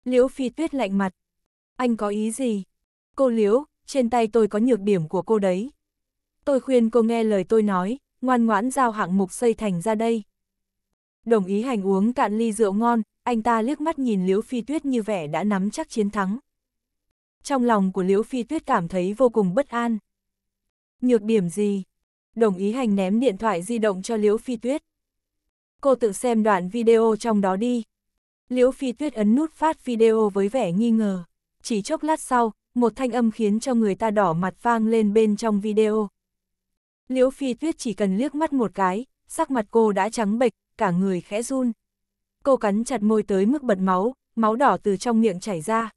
Liễu Phi Tuyết lạnh mặt. Anh có ý gì? Cô Liễu, trên tay tôi có nhược điểm của cô đấy. Tôi khuyên cô nghe lời tôi nói, ngoan ngoãn giao hạng mục xây thành ra đây, Đồng ý hành uống cạn ly rượu ngon, anh ta liếc mắt nhìn Liễu Phi Tuyết như vẻ đã nắm chắc chiến thắng. Trong lòng của Liễu Phi Tuyết cảm thấy vô cùng bất an. Nhược điểm gì? Đồng ý hành ném điện thoại di động cho Liễu Phi Tuyết. Cô tự xem đoạn video trong đó đi. Liễu Phi Tuyết ấn nút phát video với vẻ nghi ngờ. Chỉ chốc lát sau, một thanh âm khiến cho người ta đỏ mặt vang lên bên trong video. Liễu Phi Tuyết chỉ cần liếc mắt một cái, sắc mặt cô đã trắng bệch, cả người khẽ run. Cô cắn chặt môi tới mức bật máu, máu đỏ từ trong miệng chảy ra.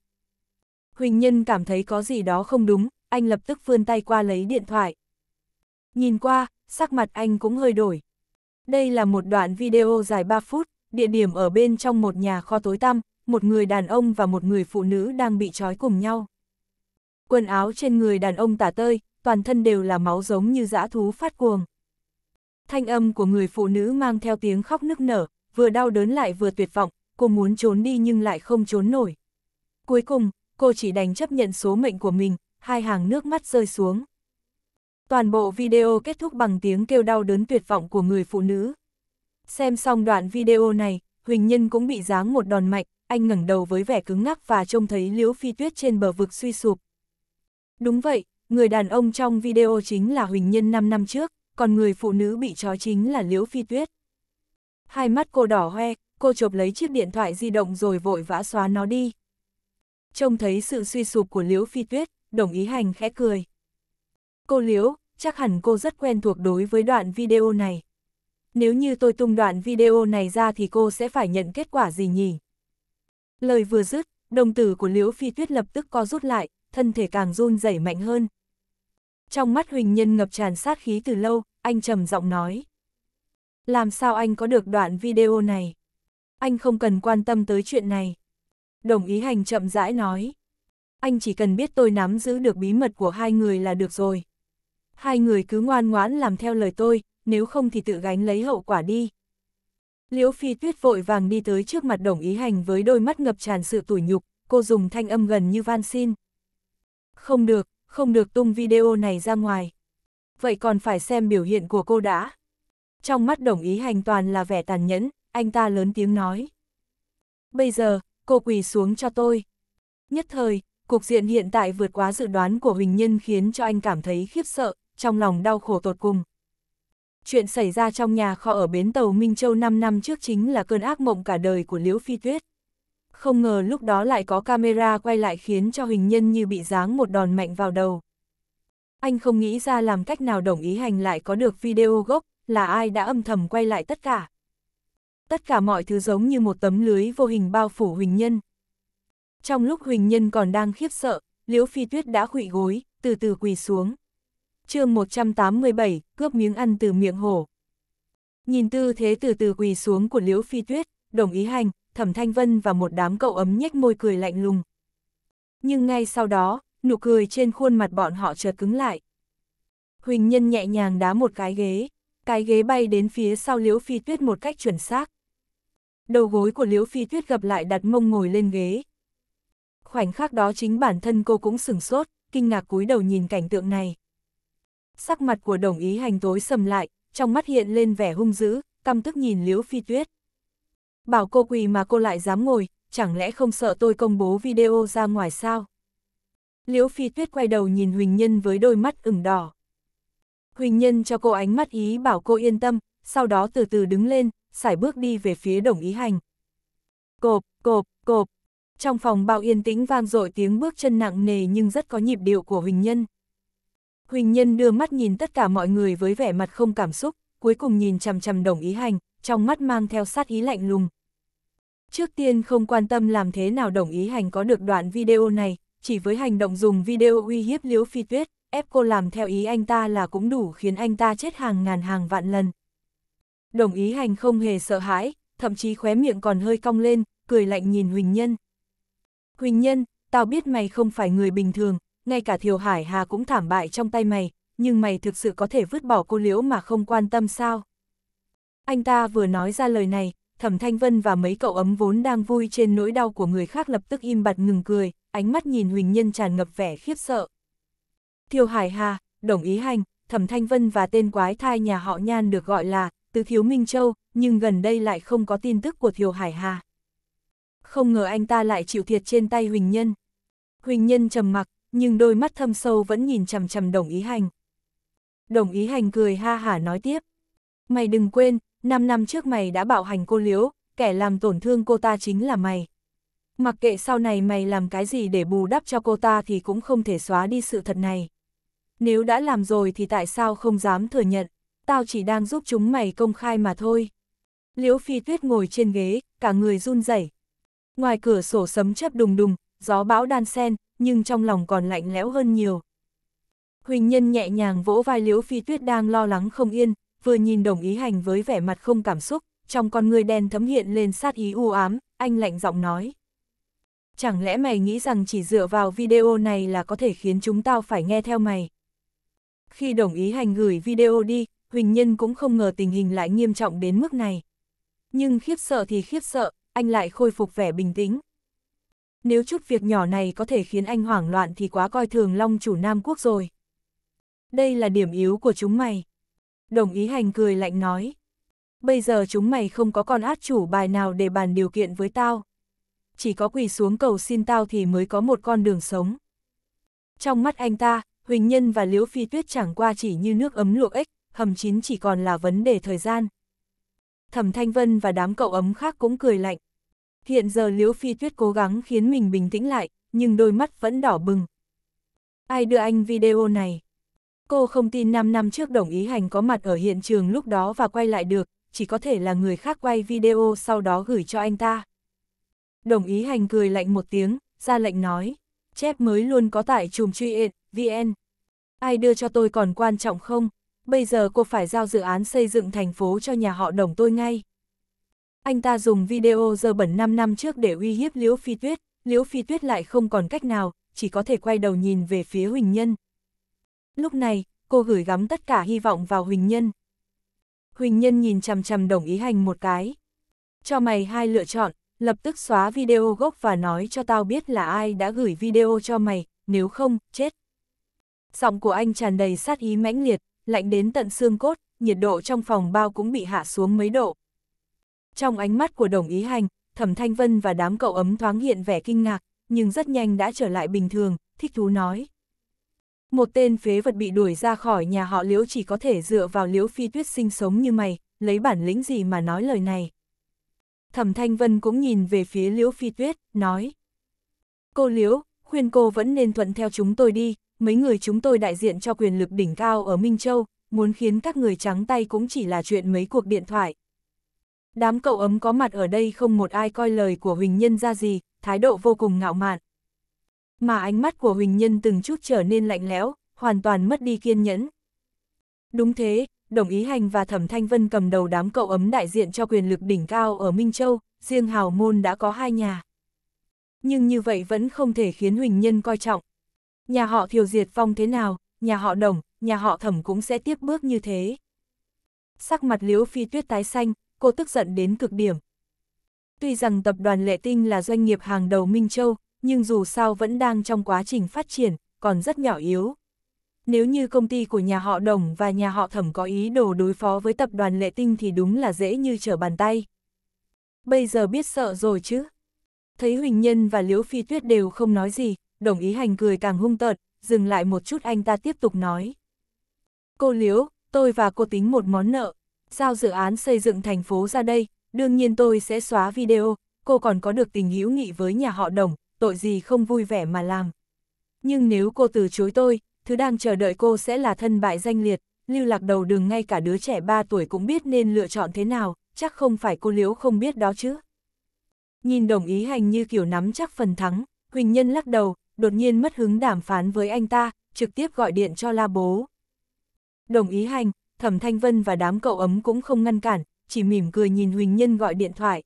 Huỳnh Nhân cảm thấy có gì đó không đúng, anh lập tức vươn tay qua lấy điện thoại. Nhìn qua, sắc mặt anh cũng hơi đổi. Đây là một đoạn video dài 3 phút, địa điểm ở bên trong một nhà kho tối tăm, một người đàn ông và một người phụ nữ đang bị trói cùng nhau. Quần áo trên người đàn ông tả tơi, toàn thân đều là máu giống như dã thú phát cuồng. Thanh âm của người phụ nữ mang theo tiếng khóc nức nở, vừa đau đớn lại vừa tuyệt vọng, cô muốn trốn đi nhưng lại không trốn nổi. Cuối cùng, cô chỉ đành chấp nhận số mệnh của mình, hai hàng nước mắt rơi xuống. Toàn bộ video kết thúc bằng tiếng kêu đau đớn tuyệt vọng của người phụ nữ. Xem xong đoạn video này, Huỳnh Nhân cũng bị giáng một đòn mạnh, anh ngẩng đầu với vẻ cứng ngắc và trông thấy liễu phi tuyết trên bờ vực suy sụp. Đúng vậy, người đàn ông trong video chính là Huỳnh Nhân 5 năm trước còn người phụ nữ bị trói chính là Liễu Phi Tuyết. Hai mắt cô đỏ hoe, cô chộp lấy chiếc điện thoại di động rồi vội vã xóa nó đi. Trông thấy sự suy sụp của Liễu Phi Tuyết, đồng ý hành khẽ cười. Cô Liễu, chắc hẳn cô rất quen thuộc đối với đoạn video này. Nếu như tôi tung đoạn video này ra thì cô sẽ phải nhận kết quả gì nhỉ? Lời vừa dứt, đồng tử của Liễu Phi Tuyết lập tức co rút lại, thân thể càng run rẩy mạnh hơn, trong mắt Huỳnh Nhân ngập tràn sát khí từ lâu, anh trầm giọng nói. Làm sao anh có được đoạn video này? Anh không cần quan tâm tới chuyện này. Đồng ý hành chậm rãi nói. Anh chỉ cần biết tôi nắm giữ được bí mật của hai người là được rồi. Hai người cứ ngoan ngoãn làm theo lời tôi, nếu không thì tự gánh lấy hậu quả đi. Liễu Phi Tuyết vội vàng đi tới trước mặt đồng ý hành với đôi mắt ngập tràn sự tủi nhục, cô dùng thanh âm gần như van xin. Không được, không được tung video này ra ngoài. Vậy còn phải xem biểu hiện của cô đã. Trong mắt đồng ý hành toàn là vẻ tàn nhẫn, anh ta lớn tiếng nói. Bây giờ, cô quỳ xuống cho tôi. Nhất thời, cục diện hiện tại vượt quá dự đoán của Huỳnh Nhân khiến cho anh cảm thấy khiếp sợ, trong lòng đau khổ tột cùng. Chuyện xảy ra trong nhà kho ở bến tàu Minh Châu 5 năm trước chính là cơn ác mộng cả đời của Liễu Phi Tuyết không ngờ lúc đó lại có camera quay lại khiến cho hình nhân như bị giáng một đòn mạnh vào đầu. Anh không nghĩ ra làm cách nào đồng ý hành lại có được video gốc, là ai đã âm thầm quay lại tất cả. Tất cả mọi thứ giống như một tấm lưới vô hình bao phủ Huỳnh Nhân. Trong lúc Huỳnh Nhân còn đang khiếp sợ, Liễu Phi Tuyết đã khụy gối, từ từ quỳ xuống. chương 187, cướp miếng ăn từ miệng hổ. Nhìn tư thế từ từ quỳ xuống của Liễu Phi Tuyết, đồng ý hành, Thẩm Thanh Vân và một đám cậu ấm nhếch môi cười lạnh lùng. Nhưng ngay sau đó, nụ cười trên khuôn mặt bọn họ chợt cứng lại. Huỳnh Nhân nhẹ nhàng đá một cái ghế, cái ghế bay đến phía sau Liễu Phi Tuyết một cách chuẩn xác. Đầu gối của Liễu Phi Tuyết gặp lại đặt mông ngồi lên ghế. Khoảnh khắc đó chính bản thân cô cũng sửng sốt, kinh ngạc cúi đầu nhìn cảnh tượng này. Sắc mặt của đồng ý hành tối sầm lại, trong mắt hiện lên vẻ hung dữ, căm tức nhìn Liễu Phi Tuyết. Bảo cô quỳ mà cô lại dám ngồi, chẳng lẽ không sợ tôi công bố video ra ngoài sao? Liễu Phi Tuyết quay đầu nhìn Huỳnh Nhân với đôi mắt ửng đỏ. Huỳnh Nhân cho cô ánh mắt ý bảo cô yên tâm, sau đó từ từ đứng lên, sải bước đi về phía đồng ý hành. Cộp, cộp, cộp. Trong phòng bao yên tĩnh vang dội tiếng bước chân nặng nề nhưng rất có nhịp điệu của Huỳnh Nhân. Huỳnh Nhân đưa mắt nhìn tất cả mọi người với vẻ mặt không cảm xúc, cuối cùng nhìn chằm chằm đồng ý hành, trong mắt mang theo sát ý lạnh lùng. Trước tiên không quan tâm làm thế nào đồng ý hành có được đoạn video này, chỉ với hành động dùng video uy hiếp Liễu Phi Tuyết, ép cô làm theo ý anh ta là cũng đủ khiến anh ta chết hàng ngàn hàng vạn lần. Đồng ý hành không hề sợ hãi, thậm chí khóe miệng còn hơi cong lên, cười lạnh nhìn Huỳnh Nhân. Huỳnh Nhân, tao biết mày không phải người bình thường, ngay cả Thiều Hải Hà cũng thảm bại trong tay mày, nhưng mày thực sự có thể vứt bỏ cô Liễu mà không quan tâm sao? Anh ta vừa nói ra lời này, Thẩm Thanh Vân và mấy cậu ấm vốn đang vui trên nỗi đau của người khác lập tức im bặt ngừng cười, ánh mắt nhìn Huỳnh Nhân tràn ngập vẻ khiếp sợ. Thiêu Hải Hà, đồng ý hành, Thẩm Thanh Vân và tên quái thai nhà họ Nhan được gọi là Tứ Thiếu Minh Châu, nhưng gần đây lại không có tin tức của Thiều Hải Hà. Không ngờ anh ta lại chịu thiệt trên tay Huỳnh Nhân. Huỳnh Nhân trầm mặc, nhưng đôi mắt thâm sâu vẫn nhìn chằm chằm đồng ý hành. Đồng ý hành cười ha hả nói tiếp. Mày đừng quên, 5 năm trước mày đã bạo hành cô liếu, kẻ làm tổn thương cô ta chính là mày. Mặc kệ sau này mày làm cái gì để bù đắp cho cô ta thì cũng không thể xóa đi sự thật này. Nếu đã làm rồi thì tại sao không dám thừa nhận, tao chỉ đang giúp chúng mày công khai mà thôi. Liễu Phi Tuyết ngồi trên ghế, cả người run rẩy. Ngoài cửa sổ sấm chớp đùng đùng, gió bão đan sen, nhưng trong lòng còn lạnh lẽo hơn nhiều. Huỳnh Nhân nhẹ nhàng vỗ vai Liễu Phi Tuyết đang lo lắng không yên, vừa nhìn đồng ý hành với vẻ mặt không cảm xúc, trong con người đen thấm hiện lên sát ý u ám, anh lạnh giọng nói. Chẳng lẽ mày nghĩ rằng chỉ dựa vào video này là có thể khiến chúng tao phải nghe theo mày? Khi đồng ý hành gửi video đi, Huỳnh Nhân cũng không ngờ tình hình lại nghiêm trọng đến mức này. Nhưng khiếp sợ thì khiếp sợ, anh lại khôi phục vẻ bình tĩnh. Nếu chút việc nhỏ này có thể khiến anh hoảng loạn thì quá coi thường Long chủ Nam Quốc rồi. Đây là điểm yếu của chúng mày đồng ý hành cười lạnh nói. Bây giờ chúng mày không có con át chủ bài nào để bàn điều kiện với tao. Chỉ có quỳ xuống cầu xin tao thì mới có một con đường sống. Trong mắt anh ta, Huỳnh Nhân và Liễu Phi Tuyết chẳng qua chỉ như nước ấm luộc ếch, hầm chín chỉ còn là vấn đề thời gian. Thẩm Thanh Vân và đám cậu ấm khác cũng cười lạnh. Hiện giờ Liễu Phi Tuyết cố gắng khiến mình bình tĩnh lại, nhưng đôi mắt vẫn đỏ bừng. Ai đưa anh video này? Cô không tin 5 năm trước đồng ý hành có mặt ở hiện trường lúc đó và quay lại được, chỉ có thể là người khác quay video sau đó gửi cho anh ta. Đồng ý hành cười lạnh một tiếng, ra lệnh nói, chép mới luôn có tại chùm truy ện, VN. Ai đưa cho tôi còn quan trọng không? Bây giờ cô phải giao dự án xây dựng thành phố cho nhà họ đồng tôi ngay. Anh ta dùng video giờ bẩn 5 năm trước để uy hiếp Liễu Phi Tuyết, Liễu Phi Tuyết lại không còn cách nào, chỉ có thể quay đầu nhìn về phía Huỳnh Nhân, Lúc này, cô gửi gắm tất cả hy vọng vào Huỳnh Nhân. Huỳnh Nhân nhìn chằm chằm đồng ý hành một cái. Cho mày hai lựa chọn, lập tức xóa video gốc và nói cho tao biết là ai đã gửi video cho mày, nếu không, chết. Giọng của anh tràn đầy sát ý mãnh liệt, lạnh đến tận xương cốt, nhiệt độ trong phòng bao cũng bị hạ xuống mấy độ. Trong ánh mắt của đồng ý hành, Thẩm Thanh Vân và đám cậu ấm thoáng hiện vẻ kinh ngạc, nhưng rất nhanh đã trở lại bình thường, thích thú nói. Một tên phế vật bị đuổi ra khỏi nhà họ liễu chỉ có thể dựa vào liễu phi tuyết sinh sống như mày, lấy bản lĩnh gì mà nói lời này. Thẩm Thanh Vân cũng nhìn về phía liễu phi tuyết, nói. Cô liễu, khuyên cô vẫn nên thuận theo chúng tôi đi, mấy người chúng tôi đại diện cho quyền lực đỉnh cao ở Minh Châu, muốn khiến các người trắng tay cũng chỉ là chuyện mấy cuộc điện thoại. Đám cậu ấm có mặt ở đây không một ai coi lời của Huỳnh Nhân ra gì, thái độ vô cùng ngạo mạn mà ánh mắt của Huỳnh Nhân từng chút trở nên lạnh lẽo, hoàn toàn mất đi kiên nhẫn. Đúng thế, Đồng Ý Hành và Thẩm Thanh Vân cầm đầu đám cậu ấm đại diện cho quyền lực đỉnh cao ở Minh Châu, riêng Hào Môn đã có hai nhà. Nhưng như vậy vẫn không thể khiến Huỳnh Nhân coi trọng. Nhà họ Thiều Diệt Phong thế nào, nhà họ Đồng, nhà họ Thẩm cũng sẽ tiếp bước như thế. Sắc mặt Liễu Phi Tuyết tái xanh, cô tức giận đến cực điểm. Tuy rằng tập đoàn Lệ Tinh là doanh nghiệp hàng đầu Minh Châu, nhưng dù sao vẫn đang trong quá trình phát triển, còn rất nhỏ yếu. Nếu như công ty của nhà họ Đồng và nhà họ Thẩm có ý đồ đối phó với tập đoàn Lệ Tinh thì đúng là dễ như trở bàn tay. Bây giờ biết sợ rồi chứ. Thấy Huỳnh Nhân và Liễu Phi Tuyết đều không nói gì, đồng ý hành cười càng hung tợn, dừng lại một chút anh ta tiếp tục nói. Cô Liễu, tôi và cô tính một món nợ, giao dự án xây dựng thành phố ra đây, đương nhiên tôi sẽ xóa video, cô còn có được tình hữu nghị với nhà họ đồng, tội gì không vui vẻ mà làm. Nhưng nếu cô từ chối tôi, thứ đang chờ đợi cô sẽ là thân bại danh liệt, lưu lạc đầu đường ngay cả đứa trẻ 3 tuổi cũng biết nên lựa chọn thế nào, chắc không phải cô Liễu không biết đó chứ. Nhìn đồng ý hành như kiểu nắm chắc phần thắng, Huỳnh Nhân lắc đầu, đột nhiên mất hứng đàm phán với anh ta, trực tiếp gọi điện cho la bố. Đồng ý hành, Thẩm Thanh Vân và đám cậu ấm cũng không ngăn cản, chỉ mỉm cười nhìn Huỳnh Nhân gọi điện thoại,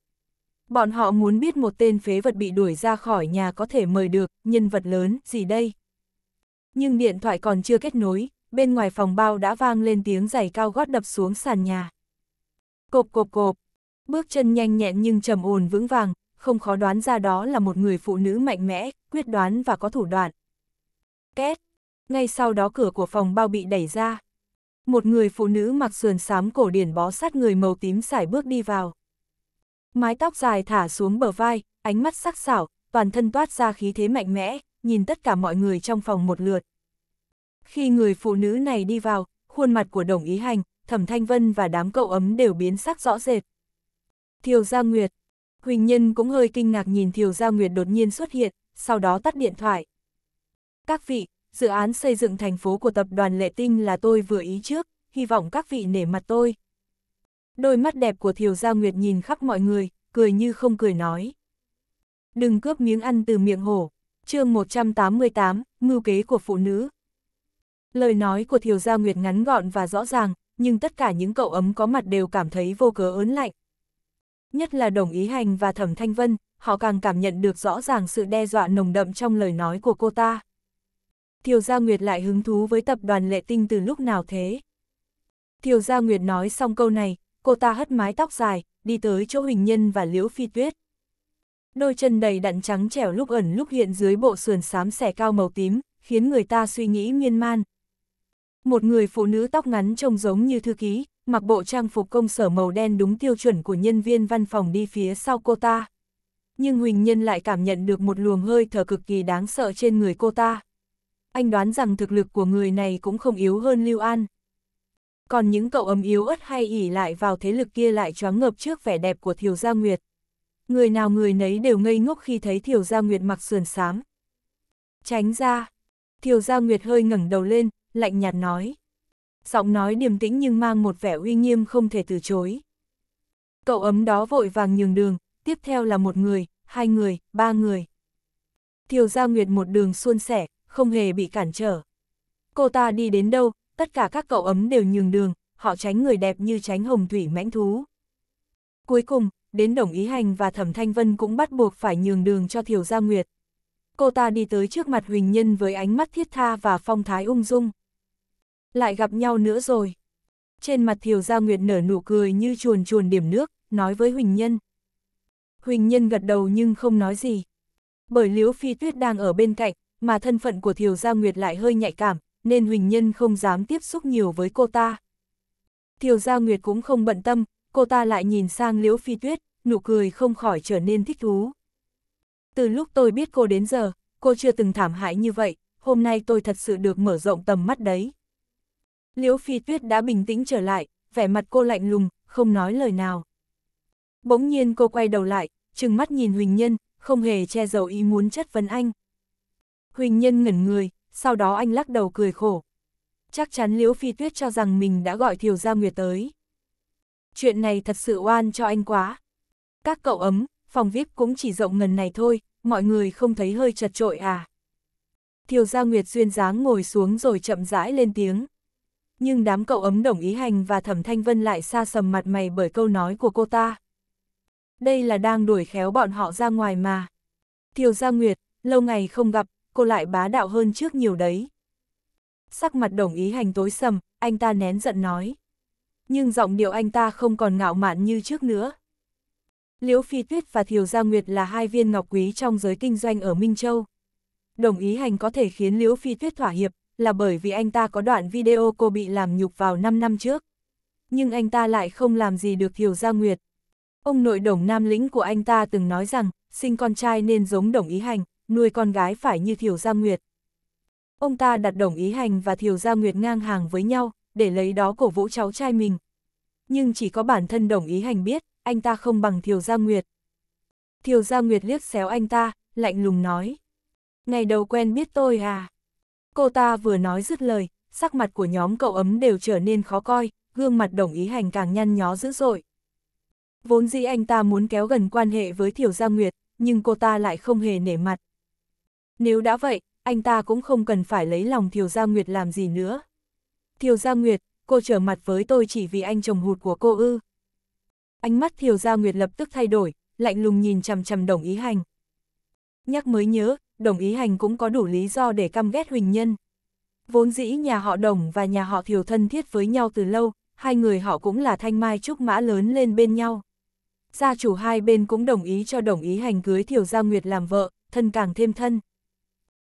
Bọn họ muốn biết một tên phế vật bị đuổi ra khỏi nhà có thể mời được, nhân vật lớn, gì đây? Nhưng điện thoại còn chưa kết nối, bên ngoài phòng bao đã vang lên tiếng giày cao gót đập xuống sàn nhà. Cộp cộp cộp, bước chân nhanh nhẹn nhưng trầm ồn vững vàng, không khó đoán ra đó là một người phụ nữ mạnh mẽ, quyết đoán và có thủ đoạn. Két, ngay sau đó cửa của phòng bao bị đẩy ra. Một người phụ nữ mặc sườn xám cổ điển bó sát người màu tím sải bước đi vào mái tóc dài thả xuống bờ vai, ánh mắt sắc sảo, toàn thân toát ra khí thế mạnh mẽ, nhìn tất cả mọi người trong phòng một lượt. Khi người phụ nữ này đi vào, khuôn mặt của đồng ý hành, thẩm thanh vân và đám cậu ấm đều biến sắc rõ rệt. Thiều Gia Nguyệt Huỳnh Nhân cũng hơi kinh ngạc nhìn Thiều Gia Nguyệt đột nhiên xuất hiện, sau đó tắt điện thoại. Các vị, dự án xây dựng thành phố của tập đoàn Lệ Tinh là tôi vừa ý trước, hy vọng các vị nể mặt tôi. Đôi mắt đẹp của Thiều Gia Nguyệt nhìn khắp mọi người, cười như không cười nói. Đừng cướp miếng ăn từ miệng hổ. chương 188, Mưu kế của phụ nữ. Lời nói của Thiều Gia Nguyệt ngắn gọn và rõ ràng, nhưng tất cả những cậu ấm có mặt đều cảm thấy vô cớ ớn lạnh. Nhất là Đồng Ý Hành và Thẩm Thanh Vân, họ càng cảm nhận được rõ ràng sự đe dọa nồng đậm trong lời nói của cô ta. Thiều Gia Nguyệt lại hứng thú với tập đoàn lệ tinh từ lúc nào thế? Thiều Gia Nguyệt nói xong câu này, cô ta hất mái tóc dài, đi tới chỗ Huỳnh Nhân và Liễu Phi Tuyết. Đôi chân đầy đặn trắng trẻo lúc ẩn lúc hiện dưới bộ sườn xám xẻ cao màu tím, khiến người ta suy nghĩ miên man. Một người phụ nữ tóc ngắn trông giống như thư ký, mặc bộ trang phục công sở màu đen đúng tiêu chuẩn của nhân viên văn phòng đi phía sau cô ta. Nhưng Huỳnh Nhân lại cảm nhận được một luồng hơi thở cực kỳ đáng sợ trên người cô ta. Anh đoán rằng thực lực của người này cũng không yếu hơn Lưu An còn những cậu ấm yếu ớt hay ỉ lại vào thế lực kia lại choáng ngợp trước vẻ đẹp của Thiều Gia Nguyệt. Người nào người nấy đều ngây ngốc khi thấy Thiều Gia Nguyệt mặc sườn xám. Tránh ra. Thiều Gia Nguyệt hơi ngẩng đầu lên, lạnh nhạt nói. Giọng nói điềm tĩnh nhưng mang một vẻ uy nghiêm không thể từ chối. Cậu ấm đó vội vàng nhường đường, tiếp theo là một người, hai người, ba người. Thiều Gia Nguyệt một đường xuôn sẻ, không hề bị cản trở. Cô ta đi đến đâu, tất cả các cậu ấm đều nhường đường, họ tránh người đẹp như tránh hồng thủy mãnh thú. Cuối cùng, đến Đồng Ý Hành và Thẩm Thanh Vân cũng bắt buộc phải nhường đường cho Thiều Gia Nguyệt. Cô ta đi tới trước mặt Huỳnh Nhân với ánh mắt thiết tha và phong thái ung dung. Lại gặp nhau nữa rồi. Trên mặt Thiều Gia Nguyệt nở nụ cười như chuồn chuồn điểm nước, nói với Huỳnh Nhân. Huỳnh Nhân gật đầu nhưng không nói gì. Bởi Liễu Phi Tuyết đang ở bên cạnh, mà thân phận của Thiều Gia Nguyệt lại hơi nhạy cảm, nên Huỳnh Nhân không dám tiếp xúc nhiều với cô ta. Thiều Gia Nguyệt cũng không bận tâm, cô ta lại nhìn sang Liễu Phi Tuyết, nụ cười không khỏi trở nên thích thú. Từ lúc tôi biết cô đến giờ, cô chưa từng thảm hại như vậy, hôm nay tôi thật sự được mở rộng tầm mắt đấy. Liễu Phi Tuyết đã bình tĩnh trở lại, vẻ mặt cô lạnh lùng, không nói lời nào. Bỗng nhiên cô quay đầu lại, trừng mắt nhìn Huỳnh Nhân, không hề che giấu ý muốn chất vấn anh. Huỳnh Nhân ngẩn người, sau đó anh lắc đầu cười khổ. Chắc chắn Liễu Phi Tuyết cho rằng mình đã gọi Thiều Gia Nguyệt tới. Chuyện này thật sự oan cho anh quá. Các cậu ấm, phòng VIP cũng chỉ rộng ngần này thôi, mọi người không thấy hơi chật trội à. Thiều Gia Nguyệt duyên dáng ngồi xuống rồi chậm rãi lên tiếng. Nhưng đám cậu ấm đồng ý hành và thẩm thanh vân lại xa sầm mặt mày bởi câu nói của cô ta. Đây là đang đuổi khéo bọn họ ra ngoài mà. Thiều Gia Nguyệt, lâu ngày không gặp, cô lại bá đạo hơn trước nhiều đấy. Sắc mặt đồng ý hành tối sầm, anh ta nén giận nói. Nhưng giọng điệu anh ta không còn ngạo mạn như trước nữa. Liễu Phi Tuyết và Thiều Gia Nguyệt là hai viên ngọc quý trong giới kinh doanh ở Minh Châu. Đồng ý hành có thể khiến Liễu Phi Tuyết thỏa hiệp là bởi vì anh ta có đoạn video cô bị làm nhục vào 5 năm trước. Nhưng anh ta lại không làm gì được Thiều Gia Nguyệt. Ông nội đồng nam lĩnh của anh ta từng nói rằng, sinh con trai nên giống đồng ý hành, nuôi con gái phải như Thiều Gia Nguyệt. Ông ta đặt đồng ý hành và Thiều Gia Nguyệt ngang hàng với nhau, để lấy đó cổ vũ cháu trai mình. Nhưng chỉ có bản thân đồng ý hành biết, anh ta không bằng Thiều Gia Nguyệt. Thiều Gia Nguyệt liếc xéo anh ta, lạnh lùng nói. Ngày đầu quen biết tôi à? Cô ta vừa nói dứt lời, sắc mặt của nhóm cậu ấm đều trở nên khó coi, gương mặt đồng ý hành càng nhăn nhó dữ dội. Vốn dĩ anh ta muốn kéo gần quan hệ với Thiều Gia Nguyệt, nhưng cô ta lại không hề nể mặt, nếu đã vậy, anh ta cũng không cần phải lấy lòng Thiều Gia Nguyệt làm gì nữa. Thiều Gia Nguyệt, cô trở mặt với tôi chỉ vì anh chồng hụt của cô ư. Ánh mắt Thiều Gia Nguyệt lập tức thay đổi, lạnh lùng nhìn chằm chằm đồng ý hành. Nhắc mới nhớ, đồng ý hành cũng có đủ lý do để căm ghét Huỳnh Nhân. Vốn dĩ nhà họ đồng và nhà họ Thiều thân thiết với nhau từ lâu, hai người họ cũng là thanh mai trúc mã lớn lên bên nhau. Gia chủ hai bên cũng đồng ý cho đồng ý hành cưới Thiều Gia Nguyệt làm vợ, thân càng thêm thân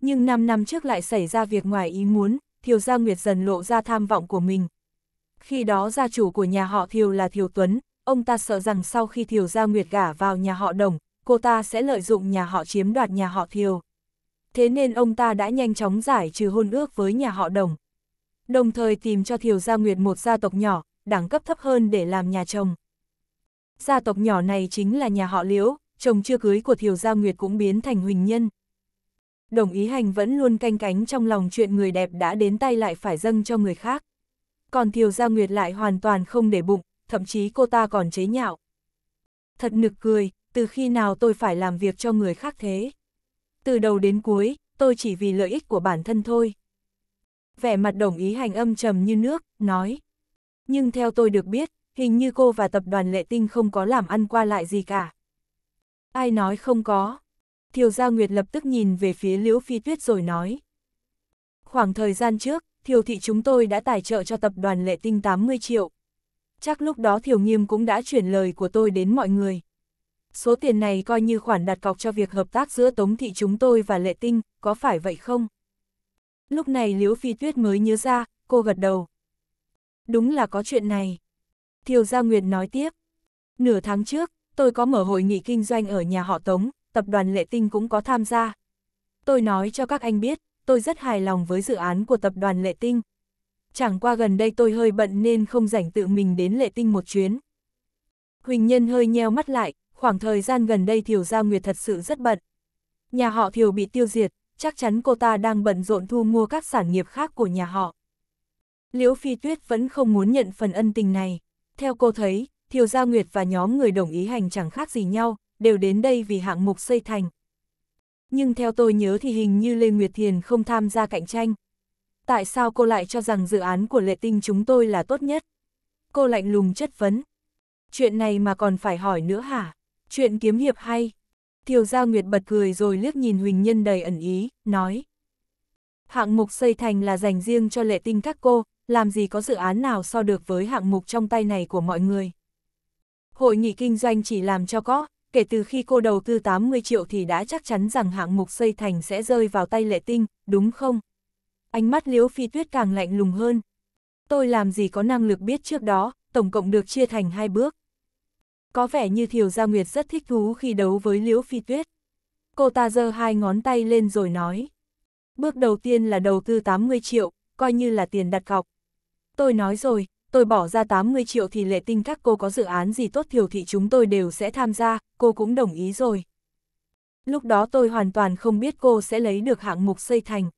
nhưng 5 năm trước lại xảy ra việc ngoài ý muốn, Thiều Gia Nguyệt dần lộ ra tham vọng của mình. Khi đó gia chủ của nhà họ Thiều là Thiều Tuấn, ông ta sợ rằng sau khi Thiều Gia Nguyệt gả vào nhà họ Đồng, cô ta sẽ lợi dụng nhà họ chiếm đoạt nhà họ Thiều. Thế nên ông ta đã nhanh chóng giải trừ hôn ước với nhà họ Đồng. Đồng thời tìm cho Thiều Gia Nguyệt một gia tộc nhỏ, đẳng cấp thấp hơn để làm nhà chồng. Gia tộc nhỏ này chính là nhà họ Liễu, chồng chưa cưới của Thiều Gia Nguyệt cũng biến thành huỳnh nhân. Đồng ý hành vẫn luôn canh cánh trong lòng chuyện người đẹp đã đến tay lại phải dâng cho người khác. Còn Thiều Gia Nguyệt lại hoàn toàn không để bụng, thậm chí cô ta còn chế nhạo. Thật nực cười, từ khi nào tôi phải làm việc cho người khác thế? Từ đầu đến cuối, tôi chỉ vì lợi ích của bản thân thôi. Vẻ mặt đồng ý hành âm trầm như nước, nói. Nhưng theo tôi được biết, hình như cô và tập đoàn lệ tinh không có làm ăn qua lại gì cả. Ai nói không có? Thiều Gia Nguyệt lập tức nhìn về phía Liễu Phi Tuyết rồi nói. Khoảng thời gian trước, Thiều Thị chúng tôi đã tài trợ cho tập đoàn Lệ Tinh 80 triệu. Chắc lúc đó Thiều Nghiêm cũng đã chuyển lời của tôi đến mọi người. Số tiền này coi như khoản đặt cọc cho việc hợp tác giữa Tống Thị chúng tôi và Lệ Tinh, có phải vậy không? Lúc này Liễu Phi Tuyết mới nhớ ra, cô gật đầu. Đúng là có chuyện này. Thiều Gia Nguyệt nói tiếp. Nửa tháng trước, tôi có mở hội nghị kinh doanh ở nhà họ Tống, tập đoàn Lệ Tinh cũng có tham gia. Tôi nói cho các anh biết, tôi rất hài lòng với dự án của tập đoàn Lệ Tinh. Chẳng qua gần đây tôi hơi bận nên không rảnh tự mình đến Lệ Tinh một chuyến. Huỳnh Nhân hơi nheo mắt lại, khoảng thời gian gần đây Thiều Gia Nguyệt thật sự rất bận. Nhà họ Thiều bị tiêu diệt, chắc chắn cô ta đang bận rộn thu mua các sản nghiệp khác của nhà họ. Liễu Phi Tuyết vẫn không muốn nhận phần ân tình này. Theo cô thấy, Thiều Gia Nguyệt và nhóm người đồng ý hành chẳng khác gì nhau, đều đến đây vì hạng mục xây thành. Nhưng theo tôi nhớ thì hình như Lê Nguyệt Thiền không tham gia cạnh tranh. Tại sao cô lại cho rằng dự án của lệ tinh chúng tôi là tốt nhất? Cô lạnh lùng chất vấn. Chuyện này mà còn phải hỏi nữa hả? Chuyện kiếm hiệp hay? Thiều Giao Nguyệt bật cười rồi liếc nhìn Huỳnh Nhân đầy ẩn ý, nói. Hạng mục xây thành là dành riêng cho lệ tinh các cô, làm gì có dự án nào so được với hạng mục trong tay này của mọi người. Hội nghị kinh doanh chỉ làm cho có, kể từ khi cô đầu tư 80 triệu thì đã chắc chắn rằng hạng mục xây thành sẽ rơi vào tay lệ tinh, đúng không? Ánh mắt liễu phi tuyết càng lạnh lùng hơn. Tôi làm gì có năng lực biết trước đó, tổng cộng được chia thành hai bước. Có vẻ như Thiều Gia Nguyệt rất thích thú khi đấu với liễu phi tuyết. Cô ta giơ hai ngón tay lên rồi nói. Bước đầu tiên là đầu tư 80 triệu, coi như là tiền đặt cọc. Tôi nói rồi, tôi bỏ ra 80 triệu thì lệ tinh các cô có dự án gì tốt thiểu thị chúng tôi đều sẽ tham gia, cô cũng đồng ý rồi. Lúc đó tôi hoàn toàn không biết cô sẽ lấy được hạng mục xây thành.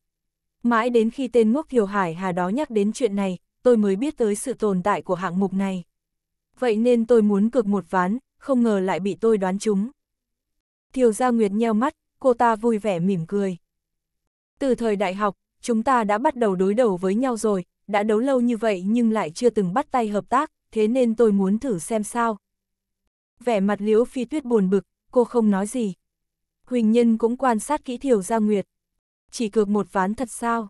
Mãi đến khi tên ngốc Thiều Hải Hà đó nhắc đến chuyện này, tôi mới biết tới sự tồn tại của hạng mục này. Vậy nên tôi muốn cược một ván, không ngờ lại bị tôi đoán trúng. Thiều Gia Nguyệt nheo mắt, cô ta vui vẻ mỉm cười. Từ thời đại học, chúng ta đã bắt đầu đối đầu với nhau rồi, đã đấu lâu như vậy nhưng lại chưa từng bắt tay hợp tác, thế nên tôi muốn thử xem sao. Vẻ mặt Liễu Phi Tuyết buồn bực, cô không nói gì. Huỳnh Nhân cũng quan sát kỹ Thiều Gia Nguyệt. Chỉ cược một ván thật sao?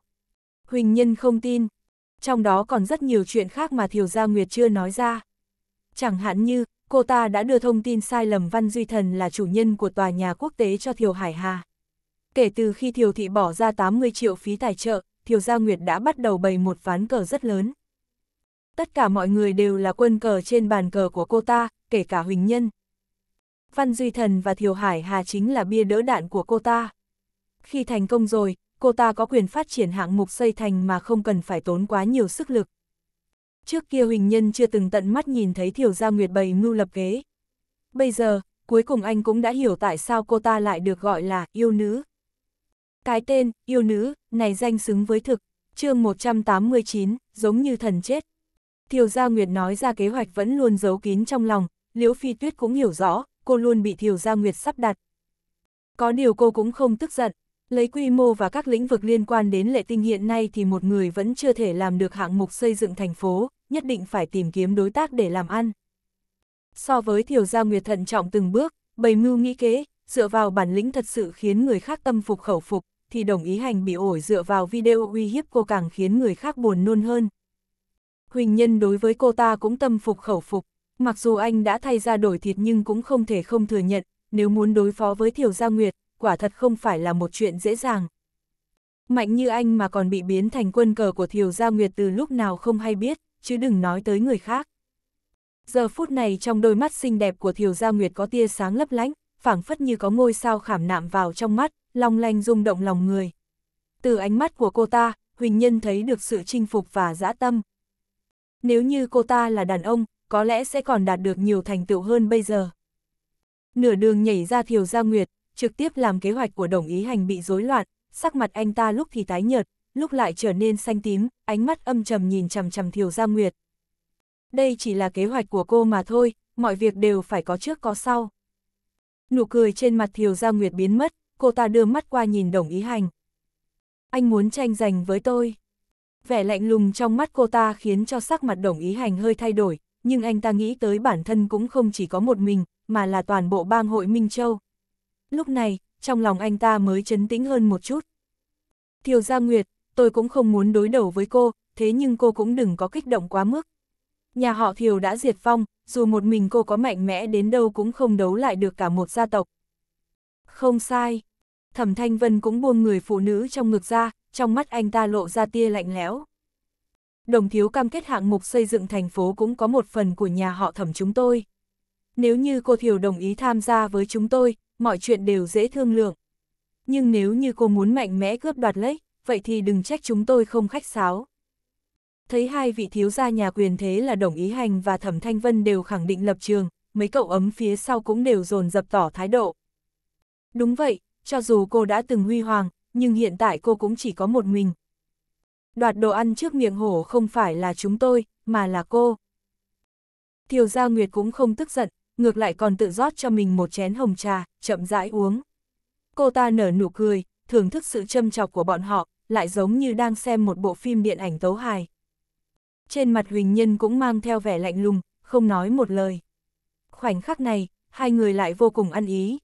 Huỳnh Nhân không tin. Trong đó còn rất nhiều chuyện khác mà Thiều Gia Nguyệt chưa nói ra. Chẳng hạn như, cô ta đã đưa thông tin sai lầm Văn Duy Thần là chủ nhân của tòa nhà quốc tế cho Thiều Hải Hà. Kể từ khi Thiều Thị bỏ ra 80 triệu phí tài trợ, Thiều Gia Nguyệt đã bắt đầu bày một ván cờ rất lớn. Tất cả mọi người đều là quân cờ trên bàn cờ của cô ta, kể cả Huỳnh Nhân. Văn Duy Thần và Thiều Hải Hà chính là bia đỡ đạn của cô ta. Khi thành công rồi, cô ta có quyền phát triển hạng mục xây thành mà không cần phải tốn quá nhiều sức lực. Trước kia Huỳnh Nhân chưa từng tận mắt nhìn thấy Thiều Gia Nguyệt bày mưu lập kế. Bây giờ, cuối cùng anh cũng đã hiểu tại sao cô ta lại được gọi là yêu nữ. Cái tên, yêu nữ, này danh xứng với thực, chương 189, giống như thần chết. Thiều Gia Nguyệt nói ra kế hoạch vẫn luôn giấu kín trong lòng, Liễu Phi Tuyết cũng hiểu rõ, cô luôn bị Thiều Gia Nguyệt sắp đặt. Có điều cô cũng không tức giận, lấy quy mô và các lĩnh vực liên quan đến lệ tinh hiện nay thì một người vẫn chưa thể làm được hạng mục xây dựng thành phố, nhất định phải tìm kiếm đối tác để làm ăn. So với Thiều Gia Nguyệt thận trọng từng bước, bày mưu nghĩ kế, dựa vào bản lĩnh thật sự khiến người khác tâm phục khẩu phục, thì đồng ý hành bị ổi dựa vào video uy hiếp cô càng khiến người khác buồn nôn hơn. Huỳnh Nhân đối với cô ta cũng tâm phục khẩu phục, mặc dù anh đã thay ra đổi thịt nhưng cũng không thể không thừa nhận, nếu muốn đối phó với Thiểu Gia Nguyệt, quả thật không phải là một chuyện dễ dàng. Mạnh như anh mà còn bị biến thành quân cờ của Thiều Gia Nguyệt từ lúc nào không hay biết, chứ đừng nói tới người khác. Giờ phút này trong đôi mắt xinh đẹp của Thiều Gia Nguyệt có tia sáng lấp lánh, phảng phất như có ngôi sao khảm nạm vào trong mắt, long lanh rung động lòng người. Từ ánh mắt của cô ta, Huỳnh Nhân thấy được sự chinh phục và dã tâm. Nếu như cô ta là đàn ông, có lẽ sẽ còn đạt được nhiều thành tựu hơn bây giờ. Nửa đường nhảy ra Thiều Gia Nguyệt, trực tiếp làm kế hoạch của đồng ý hành bị rối loạn, sắc mặt anh ta lúc thì tái nhợt, lúc lại trở nên xanh tím, ánh mắt âm trầm nhìn chằm chằm Thiều Gia Nguyệt. Đây chỉ là kế hoạch của cô mà thôi, mọi việc đều phải có trước có sau. Nụ cười trên mặt Thiều Gia Nguyệt biến mất, cô ta đưa mắt qua nhìn đồng ý hành. Anh muốn tranh giành với tôi. Vẻ lạnh lùng trong mắt cô ta khiến cho sắc mặt đồng ý hành hơi thay đổi, nhưng anh ta nghĩ tới bản thân cũng không chỉ có một mình, mà là toàn bộ bang hội Minh Châu. Lúc này, trong lòng anh ta mới chấn tĩnh hơn một chút. Thiều Gia Nguyệt, tôi cũng không muốn đối đầu với cô, thế nhưng cô cũng đừng có kích động quá mức. Nhà họ Thiều đã diệt phong dù một mình cô có mạnh mẽ đến đâu cũng không đấu lại được cả một gia tộc. Không sai, Thẩm Thanh Vân cũng buông người phụ nữ trong ngực ra, trong mắt anh ta lộ ra tia lạnh lẽo. Đồng thiếu cam kết hạng mục xây dựng thành phố cũng có một phần của nhà họ thẩm chúng tôi. Nếu như cô Thiều đồng ý tham gia với chúng tôi, mọi chuyện đều dễ thương lượng. Nhưng nếu như cô muốn mạnh mẽ cướp đoạt lấy, vậy thì đừng trách chúng tôi không khách sáo. Thấy hai vị thiếu gia nhà quyền thế là Đồng Ý Hành và Thẩm Thanh Vân đều khẳng định lập trường, mấy cậu ấm phía sau cũng đều dồn dập tỏ thái độ. Đúng vậy, cho dù cô đã từng huy hoàng, nhưng hiện tại cô cũng chỉ có một mình. Đoạt đồ ăn trước miệng hổ không phải là chúng tôi, mà là cô. Thiều Gia Nguyệt cũng không tức giận, ngược lại còn tự rót cho mình một chén hồng trà, chậm rãi uống. Cô ta nở nụ cười, thưởng thức sự châm chọc của bọn họ, lại giống như đang xem một bộ phim điện ảnh tấu hài. Trên mặt Huỳnh Nhân cũng mang theo vẻ lạnh lùng, không nói một lời. Khoảnh khắc này, hai người lại vô cùng ăn ý.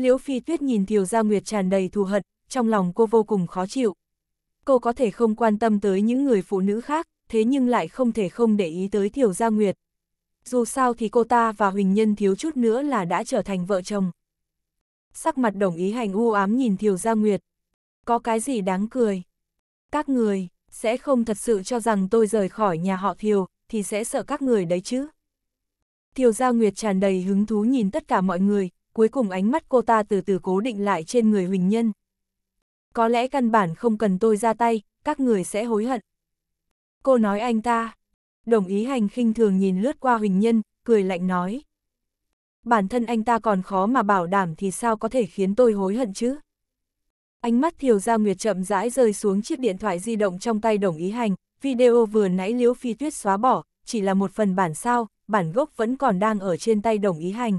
Liễu Phi Tuyết nhìn Thiều Gia Nguyệt tràn đầy thù hận, trong lòng cô vô cùng khó chịu. Cô có thể không quan tâm tới những người phụ nữ khác, thế nhưng lại không thể không để ý tới Thiều Gia Nguyệt. Dù sao thì cô ta và Huỳnh Nhân thiếu chút nữa là đã trở thành vợ chồng. Sắc mặt đồng ý hành u ám nhìn Thiều Gia Nguyệt. Có cái gì đáng cười? Các người, sẽ không thật sự cho rằng tôi rời khỏi nhà họ Thiều, thì sẽ sợ các người đấy chứ. Thiều Gia Nguyệt tràn đầy hứng thú nhìn tất cả mọi người, cuối cùng ánh mắt cô ta từ từ cố định lại trên người Huỳnh Nhân. Có lẽ căn bản không cần tôi ra tay, các người sẽ hối hận. Cô nói anh ta. Đồng ý hành khinh thường nhìn lướt qua Huỳnh Nhân, cười lạnh nói. Bản thân anh ta còn khó mà bảo đảm thì sao có thể khiến tôi hối hận chứ? Ánh mắt Thiều Gia Nguyệt chậm rãi rơi xuống chiếc điện thoại di động trong tay đồng ý hành, video vừa nãy Liễu Phi Tuyết xóa bỏ, chỉ là một phần bản sao, bản gốc vẫn còn đang ở trên tay đồng ý hành.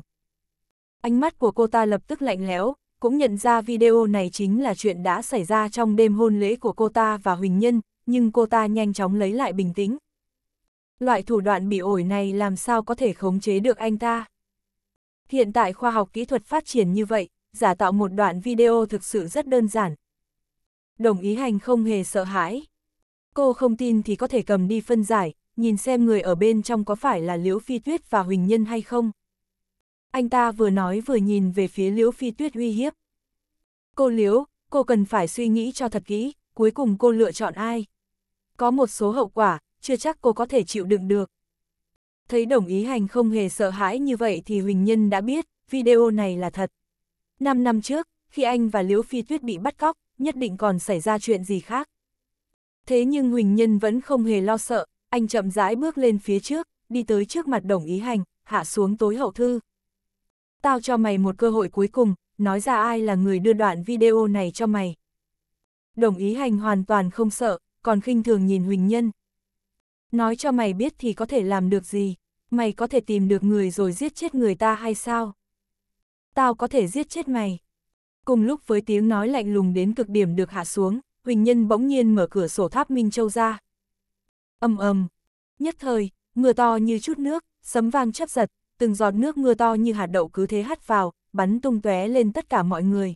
Ánh mắt của cô ta lập tức lạnh lẽo, cũng nhận ra video này chính là chuyện đã xảy ra trong đêm hôn lễ của cô ta và Huỳnh Nhân, nhưng cô ta nhanh chóng lấy lại bình tĩnh. Loại thủ đoạn bị ổi này làm sao có thể khống chế được anh ta? Hiện tại khoa học kỹ thuật phát triển như vậy, giả tạo một đoạn video thực sự rất đơn giản. Đồng ý hành không hề sợ hãi. Cô không tin thì có thể cầm đi phân giải, nhìn xem người ở bên trong có phải là Liễu Phi Tuyết và Huỳnh Nhân hay không. Anh ta vừa nói vừa nhìn về phía Liễu Phi Tuyết uy hiếp. Cô Liễu, cô cần phải suy nghĩ cho thật kỹ, cuối cùng cô lựa chọn ai. Có một số hậu quả, chưa chắc cô có thể chịu đựng được. Thấy đồng ý hành không hề sợ hãi như vậy thì Huỳnh Nhân đã biết, video này là thật. Năm năm trước, khi anh và Liễu Phi Tuyết bị bắt cóc, nhất định còn xảy ra chuyện gì khác. Thế nhưng Huỳnh Nhân vẫn không hề lo sợ, anh chậm rãi bước lên phía trước, đi tới trước mặt đồng ý hành, hạ xuống tối hậu thư, tao cho mày một cơ hội cuối cùng, nói ra ai là người đưa đoạn video này cho mày. Đồng ý hành hoàn toàn không sợ, còn khinh thường nhìn Huỳnh Nhân. Nói cho mày biết thì có thể làm được gì, mày có thể tìm được người rồi giết chết người ta hay sao? Tao có thể giết chết mày. Cùng lúc với tiếng nói lạnh lùng đến cực điểm được hạ xuống, Huỳnh Nhân bỗng nhiên mở cửa sổ tháp Minh Châu ra. ầm ầm, nhất thời, mưa to như chút nước, sấm vang chấp giật, từng giọt nước mưa to như hạt đậu cứ thế hắt vào, bắn tung tóe lên tất cả mọi người.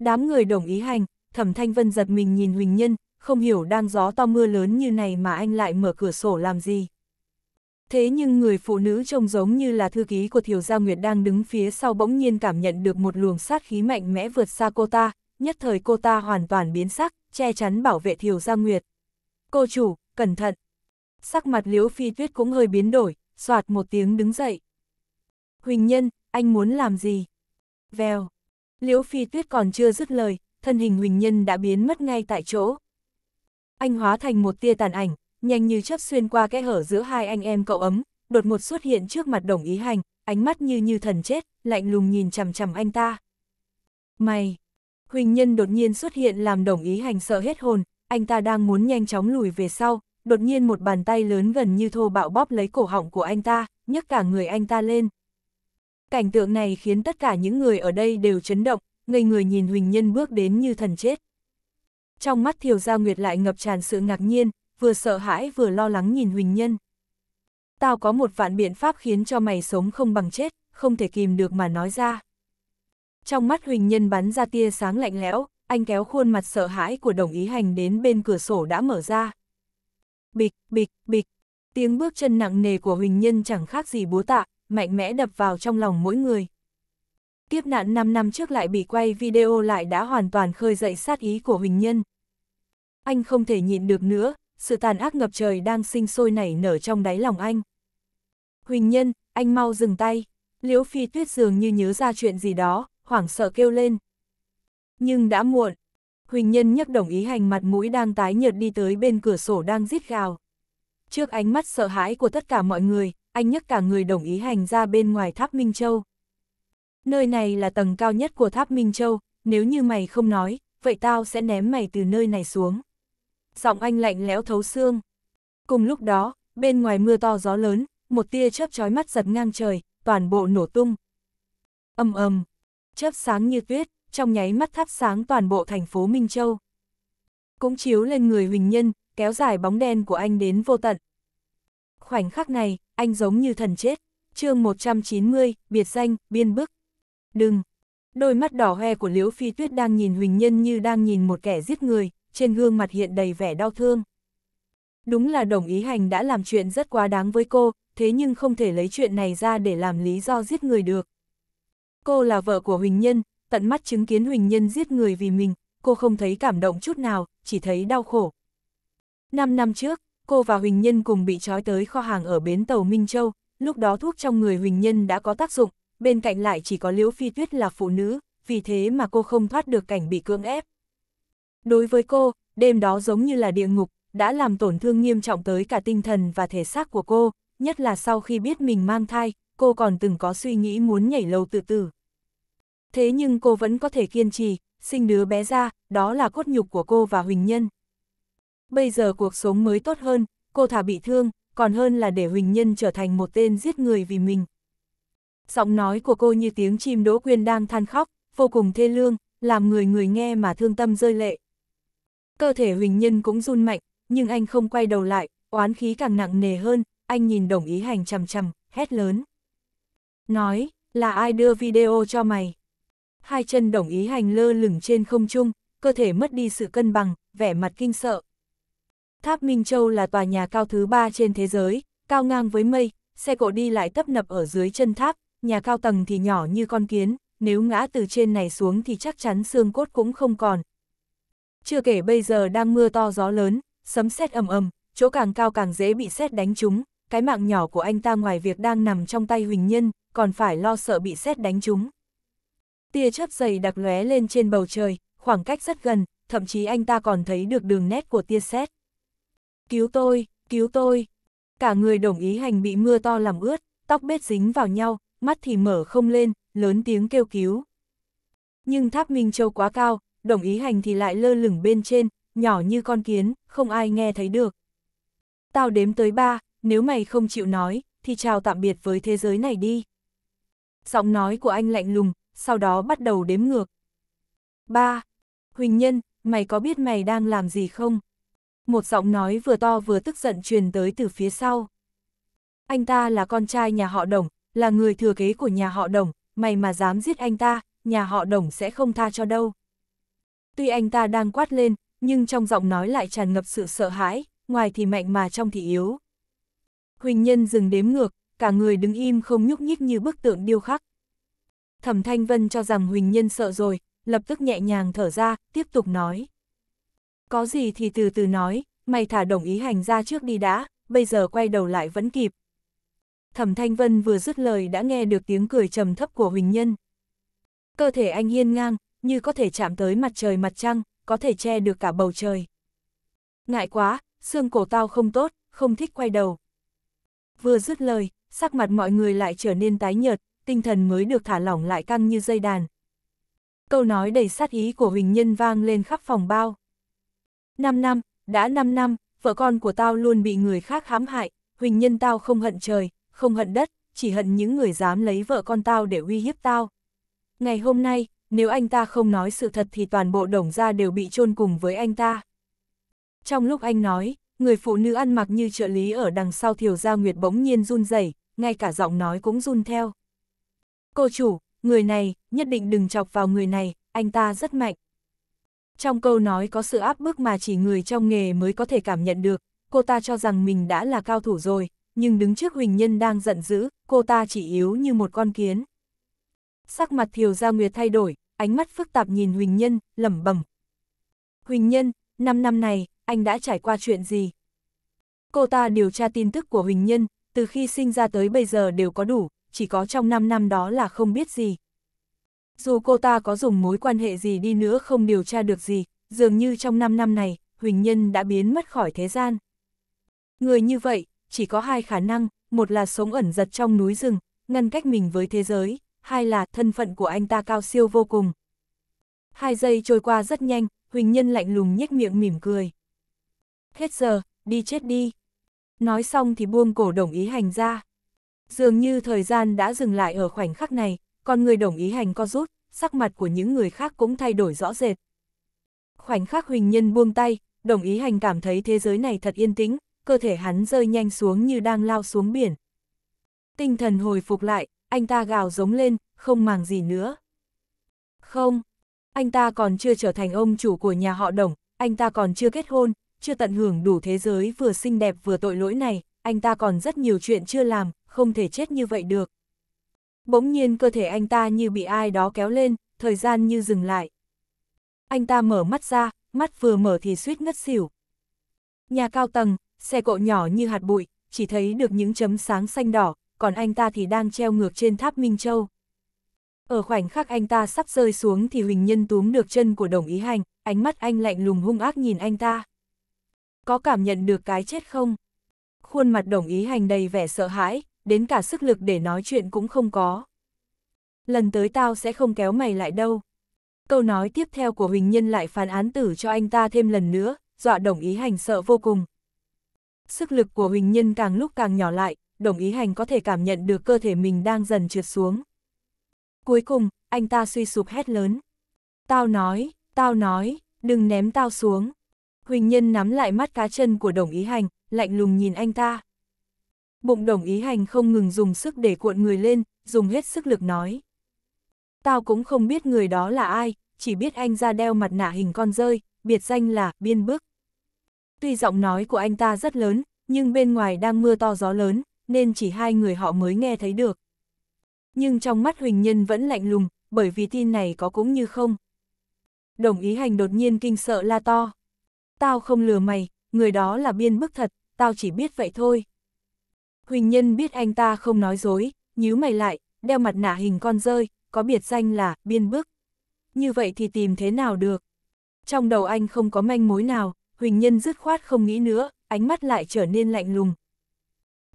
Đám người đồng ý hành, Thẩm Thanh Vân giật mình nhìn Huỳnh Nhân, không hiểu đang gió to mưa lớn như này mà anh lại mở cửa sổ làm gì. Thế nhưng người phụ nữ trông giống như là thư ký của Thiều Gia Nguyệt đang đứng phía sau bỗng nhiên cảm nhận được một luồng sát khí mạnh mẽ vượt xa cô ta, nhất thời cô ta hoàn toàn biến sắc, che chắn bảo vệ Thiều Gia Nguyệt. Cô chủ, cẩn thận. Sắc mặt Liễu Phi Tuyết cũng hơi biến đổi, soạt một tiếng đứng dậy. Huỳnh Nhân, anh muốn làm gì? Vèo. Liễu Phi Tuyết còn chưa dứt lời, thân hình Huỳnh Nhân đã biến mất ngay tại chỗ. Anh hóa thành một tia tàn ảnh, nhanh như chớp xuyên qua kẽ hở giữa hai anh em cậu ấm, đột một xuất hiện trước mặt đồng ý hành, ánh mắt như như thần chết, lạnh lùng nhìn chằm chằm anh ta. Mày! Huỳnh Nhân đột nhiên xuất hiện làm đồng ý hành sợ hết hồn, anh ta đang muốn nhanh chóng lùi về sau, đột nhiên một bàn tay lớn gần như thô bạo bóp lấy cổ họng của anh ta, nhấc cả người anh ta lên. Cảnh tượng này khiến tất cả những người ở đây đều chấn động, ngây người nhìn Huỳnh Nhân bước đến như thần chết. Trong mắt Thiều giao Nguyệt lại ngập tràn sự ngạc nhiên, vừa sợ hãi vừa lo lắng nhìn Huỳnh Nhân. Tao có một vạn biện pháp khiến cho mày sống không bằng chết, không thể kìm được mà nói ra. Trong mắt Huỳnh Nhân bắn ra tia sáng lạnh lẽo, anh kéo khuôn mặt sợ hãi của đồng ý hành đến bên cửa sổ đã mở ra bịch, bịch, bịch. Tiếng bước chân nặng nề của Huỳnh Nhân chẳng khác gì búa tạ, mạnh mẽ đập vào trong lòng mỗi người. Kiếp nạn 5 năm trước lại bị quay video lại đã hoàn toàn khơi dậy sát ý của Huỳnh Nhân. Anh không thể nhịn được nữa, sự tàn ác ngập trời đang sinh sôi nảy nở trong đáy lòng anh. Huỳnh Nhân, anh mau dừng tay. Liễu Phi Tuyết dường như nhớ ra chuyện gì đó, hoảng sợ kêu lên. Nhưng đã muộn, Huỳnh Nhân nhấc đồng ý hành mặt mũi đang tái nhợt đi tới bên cửa sổ đang rít gào. Trước ánh mắt sợ hãi của tất cả mọi người, anh nhấc cả người đồng ý hành ra bên ngoài tháp Minh Châu. Nơi này là tầng cao nhất của tháp Minh Châu, nếu như mày không nói, vậy tao sẽ ném mày từ nơi này xuống. Giọng anh lạnh lẽo thấu xương. Cùng lúc đó, bên ngoài mưa to gió lớn, một tia chớp chói mắt giật ngang trời, toàn bộ nổ tung. Âm ầm, chớp sáng như tuyết, trong nháy mắt thắp sáng toàn bộ thành phố Minh Châu. Cũng chiếu lên người Huỳnh Nhân, kéo dài bóng đen của anh đến vô tận. Khoảnh khắc này, anh giống như thần chết. chương 190, biệt danh, biên bức. Đừng! Đôi mắt đỏ hoe của Liễu Phi Tuyết đang nhìn Huỳnh Nhân như đang nhìn một kẻ giết người, trên gương mặt hiện đầy vẻ đau thương. Đúng là đồng ý hành đã làm chuyện rất quá đáng với cô, thế nhưng không thể lấy chuyện này ra để làm lý do giết người được. Cô là vợ của Huỳnh Nhân, tận mắt chứng kiến Huỳnh Nhân giết người vì mình, cô không thấy cảm động chút nào, chỉ thấy đau khổ. Năm năm trước, cô và Huỳnh Nhân cùng bị trói tới kho hàng ở bến tàu Minh Châu, lúc đó thuốc trong người Huỳnh Nhân đã có tác dụng, bên cạnh lại chỉ có Liễu Phi Tuyết là phụ nữ, vì thế mà cô không thoát được cảnh bị cưỡng ép. Đối với cô, đêm đó giống như là địa ngục, đã làm tổn thương nghiêm trọng tới cả tinh thần và thể xác của cô, nhất là sau khi biết mình mang thai, cô còn từng có suy nghĩ muốn nhảy lầu tự tử thế nhưng cô vẫn có thể kiên trì, sinh đứa bé ra, đó là cốt nhục của cô và Huỳnh Nhân. Bây giờ cuộc sống mới tốt hơn, cô thả bị thương, còn hơn là để Huỳnh Nhân trở thành một tên giết người vì mình. Giọng nói của cô như tiếng chim đỗ quyên đang than khóc, vô cùng thê lương, làm người người nghe mà thương tâm rơi lệ. Cơ thể Huỳnh Nhân cũng run mạnh, nhưng anh không quay đầu lại, oán khí càng nặng nề hơn, anh nhìn đồng ý hành chằm chằm, hét lớn. Nói, là ai đưa video cho mày? hai chân đồng ý hành lơ lửng trên không trung, cơ thể mất đi sự cân bằng, vẻ mặt kinh sợ. Tháp Minh Châu là tòa nhà cao thứ ba trên thế giới, cao ngang với mây, xe cộ đi lại tấp nập ở dưới chân tháp, nhà cao tầng thì nhỏ như con kiến, nếu ngã từ trên này xuống thì chắc chắn xương cốt cũng không còn. Chưa kể bây giờ đang mưa to gió lớn, sấm sét ầm ầm, chỗ càng cao càng dễ bị sét đánh trúng, cái mạng nhỏ của anh ta ngoài việc đang nằm trong tay Huỳnh Nhân, còn phải lo sợ bị sét đánh trúng tia chớp dày đặc lóe lên trên bầu trời, khoảng cách rất gần, thậm chí anh ta còn thấy được đường nét của tia sét. Cứu tôi, cứu tôi. Cả người đồng ý hành bị mưa to làm ướt, tóc bết dính vào nhau, mắt thì mở không lên, lớn tiếng kêu cứu. Nhưng tháp Minh Châu quá cao, đồng ý hành thì lại lơ lửng bên trên, nhỏ như con kiến, không ai nghe thấy được. Tao đếm tới ba, nếu mày không chịu nói, thì chào tạm biệt với thế giới này đi. Giọng nói của anh lạnh lùng, sau đó bắt đầu đếm ngược. 3. Huỳnh Nhân, mày có biết mày đang làm gì không? Một giọng nói vừa to vừa tức giận truyền tới từ phía sau. Anh ta là con trai nhà họ Đồng, là người thừa kế của nhà họ Đồng, mày mà dám giết anh ta, nhà họ Đồng sẽ không tha cho đâu. Tuy anh ta đang quát lên, nhưng trong giọng nói lại tràn ngập sự sợ hãi, ngoài thì mạnh mà trong thì yếu. Huỳnh Nhân dừng đếm ngược, cả người đứng im không nhúc nhích như bức tượng điêu khắc. Thẩm Thanh Vân cho rằng Huỳnh Nhân sợ rồi, lập tức nhẹ nhàng thở ra, tiếp tục nói. Có gì thì từ từ nói, mày thả đồng ý hành ra trước đi đã, bây giờ quay đầu lại vẫn kịp. Thẩm Thanh Vân vừa dứt lời đã nghe được tiếng cười trầm thấp của Huỳnh Nhân. Cơ thể anh hiên ngang, như có thể chạm tới mặt trời mặt trăng, có thể che được cả bầu trời. Ngại quá, xương cổ tao không tốt, không thích quay đầu. Vừa dứt lời, sắc mặt mọi người lại trở nên tái nhợt, tinh thần mới được thả lỏng lại căng như dây đàn. Câu nói đầy sát ý của Huỳnh Nhân vang lên khắp phòng bao. Năm năm, đã năm năm, vợ con của tao luôn bị người khác hãm hại, Huỳnh Nhân tao không hận trời, không hận đất, chỉ hận những người dám lấy vợ con tao để uy hiếp tao. Ngày hôm nay, nếu anh ta không nói sự thật thì toàn bộ đồng gia đều bị chôn cùng với anh ta. Trong lúc anh nói, người phụ nữ ăn mặc như trợ lý ở đằng sau Thiều Gia Nguyệt bỗng nhiên run rẩy, ngay cả giọng nói cũng run theo. Cô chủ, người này, nhất định đừng chọc vào người này, anh ta rất mạnh. Trong câu nói có sự áp bức mà chỉ người trong nghề mới có thể cảm nhận được, cô ta cho rằng mình đã là cao thủ rồi, nhưng đứng trước Huỳnh Nhân đang giận dữ, cô ta chỉ yếu như một con kiến. Sắc mặt Thiều Gia Nguyệt thay đổi, ánh mắt phức tạp nhìn Huỳnh Nhân, lẩm bẩm. Huỳnh Nhân, năm năm này, anh đã trải qua chuyện gì? Cô ta điều tra tin tức của Huỳnh Nhân, từ khi sinh ra tới bây giờ đều có đủ, chỉ có trong 5 năm đó là không biết gì. Dù cô ta có dùng mối quan hệ gì đi nữa không điều tra được gì, dường như trong 5 năm này, Huỳnh Nhân đã biến mất khỏi thế gian. Người như vậy, chỉ có hai khả năng, một là sống ẩn giật trong núi rừng, ngăn cách mình với thế giới, hai là thân phận của anh ta cao siêu vô cùng. Hai giây trôi qua rất nhanh, Huỳnh Nhân lạnh lùng nhếch miệng mỉm cười. Hết giờ, đi chết đi. Nói xong thì buông cổ đồng ý hành ra. Dường như thời gian đã dừng lại ở khoảnh khắc này, con người đồng ý hành co rút, sắc mặt của những người khác cũng thay đổi rõ rệt. Khoảnh khắc Huỳnh Nhân buông tay, đồng ý hành cảm thấy thế giới này thật yên tĩnh, cơ thể hắn rơi nhanh xuống như đang lao xuống biển. Tinh thần hồi phục lại, anh ta gào giống lên, không màng gì nữa. Không, anh ta còn chưa trở thành ông chủ của nhà họ đồng, anh ta còn chưa kết hôn, chưa tận hưởng đủ thế giới vừa xinh đẹp vừa tội lỗi này, anh ta còn rất nhiều chuyện chưa làm, không thể chết như vậy được. Bỗng nhiên cơ thể anh ta như bị ai đó kéo lên, thời gian như dừng lại. Anh ta mở mắt ra, mắt vừa mở thì suýt ngất xỉu. Nhà cao tầng, xe cộ nhỏ như hạt bụi, chỉ thấy được những chấm sáng xanh đỏ, còn anh ta thì đang treo ngược trên tháp Minh Châu. Ở khoảnh khắc anh ta sắp rơi xuống thì Huỳnh Nhân túm được chân của đồng ý hành, ánh mắt anh lạnh lùng hung ác nhìn anh ta. Có cảm nhận được cái chết không? Khuôn mặt đồng ý hành đầy vẻ sợ hãi, đến cả sức lực để nói chuyện cũng không có. Lần tới tao sẽ không kéo mày lại đâu. Câu nói tiếp theo của Huỳnh Nhân lại phán án tử cho anh ta thêm lần nữa, dọa đồng ý hành sợ vô cùng. Sức lực của Huỳnh Nhân càng lúc càng nhỏ lại, đồng ý hành có thể cảm nhận được cơ thể mình đang dần trượt xuống. Cuối cùng, anh ta suy sụp hét lớn. Tao nói, tao nói, đừng ném tao xuống. Huỳnh Nhân nắm lại mắt cá chân của đồng ý hành, lạnh lùng nhìn anh ta bụng đồng ý hành không ngừng dùng sức để cuộn người lên, dùng hết sức lực nói. Tao cũng không biết người đó là ai, chỉ biết anh ra đeo mặt nạ hình con rơi, biệt danh là Biên Bức. Tuy giọng nói của anh ta rất lớn, nhưng bên ngoài đang mưa to gió lớn, nên chỉ hai người họ mới nghe thấy được. Nhưng trong mắt Huỳnh Nhân vẫn lạnh lùng, bởi vì tin này có cũng như không. Đồng ý hành đột nhiên kinh sợ la to. Tao không lừa mày, người đó là Biên Bức thật, tao chỉ biết vậy thôi. Huỳnh Nhân biết anh ta không nói dối, nhíu mày lại, đeo mặt nạ hình con rơi, có biệt danh là biên bức. Như vậy thì tìm thế nào được? Trong đầu anh không có manh mối nào, Huỳnh Nhân dứt khoát không nghĩ nữa, ánh mắt lại trở nên lạnh lùng.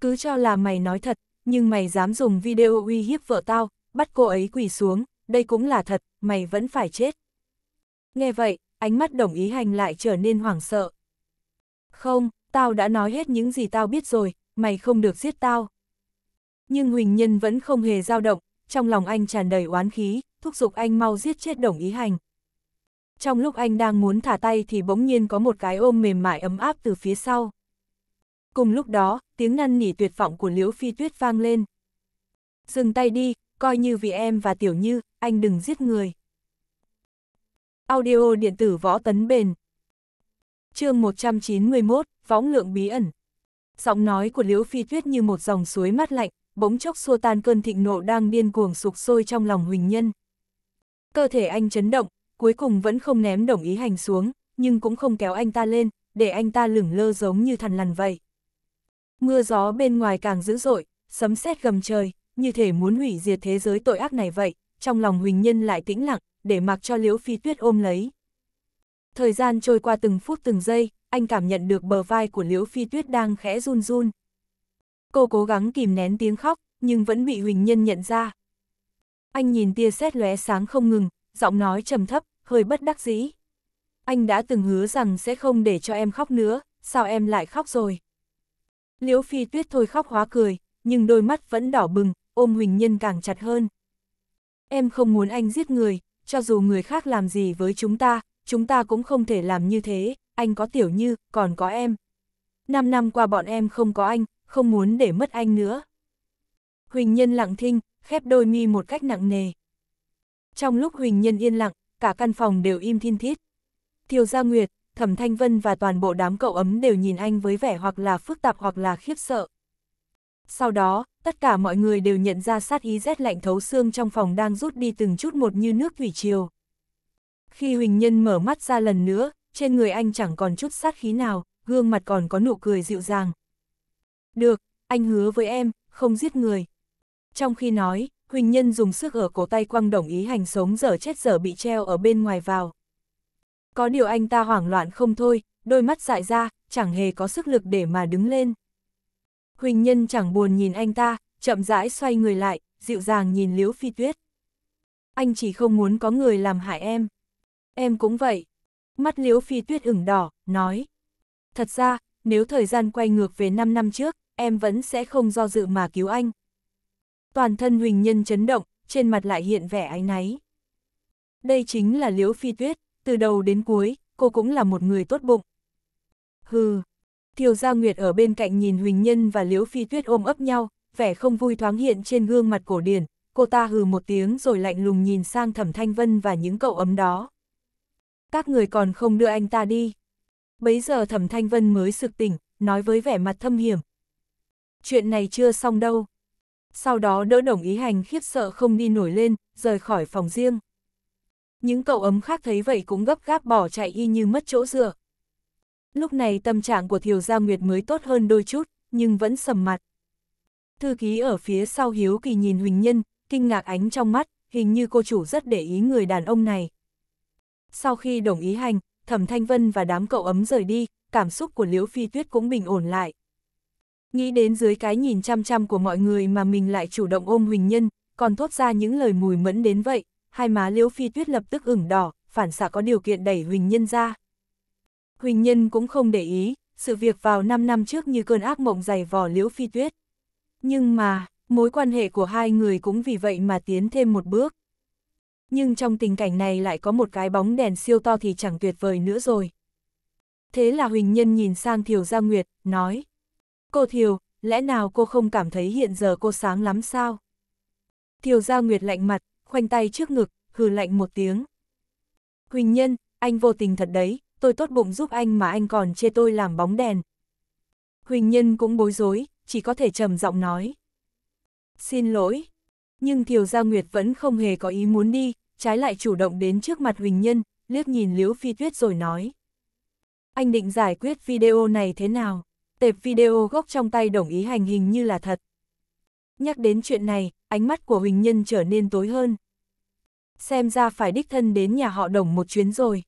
Cứ cho là mày nói thật, nhưng mày dám dùng video uy hiếp vợ tao, bắt cô ấy quỳ xuống, đây cũng là thật, mày vẫn phải chết. Nghe vậy, ánh mắt đồng ý hành lại trở nên hoảng sợ. Không, tao đã nói hết những gì tao biết rồi, mày không được giết tao. Nhưng Huỳnh Nhân vẫn không hề dao động, trong lòng anh tràn đầy oán khí, thúc giục anh mau giết chết đồng ý hành. Trong lúc anh đang muốn thả tay thì bỗng nhiên có một cái ôm mềm mại ấm áp từ phía sau. Cùng lúc đó, tiếng năn nỉ tuyệt vọng của Liễu Phi Tuyết vang lên. Dừng tay đi, coi như vì em và Tiểu Như, anh đừng giết người. Audio điện tử võ tấn bền. Chương 191, võng lượng bí ẩn. Giọng nói của Liễu Phi Tuyết như một dòng suối mát lạnh, bỗng chốc xua tan cơn thịnh nộ đang điên cuồng sục sôi trong lòng Huỳnh Nhân. Cơ thể anh chấn động, cuối cùng vẫn không ném đồng ý hành xuống, nhưng cũng không kéo anh ta lên, để anh ta lửng lơ giống như thằn lằn vậy. Mưa gió bên ngoài càng dữ dội, sấm sét gầm trời, như thể muốn hủy diệt thế giới tội ác này vậy, trong lòng Huỳnh Nhân lại tĩnh lặng, để mặc cho Liễu Phi Tuyết ôm lấy. Thời gian trôi qua từng phút từng giây, anh cảm nhận được bờ vai của Liễu Phi Tuyết đang khẽ run run. Cô cố gắng kìm nén tiếng khóc, nhưng vẫn bị Huỳnh Nhân nhận ra. Anh nhìn tia sét lóe sáng không ngừng, giọng nói trầm thấp, hơi bất đắc dĩ. Anh đã từng hứa rằng sẽ không để cho em khóc nữa, sao em lại khóc rồi? Liễu Phi Tuyết thôi khóc hóa cười, nhưng đôi mắt vẫn đỏ bừng, ôm Huỳnh Nhân càng chặt hơn. Em không muốn anh giết người, cho dù người khác làm gì với chúng ta, chúng ta cũng không thể làm như thế, anh có Tiểu Như, còn có em. Năm năm qua bọn em không có anh, không muốn để mất anh nữa. Huỳnh Nhân lặng thinh, khép đôi mi một cách nặng nề. Trong lúc Huỳnh Nhân yên lặng, cả căn phòng đều im thiên thiết. Thiều Gia Nguyệt, Thẩm Thanh Vân và toàn bộ đám cậu ấm đều nhìn anh với vẻ hoặc là phức tạp hoặc là khiếp sợ. Sau đó, tất cả mọi người đều nhận ra sát ý rét lạnh thấu xương trong phòng đang rút đi từng chút một như nước thủy chiều Khi Huỳnh Nhân mở mắt ra lần nữa, trên người anh chẳng còn chút sát khí nào, gương mặt còn có nụ cười dịu dàng. Được, anh hứa với em, không giết người. Trong khi nói, Huỳnh Nhân dùng sức ở cổ tay quăng đồng ý hành sống dở chết dở bị treo ở bên ngoài vào. Có điều anh ta hoảng loạn không thôi, đôi mắt dại ra, chẳng hề có sức lực để mà đứng lên. Huỳnh Nhân chẳng buồn nhìn anh ta, chậm rãi xoay người lại, dịu dàng nhìn Liễu Phi Tuyết. Anh chỉ không muốn có người làm hại em. Em cũng vậy mắt liễu phi tuyết ửng đỏ, nói. Thật ra, nếu thời gian quay ngược về 5 năm trước, em vẫn sẽ không do dự mà cứu anh. Toàn thân Huỳnh Nhân chấn động, trên mặt lại hiện vẻ áy náy. Đây chính là liễu phi tuyết, từ đầu đến cuối, cô cũng là một người tốt bụng. Hừ, Thiều Gia Nguyệt ở bên cạnh nhìn Huỳnh Nhân và Liễu Phi Tuyết ôm ấp nhau, vẻ không vui thoáng hiện trên gương mặt cổ điển, cô ta hừ một tiếng rồi lạnh lùng nhìn sang Thẩm Thanh Vân và những cậu ấm đó các người còn không đưa anh ta đi. Bấy giờ thẩm thanh vân mới sực tỉnh, nói với vẻ mặt thâm hiểm. Chuyện này chưa xong đâu. Sau đó đỡ đồng ý hành khiếp sợ không đi nổi lên, rời khỏi phòng riêng. Những cậu ấm khác thấy vậy cũng gấp gáp bỏ chạy y như mất chỗ dựa. Lúc này tâm trạng của Thiều Gia Nguyệt mới tốt hơn đôi chút, nhưng vẫn sầm mặt. Thư ký ở phía sau Hiếu Kỳ nhìn Huỳnh Nhân, kinh ngạc ánh trong mắt, hình như cô chủ rất để ý người đàn ông này. Sau khi đồng ý hành, Thẩm Thanh Vân và đám cậu ấm rời đi, cảm xúc của Liễu Phi Tuyết cũng bình ổn lại. Nghĩ đến dưới cái nhìn chăm chăm của mọi người mà mình lại chủ động ôm Huỳnh Nhân, còn thốt ra những lời mùi mẫn đến vậy, hai má Liễu Phi Tuyết lập tức ửng đỏ, phản xạ có điều kiện đẩy Huỳnh Nhân ra. Huỳnh Nhân cũng không để ý, sự việc vào 5 năm trước như cơn ác mộng dày vò Liễu Phi Tuyết. Nhưng mà, mối quan hệ của hai người cũng vì vậy mà tiến thêm một bước. Nhưng trong tình cảnh này lại có một cái bóng đèn siêu to thì chẳng tuyệt vời nữa rồi. Thế là Huỳnh Nhân nhìn sang Thiều Gia Nguyệt, nói. Cô Thiều, lẽ nào cô không cảm thấy hiện giờ cô sáng lắm sao? Thiều Gia Nguyệt lạnh mặt, khoanh tay trước ngực, hừ lạnh một tiếng. Huỳnh Nhân, anh vô tình thật đấy, tôi tốt bụng giúp anh mà anh còn chê tôi làm bóng đèn. Huỳnh Nhân cũng bối rối, chỉ có thể trầm giọng nói. Xin lỗi, nhưng Kiều Gia Nguyệt vẫn không hề có ý muốn đi, trái lại chủ động đến trước mặt Huỳnh Nhân, liếc nhìn Liễu Phi Tuyết rồi nói. Anh định giải quyết video này thế nào? Tệp video gốc trong tay đồng ý hành hình như là thật. Nhắc đến chuyện này, ánh mắt của Huỳnh Nhân trở nên tối hơn. Xem ra phải đích thân đến nhà họ đồng một chuyến rồi.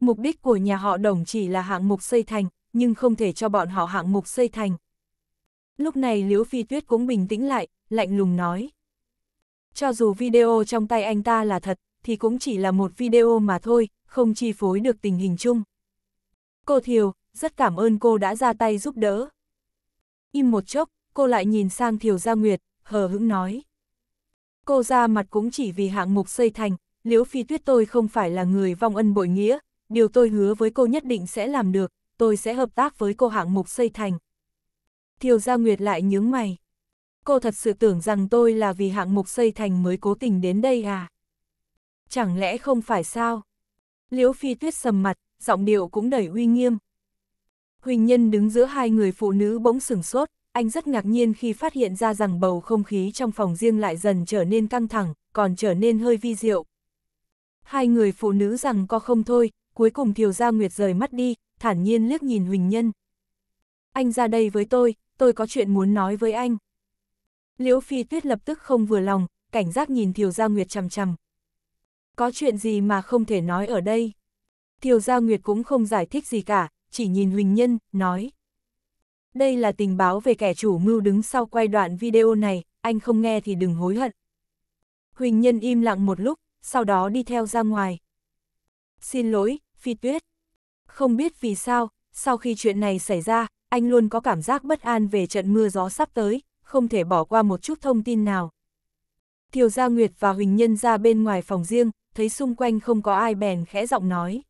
Mục đích của nhà họ đồng chỉ là hạng mục xây thành, nhưng không thể cho bọn họ hạng mục xây thành. Lúc này Liễu Phi Tuyết cũng bình tĩnh lại, lạnh lùng nói cho dù video trong tay anh ta là thật, thì cũng chỉ là một video mà thôi, không chi phối được tình hình chung. Cô Thiều, rất cảm ơn cô đã ra tay giúp đỡ. Im một chốc, cô lại nhìn sang Thiều Gia Nguyệt, hờ hững nói. Cô ra mặt cũng chỉ vì hạng mục xây thành, liễu phi tuyết tôi không phải là người vong ân bội nghĩa, điều tôi hứa với cô nhất định sẽ làm được, tôi sẽ hợp tác với cô hạng mục xây thành. Thiều Gia Nguyệt lại nhướng mày cô thật sự tưởng rằng tôi là vì hạng mục xây thành mới cố tình đến đây à? Chẳng lẽ không phải sao? Liễu Phi Tuyết sầm mặt, giọng điệu cũng đầy uy nghiêm. Huỳnh Nhân đứng giữa hai người phụ nữ bỗng sửng sốt, anh rất ngạc nhiên khi phát hiện ra rằng bầu không khí trong phòng riêng lại dần trở nên căng thẳng, còn trở nên hơi vi diệu. Hai người phụ nữ rằng có không thôi, cuối cùng Thiều Gia Nguyệt rời mắt đi, thản nhiên liếc nhìn Huỳnh Nhân. Anh ra đây với tôi, tôi có chuyện muốn nói với anh. Liễu Phi Tuyết lập tức không vừa lòng, cảnh giác nhìn Thiều Gia Nguyệt chằm chằm. Có chuyện gì mà không thể nói ở đây? Thiều Gia Nguyệt cũng không giải thích gì cả, chỉ nhìn Huỳnh Nhân, nói. Đây là tình báo về kẻ chủ mưu đứng sau quay đoạn video này, anh không nghe thì đừng hối hận. Huỳnh Nhân im lặng một lúc, sau đó đi theo ra ngoài. Xin lỗi, Phi Tuyết. Không biết vì sao, sau khi chuyện này xảy ra, anh luôn có cảm giác bất an về trận mưa gió sắp tới, không thể bỏ qua một chút thông tin nào. Thiều Gia Nguyệt và Huỳnh Nhân ra bên ngoài phòng riêng, thấy xung quanh không có ai bèn khẽ giọng nói.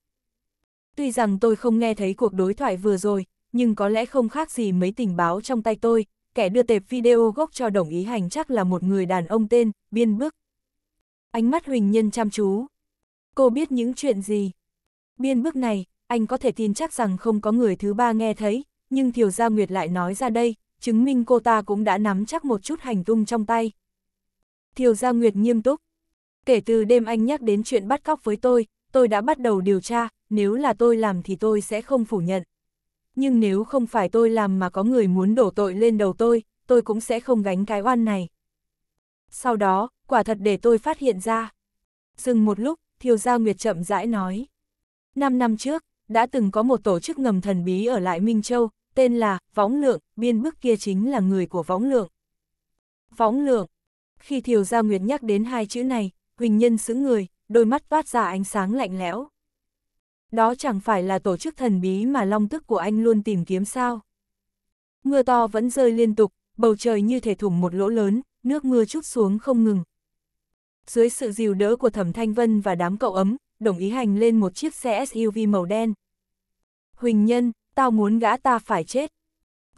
Tuy rằng tôi không nghe thấy cuộc đối thoại vừa rồi, nhưng có lẽ không khác gì mấy tình báo trong tay tôi, kẻ đưa tệp video gốc cho đồng ý hành chắc là một người đàn ông tên, biên bức. Ánh mắt Huỳnh Nhân chăm chú. Cô biết những chuyện gì? Biên bức này, anh có thể tin chắc rằng không có người thứ ba nghe thấy, nhưng Thiều Gia Nguyệt lại nói ra đây, chứng minh cô ta cũng đã nắm chắc một chút hành tung trong tay. Thiều Gia Nguyệt nghiêm túc. Kể từ đêm anh nhắc đến chuyện bắt cóc với tôi, tôi đã bắt đầu điều tra, nếu là tôi làm thì tôi sẽ không phủ nhận. Nhưng nếu không phải tôi làm mà có người muốn đổ tội lên đầu tôi, tôi cũng sẽ không gánh cái oan này. Sau đó, quả thật để tôi phát hiện ra. Dừng một lúc, Thiều Gia Nguyệt chậm rãi nói. Năm năm trước, đã từng có một tổ chức ngầm thần bí ở lại Minh Châu, tên là Võng Lượng, biên bức kia chính là người của Võng Lượng. Võng Lượng. Khi Thiều Gia Nguyệt nhắc đến hai chữ này, Huỳnh Nhân xứng người, đôi mắt toát ra ánh sáng lạnh lẽo. Đó chẳng phải là tổ chức thần bí mà long tức của anh luôn tìm kiếm sao. Mưa to vẫn rơi liên tục, bầu trời như thể thủng một lỗ lớn, nước mưa chút xuống không ngừng. Dưới sự dìu đỡ của Thẩm Thanh Vân và đám cậu ấm, đồng ý hành lên một chiếc xe SUV màu đen. Huỳnh Nhân, tao muốn gã ta phải chết.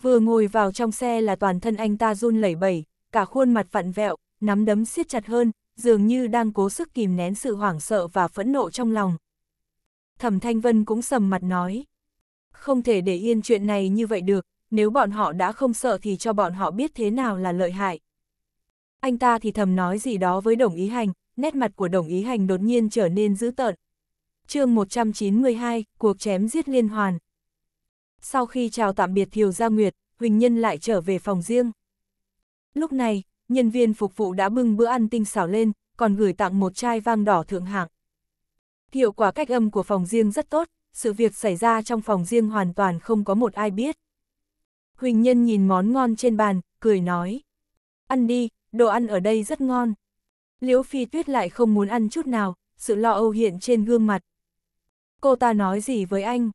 Vừa ngồi vào trong xe là toàn thân anh ta run lẩy bẩy, cả khuôn mặt vặn vẹo, nắm đấm siết chặt hơn, dường như đang cố sức kìm nén sự hoảng sợ và phẫn nộ trong lòng. Thẩm Thanh Vân cũng sầm mặt nói, không thể để yên chuyện này như vậy được, nếu bọn họ đã không sợ thì cho bọn họ biết thế nào là lợi hại. Anh ta thì thầm nói gì đó với đồng ý hành, nét mặt của đồng ý hành đột nhiên trở nên dữ tợn. chương 192, cuộc chém giết liên hoàn sau khi chào tạm biệt Thiều Gia Nguyệt, Huỳnh Nhân lại trở về phòng riêng. Lúc này, nhân viên phục vụ đã bưng bữa ăn tinh xảo lên, còn gửi tặng một chai vang đỏ thượng hạng. Hiệu quả cách âm của phòng riêng rất tốt, sự việc xảy ra trong phòng riêng hoàn toàn không có một ai biết. Huỳnh Nhân nhìn món ngon trên bàn, cười nói. Ăn đi, đồ ăn ở đây rất ngon. Liễu Phi Tuyết lại không muốn ăn chút nào, sự lo âu hiện trên gương mặt. Cô ta nói gì với anh?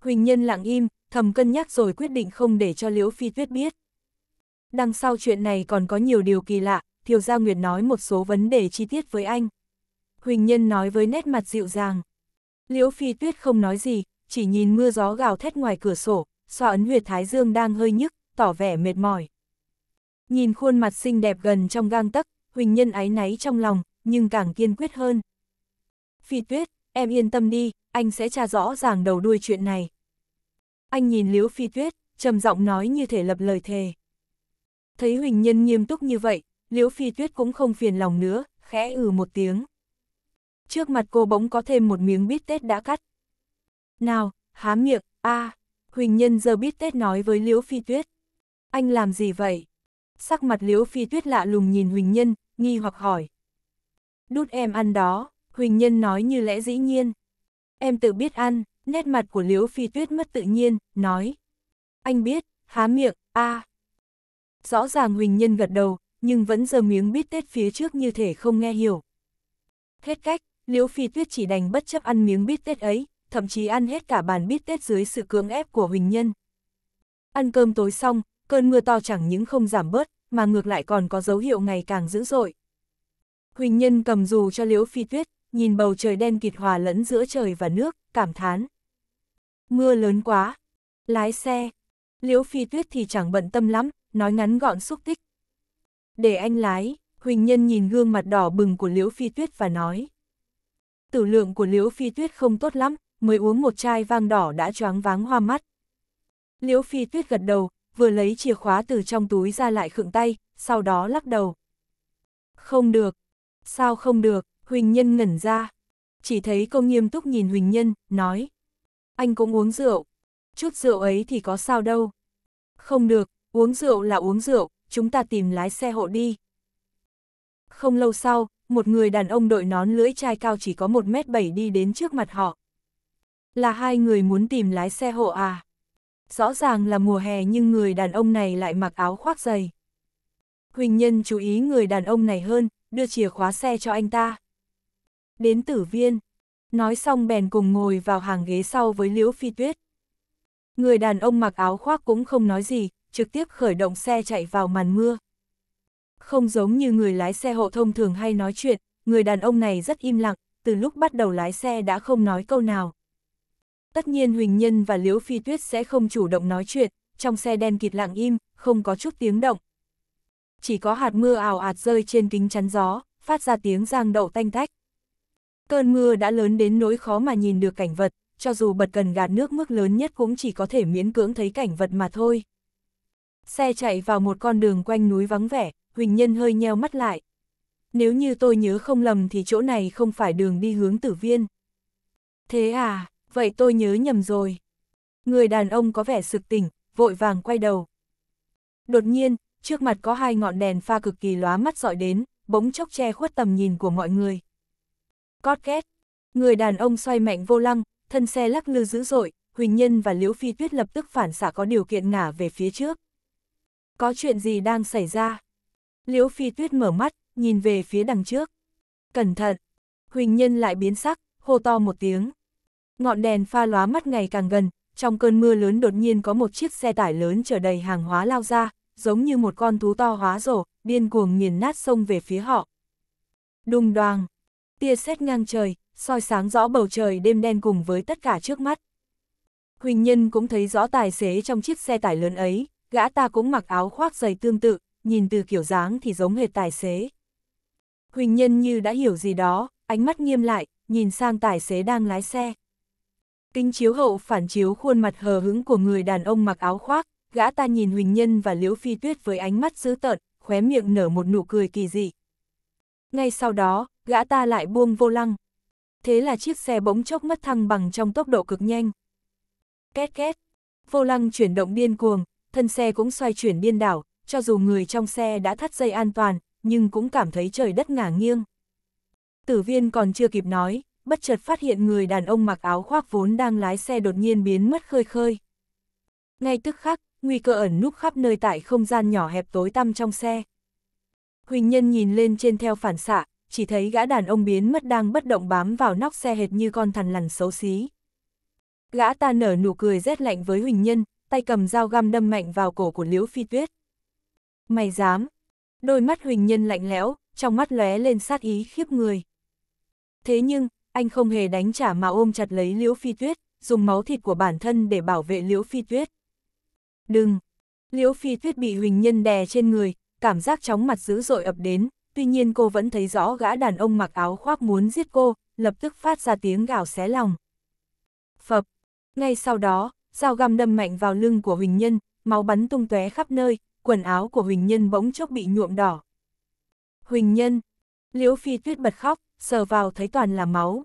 Huỳnh Nhân lặng im, thầm cân nhắc rồi quyết định không để cho Liễu Phi Tuyết biết. Đằng sau chuyện này còn có nhiều điều kỳ lạ, Thiều Gia Nguyệt nói một số vấn đề chi tiết với anh. Huỳnh Nhân nói với nét mặt dịu dàng. Liễu Phi Tuyết không nói gì, chỉ nhìn mưa gió gào thét ngoài cửa sổ, xoa ấn huyệt Thái Dương đang hơi nhức, tỏ vẻ mệt mỏi. Nhìn khuôn mặt xinh đẹp gần trong gang tấc, Huỳnh Nhân áy náy trong lòng, nhưng càng kiên quyết hơn. Phi Tuyết, em yên tâm đi, anh sẽ tra rõ ràng đầu đuôi chuyện này anh nhìn Liễu Phi Tuyết, trầm giọng nói như thể lập lời thề. Thấy Huỳnh Nhân nghiêm túc như vậy, Liễu Phi Tuyết cũng không phiền lòng nữa, khẽ ừ một tiếng. Trước mặt cô bỗng có thêm một miếng bít tết đã cắt. Nào, há miệng, a à, Huỳnh Nhân giờ bít tết nói với Liễu Phi Tuyết. Anh làm gì vậy? Sắc mặt Liễu Phi Tuyết lạ lùng nhìn Huỳnh Nhân, nghi hoặc hỏi. Đút em ăn đó, Huỳnh Nhân nói như lẽ dĩ nhiên. Em tự biết ăn, nét mặt của Liễu Phi Tuyết mất tự nhiên, nói. Anh biết, há miệng, a. À. Rõ ràng Huỳnh Nhân gật đầu, nhưng vẫn giờ miếng bít tết phía trước như thể không nghe hiểu. Hết cách, Liễu Phi Tuyết chỉ đành bất chấp ăn miếng bít tết ấy, thậm chí ăn hết cả bàn bít tết dưới sự cưỡng ép của Huỳnh Nhân. Ăn cơm tối xong, cơn mưa to chẳng những không giảm bớt, mà ngược lại còn có dấu hiệu ngày càng dữ dội. Huỳnh Nhân cầm dù cho Liễu Phi Tuyết, nhìn bầu trời đen kịt hòa lẫn giữa trời và nước, cảm thán. Mưa lớn quá. Lái xe. Liễu Phi Tuyết thì chẳng bận tâm lắm, nói ngắn gọn xúc tích. Để anh lái, Huỳnh Nhân nhìn gương mặt đỏ bừng của Liễu Phi Tuyết và nói. Tử lượng của Liễu Phi Tuyết không tốt lắm, mới uống một chai vang đỏ đã choáng váng hoa mắt. Liễu Phi Tuyết gật đầu, vừa lấy chìa khóa từ trong túi ra lại khựng tay, sau đó lắc đầu. Không được. Sao không được, Huỳnh Nhân ngẩn ra. Chỉ thấy công nghiêm túc nhìn Huỳnh Nhân, nói anh cũng uống rượu. Chút rượu ấy thì có sao đâu. Không được, uống rượu là uống rượu, chúng ta tìm lái xe hộ đi. Không lâu sau, một người đàn ông đội nón lưỡi chai cao chỉ có 1m7 đi đến trước mặt họ. Là hai người muốn tìm lái xe hộ à? Rõ ràng là mùa hè nhưng người đàn ông này lại mặc áo khoác dày. Huỳnh Nhân chú ý người đàn ông này hơn, đưa chìa khóa xe cho anh ta. Đến tử viên, nói xong bèn cùng ngồi vào hàng ghế sau với Liễu Phi Tuyết. Người đàn ông mặc áo khoác cũng không nói gì, trực tiếp khởi động xe chạy vào màn mưa. Không giống như người lái xe hộ thông thường hay nói chuyện, người đàn ông này rất im lặng, từ lúc bắt đầu lái xe đã không nói câu nào. Tất nhiên Huỳnh Nhân và Liễu Phi Tuyết sẽ không chủ động nói chuyện, trong xe đen kịt lặng im, không có chút tiếng động. Chỉ có hạt mưa ảo ạt rơi trên kính chắn gió, phát ra tiếng giang đậu tanh tách. Cơn mưa đã lớn đến nỗi khó mà nhìn được cảnh vật, cho dù bật cần gạt nước mức lớn nhất cũng chỉ có thể miễn cưỡng thấy cảnh vật mà thôi. Xe chạy vào một con đường quanh núi vắng vẻ, Huỳnh Nhân hơi nheo mắt lại. Nếu như tôi nhớ không lầm thì chỗ này không phải đường đi hướng tử viên. Thế à, vậy tôi nhớ nhầm rồi. Người đàn ông có vẻ sực tỉnh, vội vàng quay đầu. Đột nhiên, trước mặt có hai ngọn đèn pha cực kỳ lóa mắt dọi đến, bỗng chốc che khuất tầm nhìn của mọi người. Cót két. Người đàn ông xoay mạnh vô lăng, thân xe lắc lư dữ dội, Huỳnh Nhân và Liễu Phi Tuyết lập tức phản xạ có điều kiện ngả về phía trước. Có chuyện gì đang xảy ra? Liễu Phi Tuyết mở mắt, nhìn về phía đằng trước. Cẩn thận! Huỳnh Nhân lại biến sắc, hô to một tiếng. Ngọn đèn pha lóa mắt ngày càng gần, trong cơn mưa lớn đột nhiên có một chiếc xe tải lớn chở đầy hàng hóa lao ra, giống như một con thú to hóa rổ, điên cuồng nghiền nát sông về phía họ. Đùng đoàng! tia sét ngang trời, soi sáng rõ bầu trời đêm đen cùng với tất cả trước mắt. Huỳnh Nhân cũng thấy rõ tài xế trong chiếc xe tải lớn ấy, gã ta cũng mặc áo khoác dày tương tự, nhìn từ kiểu dáng thì giống hệt tài xế. Huỳnh Nhân như đã hiểu gì đó, ánh mắt nghiêm lại, nhìn sang tài xế đang lái xe. Kinh chiếu hậu phản chiếu khuôn mặt hờ hứng của người đàn ông mặc áo khoác, gã ta nhìn Huỳnh Nhân và Liễu Phi Tuyết với ánh mắt dữ tợn, khóe miệng nở một nụ cười kỳ dị. Ngay sau đó, gã ta lại buông vô lăng. Thế là chiếc xe bỗng chốc mất thăng bằng trong tốc độ cực nhanh. Két két, vô lăng chuyển động điên cuồng, thân xe cũng xoay chuyển điên đảo, cho dù người trong xe đã thắt dây an toàn, nhưng cũng cảm thấy trời đất ngả nghiêng. Tử viên còn chưa kịp nói, bất chợt phát hiện người đàn ông mặc áo khoác vốn đang lái xe đột nhiên biến mất khơi khơi. Ngay tức khắc, nguy cơ ẩn núp khắp nơi tại không gian nhỏ hẹp tối tăm trong xe. Huỳnh Nhân nhìn lên trên theo phản xạ, chỉ thấy gã đàn ông biến mất đang bất động bám vào nóc xe hệt như con thằn lằn xấu xí. Gã ta nở nụ cười rét lạnh với Huỳnh Nhân, tay cầm dao găm đâm mạnh vào cổ của Liễu Phi Tuyết. Mày dám! Đôi mắt Huỳnh Nhân lạnh lẽo, trong mắt lóe lên sát ý khiếp người. Thế nhưng, anh không hề đánh trả mà ôm chặt lấy Liễu Phi Tuyết, dùng máu thịt của bản thân để bảo vệ Liễu Phi Tuyết. Đừng! Liễu Phi Tuyết bị Huỳnh Nhân đè trên người, cảm giác chóng mặt dữ dội ập đến, tuy nhiên cô vẫn thấy rõ gã đàn ông mặc áo khoác muốn giết cô, lập tức phát ra tiếng gào xé lòng. Phập! Ngay sau đó, dao găm đâm mạnh vào lưng của Huỳnh Nhân, máu bắn tung tóe khắp nơi, quần áo của Huỳnh Nhân bỗng chốc bị nhuộm đỏ. Huỳnh Nhân! Liễu Phi Tuyết bật khóc, sờ vào thấy toàn là máu.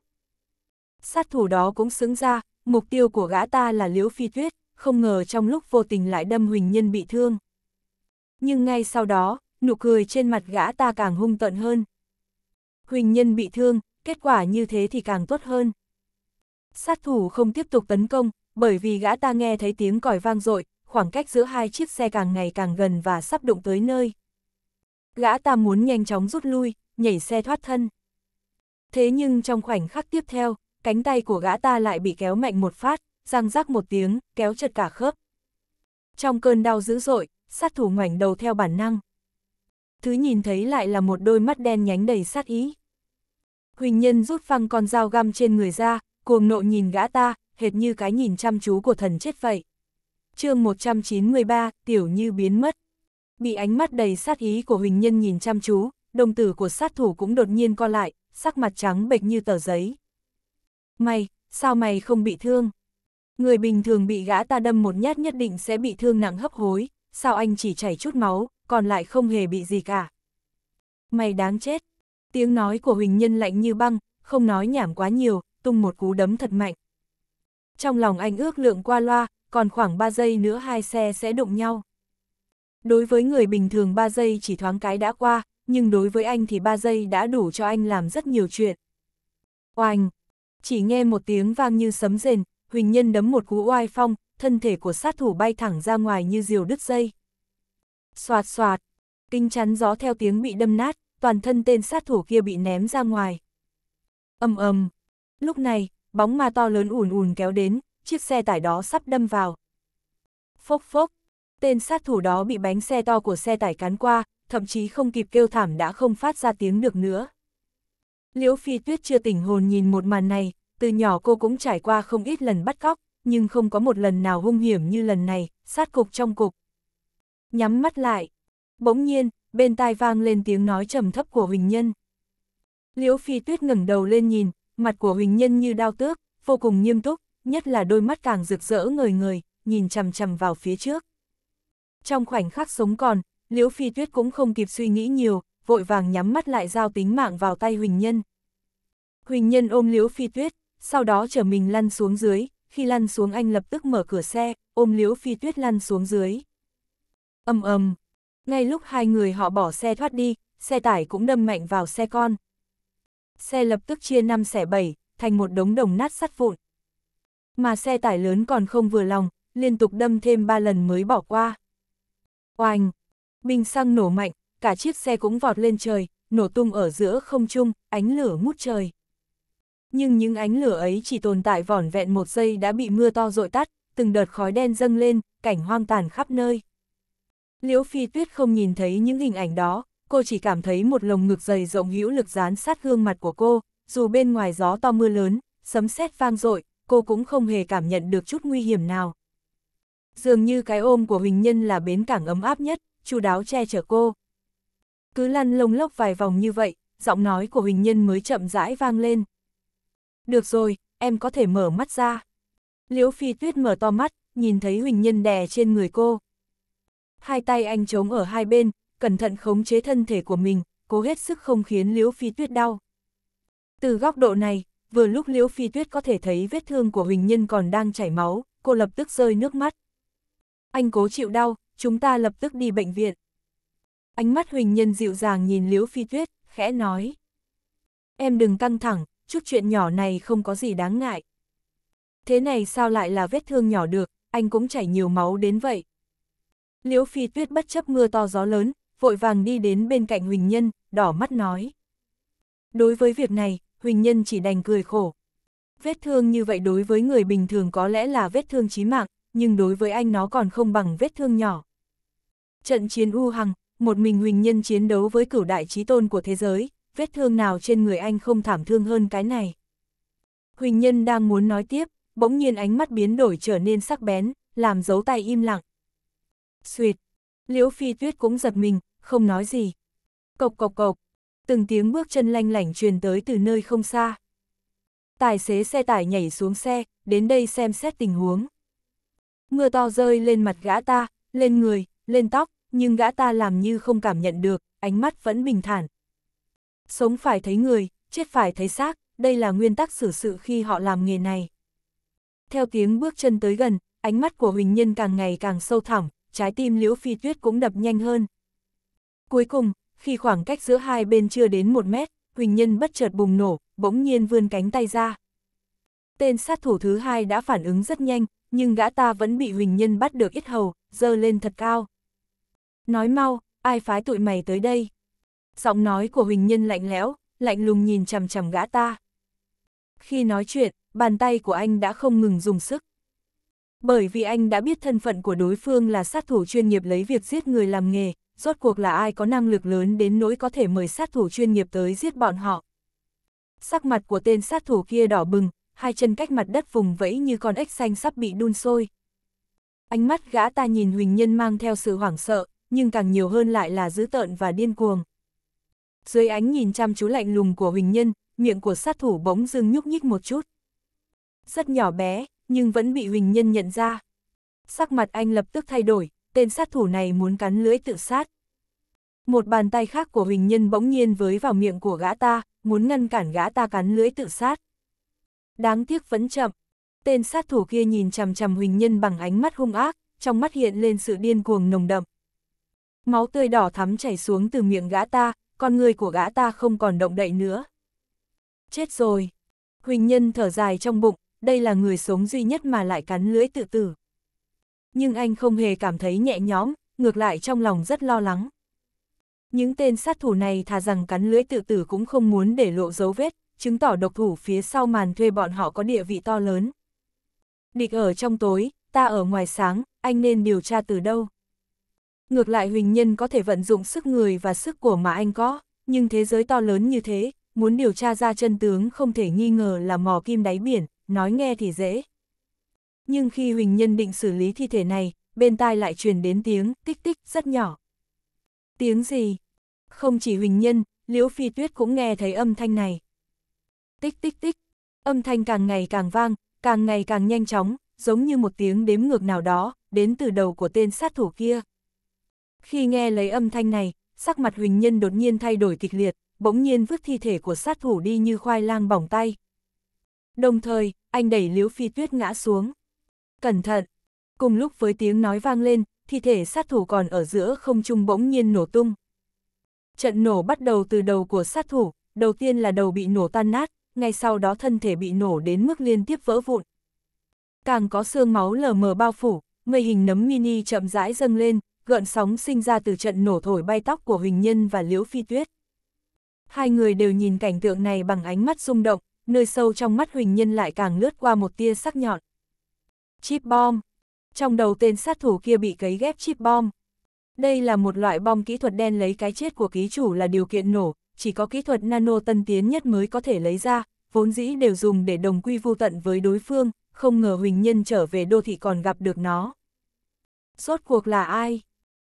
Sát thủ đó cũng xứng ra, mục tiêu của gã ta là Liễu Phi Tuyết, không ngờ trong lúc vô tình lại đâm Huỳnh Nhân bị thương. Nhưng ngay sau đó, nụ cười trên mặt gã ta càng hung tận hơn. Huỳnh nhân bị thương, kết quả như thế thì càng tốt hơn. Sát thủ không tiếp tục tấn công, bởi vì gã ta nghe thấy tiếng còi vang dội khoảng cách giữa hai chiếc xe càng ngày càng gần và sắp đụng tới nơi. Gã ta muốn nhanh chóng rút lui, nhảy xe thoát thân. Thế nhưng trong khoảnh khắc tiếp theo, cánh tay của gã ta lại bị kéo mạnh một phát, răng rắc một tiếng, kéo chật cả khớp. Trong cơn đau dữ dội, sát thủ ngoảnh đầu theo bản năng, thứ nhìn thấy lại là một đôi mắt đen nhánh đầy sát ý. Huỳnh Nhân rút phăng con dao găm trên người ra, cuồng nộ nhìn gã ta, hệt như cái nhìn chăm chú của thần chết vậy. chương 193, Tiểu Như biến mất. Bị ánh mắt đầy sát ý của Huỳnh Nhân nhìn chăm chú, đồng tử của sát thủ cũng đột nhiên co lại, sắc mặt trắng bệch như tờ giấy. Mày, sao mày không bị thương? Người bình thường bị gã ta đâm một nhát nhất định sẽ bị thương nặng hấp hối, sao anh chỉ chảy chút máu, còn lại không hề bị gì cả. Mày đáng chết! Tiếng nói của Huỳnh Nhân lạnh như băng, không nói nhảm quá nhiều, tung một cú đấm thật mạnh. Trong lòng anh ước lượng qua loa, còn khoảng 3 giây nữa hai xe sẽ đụng nhau. Đối với người bình thường 3 giây chỉ thoáng cái đã qua, nhưng đối với anh thì 3 giây đã đủ cho anh làm rất nhiều chuyện. Oanh! Chỉ nghe một tiếng vang như sấm rền, Huỳnh Nhân đấm một cú oai phong, thân thể của sát thủ bay thẳng ra ngoài như diều đứt dây soạt soạt, kinh chắn gió theo tiếng bị đâm nát, toàn thân tên sát thủ kia bị ném ra ngoài. ầm ầm, lúc này, bóng ma to lớn ùn ùn kéo đến, chiếc xe tải đó sắp đâm vào. Phốc phốc, tên sát thủ đó bị bánh xe to của xe tải cán qua, thậm chí không kịp kêu thảm đã không phát ra tiếng được nữa. Liễu Phi Tuyết chưa tỉnh hồn nhìn một màn này, từ nhỏ cô cũng trải qua không ít lần bắt cóc, nhưng không có một lần nào hung hiểm như lần này, sát cục trong cục nhắm mắt lại. Bỗng nhiên, bên tai vang lên tiếng nói trầm thấp của Huỳnh Nhân. Liễu Phi Tuyết ngẩng đầu lên nhìn, mặt của Huỳnh Nhân như đao tước, vô cùng nghiêm túc, nhất là đôi mắt càng rực rỡ người người, nhìn chằm chằm vào phía trước. Trong khoảnh khắc sống còn, Liễu Phi Tuyết cũng không kịp suy nghĩ nhiều, vội vàng nhắm mắt lại giao tính mạng vào tay Huỳnh Nhân. Huỳnh Nhân ôm Liễu Phi Tuyết, sau đó chở mình lăn xuống dưới, khi lăn xuống anh lập tức mở cửa xe, ôm Liễu Phi Tuyết lăn xuống dưới. Âm ầm Ngay lúc hai người họ bỏ xe thoát đi, xe tải cũng đâm mạnh vào xe con. Xe lập tức chia năm xẻ bảy, thành một đống đồng nát sắt vụn. Mà xe tải lớn còn không vừa lòng, liên tục đâm thêm ba lần mới bỏ qua. Oanh! Bình xăng nổ mạnh, cả chiếc xe cũng vọt lên trời, nổ tung ở giữa không trung, ánh lửa ngút trời. Nhưng những ánh lửa ấy chỉ tồn tại vỏn vẹn một giây đã bị mưa to dội tắt, từng đợt khói đen dâng lên, cảnh hoang tàn khắp nơi. Liễu Phi Tuyết không nhìn thấy những hình ảnh đó, cô chỉ cảm thấy một lồng ngực dày rộng hữu lực dán sát gương mặt của cô, dù bên ngoài gió to mưa lớn, sấm sét vang dội, cô cũng không hề cảm nhận được chút nguy hiểm nào. Dường như cái ôm của Huỳnh Nhân là bến cảng ấm áp nhất, chu đáo che chở cô. Cứ lăn lông lốc vài vòng như vậy, giọng nói của Huỳnh Nhân mới chậm rãi vang lên. Được rồi, em có thể mở mắt ra. Liễu Phi Tuyết mở to mắt, nhìn thấy Huỳnh Nhân đè trên người cô hai tay anh chống ở hai bên, cẩn thận khống chế thân thể của mình, cố hết sức không khiến Liễu Phi Tuyết đau. Từ góc độ này, vừa lúc Liễu Phi Tuyết có thể thấy vết thương của Huỳnh Nhân còn đang chảy máu, cô lập tức rơi nước mắt. Anh cố chịu đau, chúng ta lập tức đi bệnh viện. Ánh mắt Huỳnh Nhân dịu dàng nhìn Liễu Phi Tuyết, khẽ nói. Em đừng căng thẳng, chút chuyện nhỏ này không có gì đáng ngại. Thế này sao lại là vết thương nhỏ được, anh cũng chảy nhiều máu đến vậy, Liễu Phi Tuyết bất chấp mưa to gió lớn, vội vàng đi đến bên cạnh Huỳnh Nhân, đỏ mắt nói. Đối với việc này, Huỳnh Nhân chỉ đành cười khổ. Vết thương như vậy đối với người bình thường có lẽ là vết thương chí mạng, nhưng đối với anh nó còn không bằng vết thương nhỏ. Trận chiến U Hằng, một mình Huỳnh Nhân chiến đấu với cửu đại trí tôn của thế giới, vết thương nào trên người anh không thảm thương hơn cái này. Huỳnh Nhân đang muốn nói tiếp, bỗng nhiên ánh mắt biến đổi trở nên sắc bén, làm giấu tay im lặng. Xuyệt. Liễu Phi Tuyết cũng giật mình, không nói gì. Cộc cộc cộc. Từng tiếng bước chân lanh lảnh truyền tới từ nơi không xa. Tài xế xe tải nhảy xuống xe, đến đây xem xét tình huống. Mưa to rơi lên mặt gã ta, lên người, lên tóc, nhưng gã ta làm như không cảm nhận được, ánh mắt vẫn bình thản. Sống phải thấy người, chết phải thấy xác, đây là nguyên tắc xử sự khi họ làm nghề này. Theo tiếng bước chân tới gần, ánh mắt của Huỳnh Nhân càng ngày càng sâu thẳm, trái tim Liễu Phi Tuyết cũng đập nhanh hơn. Cuối cùng, khi khoảng cách giữa hai bên chưa đến một mét, Huỳnh Nhân bất chợt bùng nổ, bỗng nhiên vươn cánh tay ra. Tên sát thủ thứ hai đã phản ứng rất nhanh, nhưng gã ta vẫn bị Huỳnh Nhân bắt được ít hầu, dơ lên thật cao. Nói mau, ai phái tụi mày tới đây? Giọng nói của Huỳnh Nhân lạnh lẽo, lạnh lùng nhìn chằm chằm gã ta. Khi nói chuyện, bàn tay của anh đã không ngừng dùng sức. Bởi vì anh đã biết thân phận của đối phương là sát thủ chuyên nghiệp lấy việc giết người làm nghề, rốt cuộc là ai có năng lực lớn đến nỗi có thể mời sát thủ chuyên nghiệp tới giết bọn họ. Sắc mặt của tên sát thủ kia đỏ bừng, hai chân cách mặt đất vùng vẫy như con ếch xanh sắp bị đun sôi. Ánh mắt gã ta nhìn Huỳnh Nhân mang theo sự hoảng sợ, nhưng càng nhiều hơn lại là dữ tợn và điên cuồng. Dưới ánh nhìn chăm chú lạnh lùng của Huỳnh Nhân, miệng của sát thủ bỗng dưng nhúc nhích một chút. Rất nhỏ bé, nhưng vẫn bị Huỳnh Nhân nhận ra. Sắc mặt anh lập tức thay đổi, tên sát thủ này muốn cắn lưỡi tự sát. Một bàn tay khác của Huỳnh Nhân bỗng nhiên với vào miệng của gã ta, muốn ngăn cản gã ta cắn lưỡi tự sát. Đáng tiếc vẫn chậm. Tên sát thủ kia nhìn chằm chằm Huỳnh Nhân bằng ánh mắt hung ác, trong mắt hiện lên sự điên cuồng nồng đậm. Máu tươi đỏ thắm chảy xuống từ miệng gã ta, con người của gã ta không còn động đậy nữa. Chết rồi. Huỳnh Nhân thở dài trong bụng, đây là người sống duy nhất mà lại cắn lưỡi tự tử. Nhưng anh không hề cảm thấy nhẹ nhõm, ngược lại trong lòng rất lo lắng. Những tên sát thủ này thà rằng cắn lưỡi tự tử cũng không muốn để lộ dấu vết, chứng tỏ độc thủ phía sau màn thuê bọn họ có địa vị to lớn. Địch ở trong tối, ta ở ngoài sáng, anh nên điều tra từ đâu? Ngược lại Huỳnh Nhân có thể vận dụng sức người và sức của mà anh có, nhưng thế giới to lớn như thế, muốn điều tra ra chân tướng không thể nghi ngờ là mò kim đáy biển, nói nghe thì dễ. Nhưng khi Huỳnh Nhân định xử lý thi thể này, bên tai lại truyền đến tiếng tích tích rất nhỏ. Tiếng gì? Không chỉ Huỳnh Nhân, Liễu Phi Tuyết cũng nghe thấy âm thanh này. Tích tích tích, âm thanh càng ngày càng vang, càng ngày càng nhanh chóng, giống như một tiếng đếm ngược nào đó, đến từ đầu của tên sát thủ kia. Khi nghe lấy âm thanh này, sắc mặt Huỳnh Nhân đột nhiên thay đổi kịch liệt, bỗng nhiên vứt thi thể của sát thủ đi như khoai lang bỏng tay. Đồng thời, anh đẩy liếu Phi Tuyết ngã xuống. Cẩn thận! Cùng lúc với tiếng nói vang lên, thi thể sát thủ còn ở giữa không trung bỗng nhiên nổ tung. Trận nổ bắt đầu từ đầu của sát thủ, đầu tiên là đầu bị nổ tan nát, ngay sau đó thân thể bị nổ đến mức liên tiếp vỡ vụn. Càng có xương máu lờ mờ bao phủ, mây hình nấm mini chậm rãi dâng lên, gợn sóng sinh ra từ trận nổ thổi bay tóc của Huỳnh Nhân và Liễu Phi Tuyết. Hai người đều nhìn cảnh tượng này bằng ánh mắt rung động, nơi sâu trong mắt Huỳnh Nhân lại càng lướt qua một tia sắc nhọn. Chip bom. Trong đầu tên sát thủ kia bị cấy ghép chip bom. Đây là một loại bom kỹ thuật đen lấy cái chết của ký chủ là điều kiện nổ, chỉ có kỹ thuật nano tân tiến nhất mới có thể lấy ra, vốn dĩ đều dùng để đồng quy vu tận với đối phương, không ngờ Huỳnh Nhân trở về đô thị còn gặp được nó. Rốt cuộc là ai?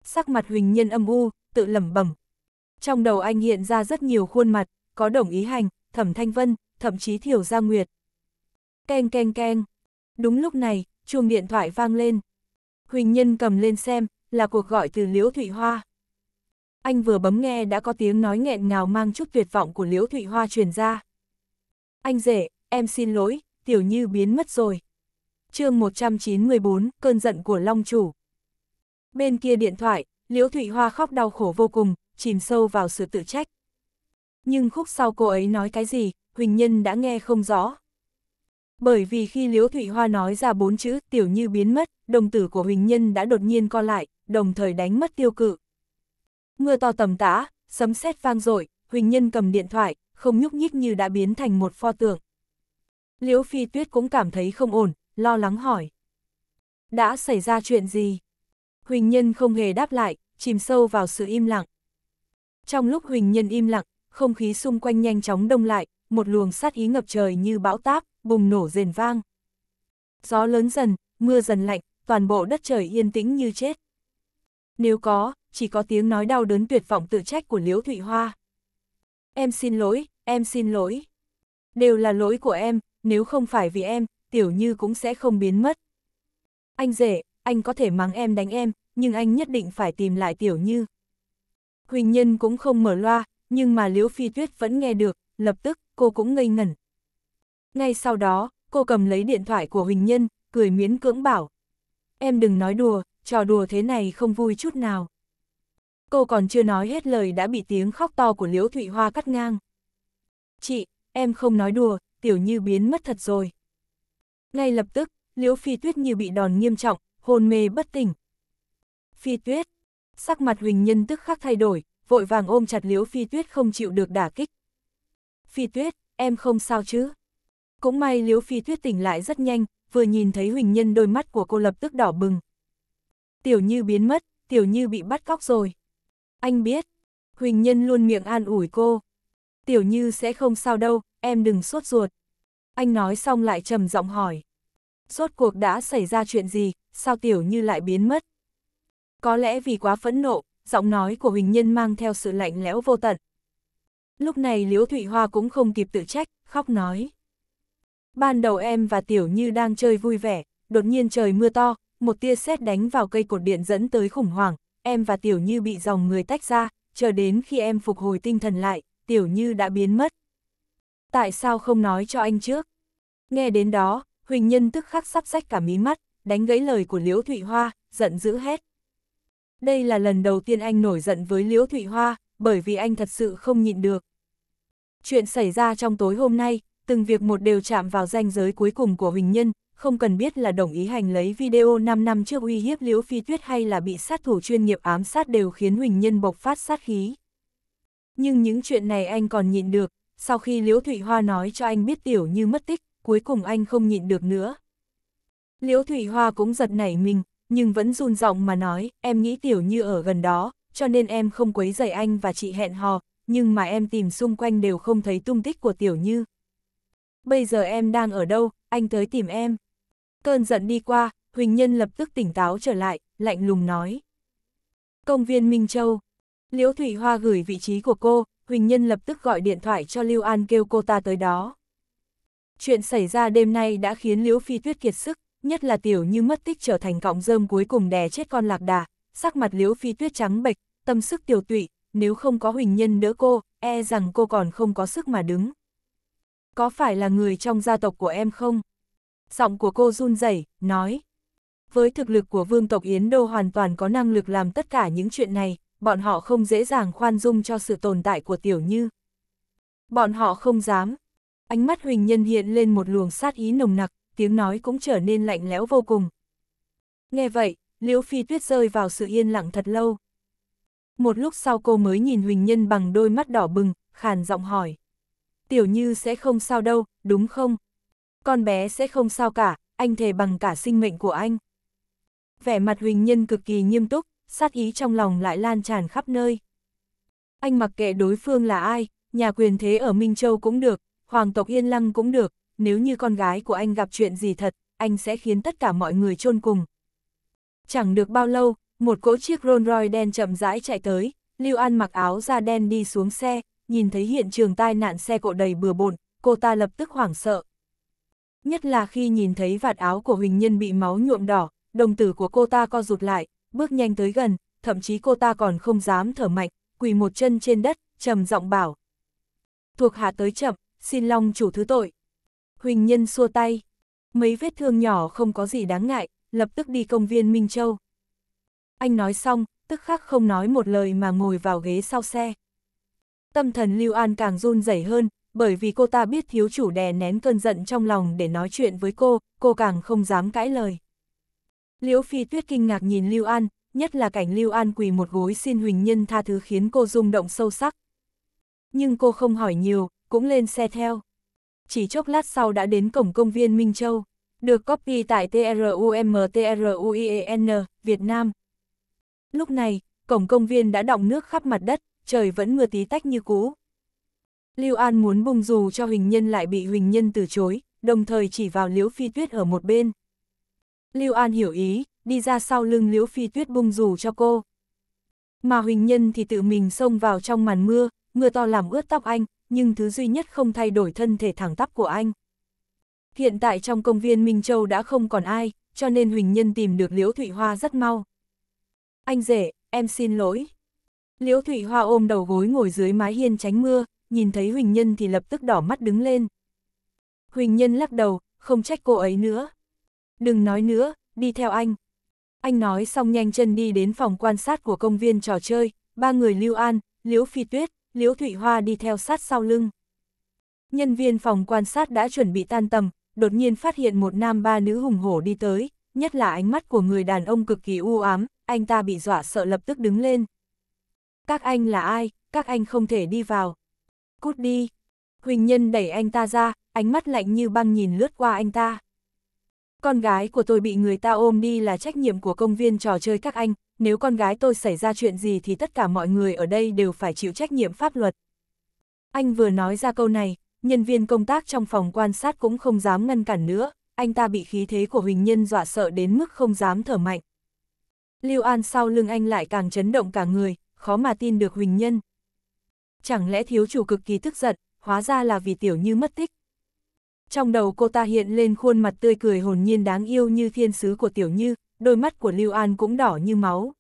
Sắc mặt Huỳnh Nhân âm u, tự lẩm bẩm. Trong đầu anh hiện ra rất nhiều khuôn mặt, có đồng ý hành, thẩm thanh vân, thậm chí Thiểu Gia Nguyệt. Keng keng keng. Đúng lúc này, chuông điện thoại vang lên. Huỳnh Nhân cầm lên xem, là cuộc gọi từ Liễu Thụy Hoa. Anh vừa bấm nghe đã có tiếng nói nghẹn ngào mang chút tuyệt vọng của Liễu Thụy Hoa truyền ra. Anh rể, em xin lỗi, Tiểu Như biến mất rồi. chương 194, cơn giận của Long Chủ. Bên kia điện thoại, Liễu Thụy Hoa khóc đau khổ vô cùng, chìm sâu vào sự tự trách. Nhưng khúc sau cô ấy nói cái gì, Huỳnh Nhân đã nghe không rõ. Bởi vì khi Liễu Thụy Hoa nói ra bốn chữ tiểu như biến mất, đồng tử của Huỳnh Nhân đã đột nhiên co lại, đồng thời đánh mất tiêu cự. Mưa to tầm tã, sấm sét vang dội Huỳnh Nhân cầm điện thoại, không nhúc nhích như đã biến thành một pho tượng. Liễu Phi Tuyết cũng cảm thấy không ổn, lo lắng hỏi. Đã xảy ra chuyện gì? Huỳnh Nhân không hề đáp lại, chìm sâu vào sự im lặng. Trong lúc Huỳnh Nhân im lặng, không khí xung quanh nhanh chóng đông lại, một luồng sát ý ngập trời như bão táp, bùng nổ rền vang. Gió lớn dần, mưa dần lạnh, toàn bộ đất trời yên tĩnh như chết. Nếu có, chỉ có tiếng nói đau đớn tuyệt vọng tự trách của Liễu Thụy Hoa. Em xin lỗi, em xin lỗi. Đều là lỗi của em, nếu không phải vì em, Tiểu Như cũng sẽ không biến mất. Anh rể, anh có thể mắng em đánh em, nhưng anh nhất định phải tìm lại Tiểu Như. Huỳnh Nhân cũng không mở loa, nhưng mà Liễu Phi Tuyết vẫn nghe được, lập tức cô cũng ngây ngẩn. Ngay sau đó, cô cầm lấy điện thoại của Huỳnh Nhân, cười miễn cưỡng bảo. Em đừng nói đùa, trò đùa thế này không vui chút nào. Cô còn chưa nói hết lời đã bị tiếng khóc to của Liễu Thụy Hoa cắt ngang. Chị, em không nói đùa, tiểu như biến mất thật rồi. Ngay lập tức, Liễu Phi Tuyết như bị đòn nghiêm trọng, hôn mê bất tỉnh. Phi Tuyết, sắc mặt Huỳnh Nhân tức khắc thay đổi, vội vàng ôm chặt Liễu Phi Tuyết không chịu được đả kích. Phi Tuyết, em không sao chứ? Cũng may Liễu Phi Tuyết tỉnh lại rất nhanh, vừa nhìn thấy Huỳnh Nhân đôi mắt của cô lập tức đỏ bừng. Tiểu Như biến mất, Tiểu Như bị bắt cóc rồi. Anh biết, Huỳnh Nhân luôn miệng an ủi cô. Tiểu Như sẽ không sao đâu, em đừng sốt ruột. Anh nói xong lại trầm giọng hỏi. Rốt cuộc đã xảy ra chuyện gì, sao Tiểu Như lại biến mất? Có lẽ vì quá phẫn nộ, giọng nói của Huỳnh Nhân mang theo sự lạnh lẽo vô tận, Lúc này Liễu Thụy Hoa cũng không kịp tự trách, khóc nói. Ban đầu em và Tiểu Như đang chơi vui vẻ, đột nhiên trời mưa to, một tia sét đánh vào cây cột điện dẫn tới khủng hoảng, em và Tiểu Như bị dòng người tách ra, chờ đến khi em phục hồi tinh thần lại, Tiểu Như đã biến mất. Tại sao không nói cho anh trước? Nghe đến đó, Huỳnh Nhân tức khắc sắp sách cả mí mắt, đánh gãy lời của Liễu Thụy Hoa, giận dữ hét. Đây là lần đầu tiên anh nổi giận với Liễu Thụy Hoa, bởi vì anh thật sự không nhịn được. Chuyện xảy ra trong tối hôm nay, từng việc một đều chạm vào ranh giới cuối cùng của Huỳnh Nhân, không cần biết là đồng ý hành lấy video 5 năm trước uy hiếp Liễu Phi Tuyết hay là bị sát thủ chuyên nghiệp ám sát đều khiến Huỳnh Nhân bộc phát sát khí. Nhưng những chuyện này anh còn nhịn được, sau khi Liễu Thụy Hoa nói cho anh biết Tiểu Như mất tích, cuối cùng anh không nhịn được nữa. Liễu Thụy Hoa cũng giật nảy mình, nhưng vẫn run giọng mà nói, em nghĩ Tiểu Như ở gần đó, cho nên em không quấy rầy anh và chị hẹn hò, nhưng mà em tìm xung quanh đều không thấy tung tích của Tiểu Như. Bây giờ em đang ở đâu, anh tới tìm em. Cơn giận đi qua, Huỳnh Nhân lập tức tỉnh táo trở lại, lạnh lùng nói. Công viên Minh Châu. Liễu Thủy Hoa gửi vị trí của cô, Huỳnh Nhân lập tức gọi điện thoại cho Lưu An kêu cô ta tới đó. Chuyện xảy ra đêm nay đã khiến Liễu Phi Tuyết kiệt sức, nhất là Tiểu Như mất tích trở thành cọng rơm cuối cùng đè chết con lạc đà, sắc mặt Liễu Phi Tuyết trắng bệch, tâm sức tiểu tụy, nếu không có Huỳnh Nhân đỡ cô, e rằng cô còn không có sức mà đứng. Có phải là người trong gia tộc của em không? Giọng của cô run rẩy nói. Với thực lực của vương tộc Yến Đô hoàn toàn có năng lực làm tất cả những chuyện này, bọn họ không dễ dàng khoan dung cho sự tồn tại của Tiểu Như. Bọn họ không dám. Ánh mắt Huỳnh Nhân hiện lên một luồng sát ý nồng nặc, tiếng nói cũng trở nên lạnh lẽo vô cùng. Nghe vậy, Liễu Phi Tuyết rơi vào sự yên lặng thật lâu một lúc sau cô mới nhìn Huỳnh Nhân bằng đôi mắt đỏ bừng, khàn giọng hỏi. Tiểu Như sẽ không sao đâu, đúng không? Con bé sẽ không sao cả, anh thề bằng cả sinh mệnh của anh. Vẻ mặt Huỳnh Nhân cực kỳ nghiêm túc, sát ý trong lòng lại lan tràn khắp nơi. Anh mặc kệ đối phương là ai, nhà quyền thế ở Minh Châu cũng được, hoàng tộc Yên Lăng cũng được, nếu như con gái của anh gặp chuyện gì thật, anh sẽ khiến tất cả mọi người chôn cùng. Chẳng được bao lâu, một cỗ chiếc Rolls Royce đen chậm rãi chạy tới, Lưu An mặc áo da đen đi xuống xe, nhìn thấy hiện trường tai nạn xe cộ đầy bừa bộn, cô ta lập tức hoảng sợ. Nhất là khi nhìn thấy vạt áo của Huỳnh Nhân bị máu nhuộm đỏ, đồng tử của cô ta co rụt lại, bước nhanh tới gần, thậm chí cô ta còn không dám thở mạnh, quỳ một chân trên đất, trầm giọng bảo. Thuộc hạ tới chậm, xin long chủ thứ tội. Huỳnh Nhân xua tay. Mấy vết thương nhỏ không có gì đáng ngại, lập tức đi công viên Minh Châu anh nói xong, tức khắc không nói một lời mà ngồi vào ghế sau xe. Tâm thần Lưu An càng run rẩy hơn, bởi vì cô ta biết thiếu chủ đè nén cơn giận trong lòng để nói chuyện với cô, cô càng không dám cãi lời. Liễu Phi Tuyết kinh ngạc nhìn Lưu An, nhất là cảnh Lưu An quỳ một gối xin Huỳnh Nhân tha thứ khiến cô rung động sâu sắc. Nhưng cô không hỏi nhiều, cũng lên xe theo. Chỉ chốc lát sau đã đến cổng công viên Minh Châu, được copy tại TRUMTRUIEN, Việt Nam. Lúc này, cổng công viên đã đọng nước khắp mặt đất, trời vẫn mưa tí tách như cũ. Lưu An muốn bung dù cho Huỳnh Nhân lại bị Huỳnh Nhân từ chối, đồng thời chỉ vào Liễu Phi Tuyết ở một bên. Lưu An hiểu ý, đi ra sau lưng Liễu Phi Tuyết bung dù cho cô. Mà Huỳnh Nhân thì tự mình xông vào trong màn mưa, mưa to làm ướt tóc anh, nhưng thứ duy nhất không thay đổi thân thể thẳng tắp của anh. Hiện tại trong công viên Minh Châu đã không còn ai, cho nên Huỳnh Nhân tìm được Liễu Thụy Hoa rất mau anh rể, em xin lỗi. Liễu Thủy Hoa ôm đầu gối ngồi dưới mái hiên tránh mưa, nhìn thấy Huỳnh Nhân thì lập tức đỏ mắt đứng lên. Huỳnh Nhân lắc đầu, không trách cô ấy nữa. Đừng nói nữa, đi theo anh. Anh nói xong nhanh chân đi đến phòng quan sát của công viên trò chơi, ba người Lưu An, Liễu Phi Tuyết, Liễu Thủy Hoa đi theo sát sau lưng. Nhân viên phòng quan sát đã chuẩn bị tan tầm, đột nhiên phát hiện một nam ba nữ hùng hổ đi tới, nhất là ánh mắt của người đàn ông cực kỳ u ám, anh ta bị dọa sợ lập tức đứng lên. Các anh là ai, các anh không thể đi vào. Cút đi. Huỳnh Nhân đẩy anh ta ra, ánh mắt lạnh như băng nhìn lướt qua anh ta. Con gái của tôi bị người ta ôm đi là trách nhiệm của công viên trò chơi các anh, nếu con gái tôi xảy ra chuyện gì thì tất cả mọi người ở đây đều phải chịu trách nhiệm pháp luật. Anh vừa nói ra câu này, nhân viên công tác trong phòng quan sát cũng không dám ngăn cản nữa, anh ta bị khí thế của Huỳnh Nhân dọa sợ đến mức không dám thở mạnh. Lưu An sau lưng anh lại càng chấn động cả người, khó mà tin được Huỳnh Nhân. Chẳng lẽ thiếu chủ cực kỳ tức giận, hóa ra là vì tiểu như mất tích. Trong đầu cô ta hiện lên khuôn mặt tươi cười hồn nhiên đáng yêu như thiên sứ của tiểu như, đôi mắt của Lưu An cũng đỏ như máu.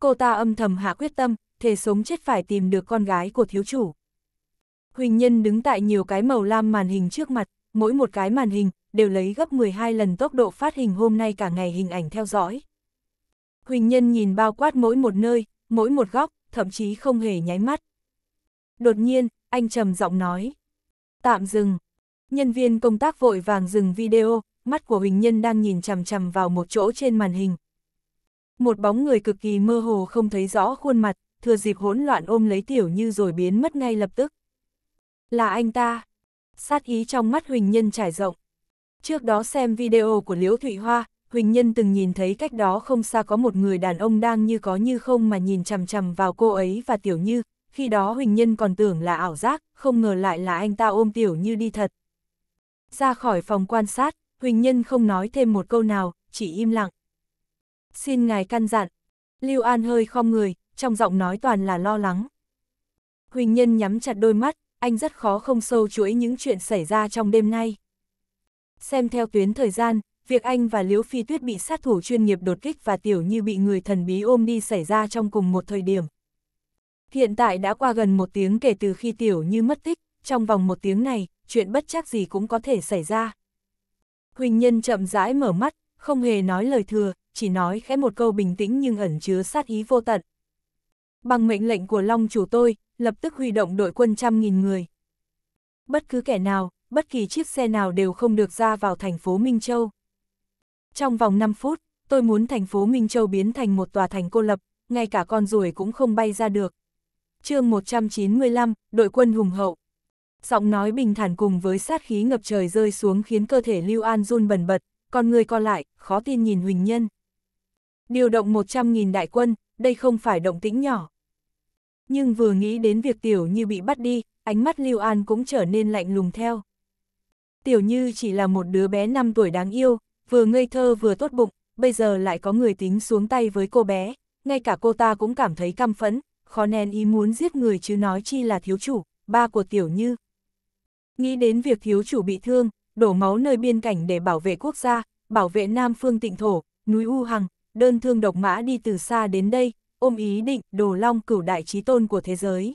Cô ta âm thầm hạ quyết tâm, thề sống chết phải tìm được con gái của thiếu chủ. Huỳnh Nhân đứng tại nhiều cái màu lam màn hình trước mặt, mỗi một cái màn hình đều lấy gấp 12 lần tốc độ phát hình hôm nay cả ngày hình ảnh theo dõi. Huỳnh Nhân nhìn bao quát mỗi một nơi, mỗi một góc, thậm chí không hề nháy mắt. Đột nhiên, anh trầm giọng nói. Tạm dừng. Nhân viên công tác vội vàng dừng video, mắt của Huỳnh Nhân đang nhìn chằm chằm vào một chỗ trên màn hình. Một bóng người cực kỳ mơ hồ không thấy rõ khuôn mặt, thừa dịp hỗn loạn ôm lấy tiểu như rồi biến mất ngay lập tức. Là anh ta. Sát ý trong mắt Huỳnh Nhân trải rộng. Trước đó xem video của Liễu Thụy Hoa, Huỳnh Nhân từng nhìn thấy cách đó không xa có một người đàn ông đang như có như không mà nhìn chằm chằm vào cô ấy và Tiểu Như, khi đó Huỳnh Nhân còn tưởng là ảo giác, không ngờ lại là anh ta ôm Tiểu Như đi thật. Ra khỏi phòng quan sát, Huỳnh Nhân không nói thêm một câu nào, chỉ im lặng. Xin ngài căn dặn. Lưu An hơi khom người, trong giọng nói toàn là lo lắng. Huỳnh Nhân nhắm chặt đôi mắt, anh rất khó không sâu chuỗi những chuyện xảy ra trong đêm nay. Xem theo tuyến thời gian, việc anh và Liễu Phi Tuyết bị sát thủ chuyên nghiệp đột kích và Tiểu Như bị người thần bí ôm đi xảy ra trong cùng một thời điểm. Hiện tại đã qua gần một tiếng kể từ khi Tiểu Như mất tích, trong vòng một tiếng này, chuyện bất chắc gì cũng có thể xảy ra. Huỳnh Nhân chậm rãi mở mắt, không hề nói lời thừa, chỉ nói khẽ một câu bình tĩnh nhưng ẩn chứa sát ý vô tận. Bằng mệnh lệnh của Long chủ tôi, lập tức huy động đội quân trăm nghìn người. Bất cứ kẻ nào, bất kỳ chiếc xe nào đều không được ra vào thành phố Minh Châu. Trong vòng 5 phút, tôi muốn thành phố Minh Châu biến thành một tòa thành cô lập, ngay cả con ruồi cũng không bay ra được. chương 195, đội quân hùng hậu. Giọng nói bình thản cùng với sát khí ngập trời rơi xuống khiến cơ thể Lưu An run bần bật, con người còn lại, khó tin nhìn Huỳnh Nhân. Điều động 100.000 đại quân, đây không phải động tĩnh nhỏ. Nhưng vừa nghĩ đến việc Tiểu Như bị bắt đi, ánh mắt Lưu An cũng trở nên lạnh lùng theo. Tiểu Như chỉ là một đứa bé 5 tuổi đáng yêu, vừa ngây thơ vừa tốt bụng, bây giờ lại có người tính xuống tay với cô bé, ngay cả cô ta cũng cảm thấy căm phẫn, khó nên ý muốn giết người chứ nói chi là thiếu chủ, ba của Tiểu Như. Nghĩ đến việc thiếu chủ bị thương, đổ máu nơi biên cảnh để bảo vệ quốc gia, bảo vệ Nam phương tịnh thổ, núi U Hằng, đơn thương độc mã đi từ xa đến đây, ôm ý định đồ long cửu đại trí tôn của thế giới.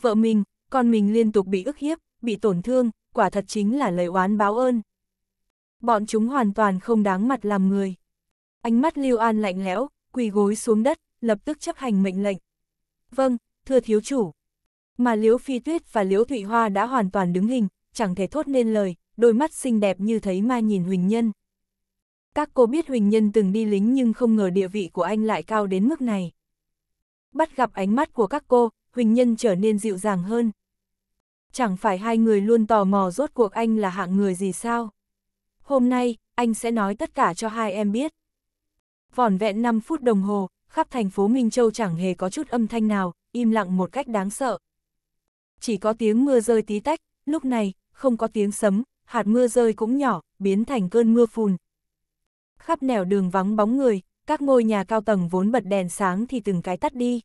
Vợ mình, con mình liên tục bị ức hiếp, bị tổn thương, quả thật chính là lời oán báo ơn bọn chúng hoàn toàn không đáng mặt làm người. Ánh mắt Lưu An lạnh lẽo, quỳ gối xuống đất, lập tức chấp hành mệnh lệnh. Vâng, thưa thiếu chủ. Mà Liễu Phi Tuyết và Liễu Thụy Hoa đã hoàn toàn đứng hình, chẳng thể thốt nên lời, đôi mắt xinh đẹp như thấy ma nhìn Huỳnh Nhân. Các cô biết Huỳnh Nhân từng đi lính nhưng không ngờ địa vị của anh lại cao đến mức này. Bắt gặp ánh mắt của các cô, Huỳnh Nhân trở nên dịu dàng hơn. Chẳng phải hai người luôn tò mò rốt cuộc anh là hạng người gì sao? hôm nay, anh sẽ nói tất cả cho hai em biết. Vỏn vẹn 5 phút đồng hồ, khắp thành phố Minh Châu chẳng hề có chút âm thanh nào, im lặng một cách đáng sợ. Chỉ có tiếng mưa rơi tí tách, lúc này, không có tiếng sấm, hạt mưa rơi cũng nhỏ, biến thành cơn mưa phùn. Khắp nẻo đường vắng bóng người, các ngôi nhà cao tầng vốn bật đèn sáng thì từng cái tắt đi.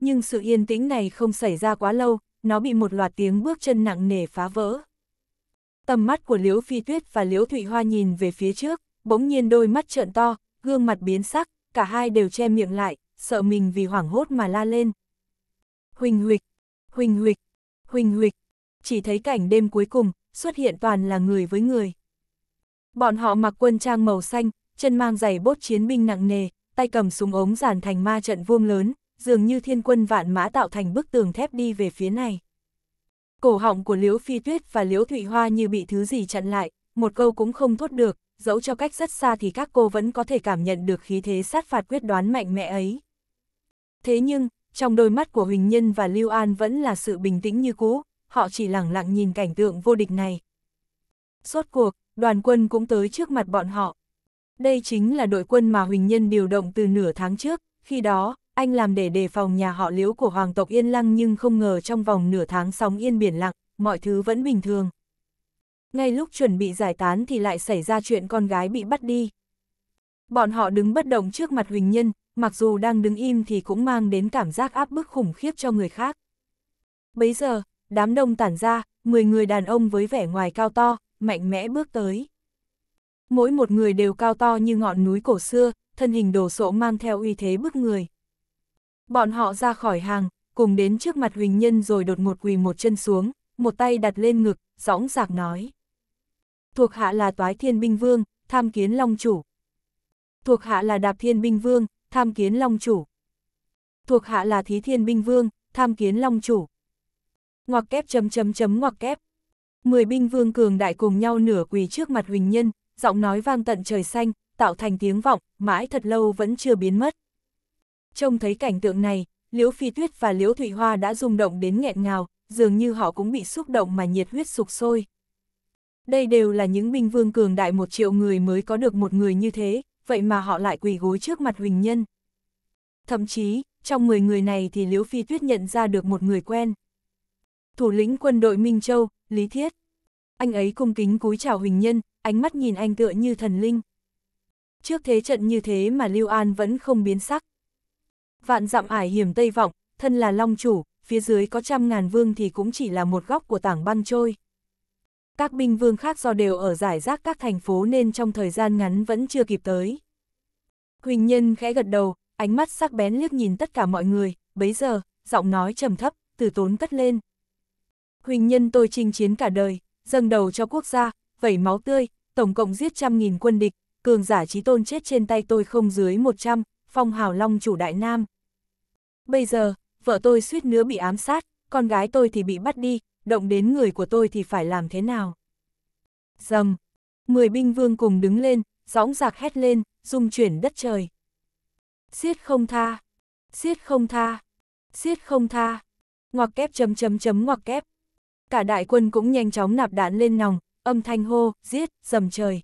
Nhưng sự yên tĩnh này không xảy ra quá lâu, nó bị một loạt tiếng bước chân nặng nề phá vỡ tầm mắt của Liễu Phi Tuyết và Liễu Thụy Hoa nhìn về phía trước, bỗng nhiên đôi mắt trợn to, gương mặt biến sắc, cả hai đều che miệng lại, sợ mình vì hoảng hốt mà la lên. Huỳnh huịch, huỳnh huịch, huỳnh huịch, chỉ thấy cảnh đêm cuối cùng, xuất hiện toàn là người với người. Bọn họ mặc quân trang màu xanh, chân mang giày bốt chiến binh nặng nề, tay cầm súng ống giàn thành ma trận vuông lớn, dường như thiên quân vạn mã tạo thành bức tường thép đi về phía này. Cổ họng của Liễu Phi Tuyết và Liễu Thụy Hoa như bị thứ gì chặn lại, một câu cũng không thốt được, dẫu cho cách rất xa thì các cô vẫn có thể cảm nhận được khí thế sát phạt quyết đoán mạnh mẽ ấy. Thế nhưng, trong đôi mắt của Huỳnh Nhân và Lưu An vẫn là sự bình tĩnh như cũ, họ chỉ lặng lặng nhìn cảnh tượng vô địch này. Suốt cuộc, đoàn quân cũng tới trước mặt bọn họ. Đây chính là đội quân mà Huỳnh Nhân điều động từ nửa tháng trước, khi đó, anh làm để đề phòng nhà họ liếu của hoàng tộc Yên Lăng nhưng không ngờ trong vòng nửa tháng sóng yên biển lặng, mọi thứ vẫn bình thường. Ngay lúc chuẩn bị giải tán thì lại xảy ra chuyện con gái bị bắt đi. Bọn họ đứng bất động trước mặt Huỳnh Nhân, mặc dù đang đứng im thì cũng mang đến cảm giác áp bức khủng khiếp cho người khác. Bấy giờ, đám đông tản ra, 10 người đàn ông với vẻ ngoài cao to, mạnh mẽ bước tới. Mỗi một người đều cao to như ngọn núi cổ xưa, thân hình đồ sộ mang theo uy thế bức người. Bọn họ ra khỏi hàng, cùng đến trước mặt Huỳnh Nhân rồi đột ngột quỳ một chân xuống, một tay đặt lên ngực, dõng dạc nói. Thuộc hạ là Toái Thiên Binh Vương, tham kiến Long Chủ. Thuộc hạ là Đạp Thiên Binh Vương, tham kiến Long Chủ. Thuộc hạ là Thí Thiên Binh Vương, tham kiến Long Chủ. Ngoặc kép chấm chấm chấm ngoặc kép. Mười binh vương cường đại cùng nhau nửa quỳ trước mặt Huỳnh Nhân, giọng nói vang tận trời xanh, tạo thành tiếng vọng, mãi thật lâu vẫn chưa biến mất. Trông thấy cảnh tượng này, Liễu Phi Tuyết và Liễu Thụy Hoa đã rung động đến nghẹn ngào, dường như họ cũng bị xúc động mà nhiệt huyết sục sôi. Đây đều là những binh vương cường đại một triệu người mới có được một người như thế, vậy mà họ lại quỳ gối trước mặt Huỳnh Nhân. Thậm chí, trong 10 người này thì Liễu Phi Tuyết nhận ra được một người quen. Thủ lĩnh quân đội Minh Châu, Lý Thiết. Anh ấy cung kính cúi chào Huỳnh Nhân, ánh mắt nhìn anh tựa như thần linh. Trước thế trận như thế mà Lưu An vẫn không biến sắc. Vạn dặm ải hiểm Tây Vọng, thân là Long Chủ, phía dưới có trăm ngàn vương thì cũng chỉ là một góc của tảng băng trôi. Các binh vương khác do đều ở giải rác các thành phố nên trong thời gian ngắn vẫn chưa kịp tới. Huỳnh Nhân khẽ gật đầu, ánh mắt sắc bén liếc nhìn tất cả mọi người, bấy giờ, giọng nói trầm thấp, từ tốn cất lên. Huỳnh Nhân tôi chinh chiến cả đời, dâng đầu cho quốc gia, vẩy máu tươi, tổng cộng giết trăm nghìn quân địch, cường giả trí tôn chết trên tay tôi không dưới một trăm phong hào long chủ đại nam. Bây giờ, vợ tôi suýt nữa bị ám sát, con gái tôi thì bị bắt đi, động đến người của tôi thì phải làm thế nào? Dầm! Mười binh vương cùng đứng lên, dõng dạc hét lên, rung chuyển đất trời. Xiết không tha! Xiết không tha! Xiết không tha! Ngoặc kép chấm chấm chấm ngoặc kép. Cả đại quân cũng nhanh chóng nạp đạn lên nòng, âm thanh hô, giết, dầm trời.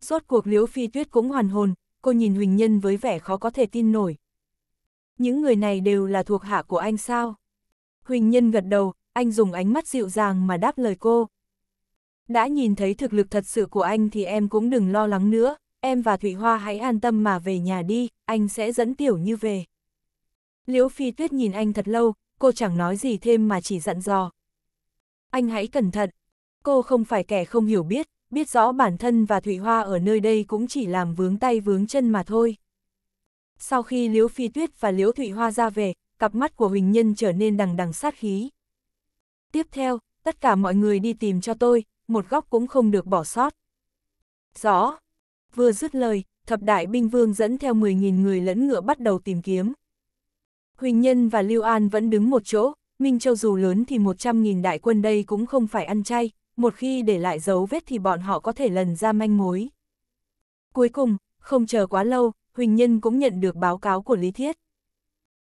Rốt cuộc liễu phi tuyết cũng hoàn hồn, cô nhìn Huỳnh Nhân với vẻ khó có thể tin nổi. Những người này đều là thuộc hạ của anh sao? Huỳnh Nhân gật đầu, anh dùng ánh mắt dịu dàng mà đáp lời cô. Đã nhìn thấy thực lực thật sự của anh thì em cũng đừng lo lắng nữa, em và Thụy Hoa hãy an tâm mà về nhà đi, anh sẽ dẫn tiểu như về. Liễu Phi Tuyết nhìn anh thật lâu, cô chẳng nói gì thêm mà chỉ dặn dò. Anh hãy cẩn thận, cô không phải kẻ không hiểu biết, biết rõ bản thân và Thủy Hoa ở nơi đây cũng chỉ làm vướng tay vướng chân mà thôi. Sau khi Liễu Phi Tuyết và Liễu Thủy Hoa ra về, cặp mắt của Huỳnh Nhân trở nên đằng đằng sát khí. Tiếp theo, tất cả mọi người đi tìm cho tôi, một góc cũng không được bỏ sót. Rõ. Vừa dứt lời, thập đại binh vương dẫn theo 10.000 người lẫn ngựa bắt đầu tìm kiếm. Huỳnh Nhân và Lưu An vẫn đứng một chỗ, Minh Châu dù lớn thì 100.000 đại quân đây cũng không phải ăn chay, một khi để lại dấu vết thì bọn họ có thể lần ra manh mối. Cuối cùng, không chờ quá lâu, Huỳnh Nhân cũng nhận được báo cáo của Lý Thiết.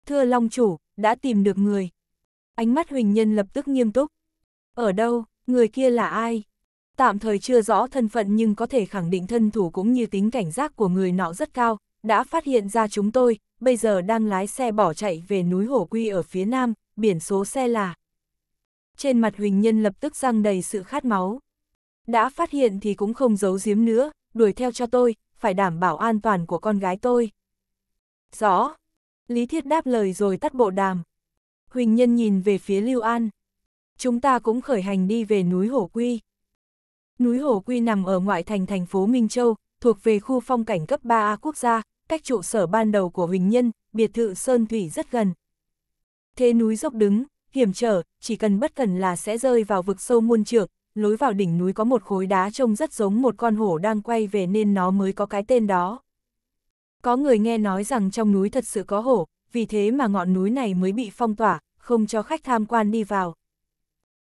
Thưa Long Chủ, đã tìm được người. Ánh mắt Huỳnh Nhân lập tức nghiêm túc. Ở đâu, người kia là ai? Tạm thời chưa rõ thân phận nhưng có thể khẳng định thân thủ cũng như tính cảnh giác của người nọ rất cao, đã phát hiện ra chúng tôi, bây giờ đang lái xe bỏ chạy về núi Hổ Quy ở phía nam, biển số xe là trên mặt Huỳnh Nhân lập tức răng đầy sự khát máu. Đã phát hiện thì cũng không giấu giếm nữa, đuổi theo cho tôi, phải đảm bảo an toàn của con gái tôi. Rõ. Lý Thiết đáp lời rồi tắt bộ đàm. Huỳnh Nhân nhìn về phía Lưu An. Chúng ta cũng khởi hành đi về núi Hổ Quy. Núi Hổ Quy nằm ở ngoại thành thành phố Minh Châu, thuộc về khu phong cảnh cấp 3A quốc gia, cách trụ sở ban đầu của Huỳnh Nhân, biệt thự Sơn Thủy rất gần. Thế núi dốc đứng, hiểm trở, chỉ cần bất cần là sẽ rơi vào vực sâu muôn trượng, lối vào đỉnh núi có một khối đá trông rất giống một con hổ đang quay về nên nó mới có cái tên đó. Có người nghe nói rằng trong núi thật sự có hổ, vì thế mà ngọn núi này mới bị phong tỏa, không cho khách tham quan đi vào.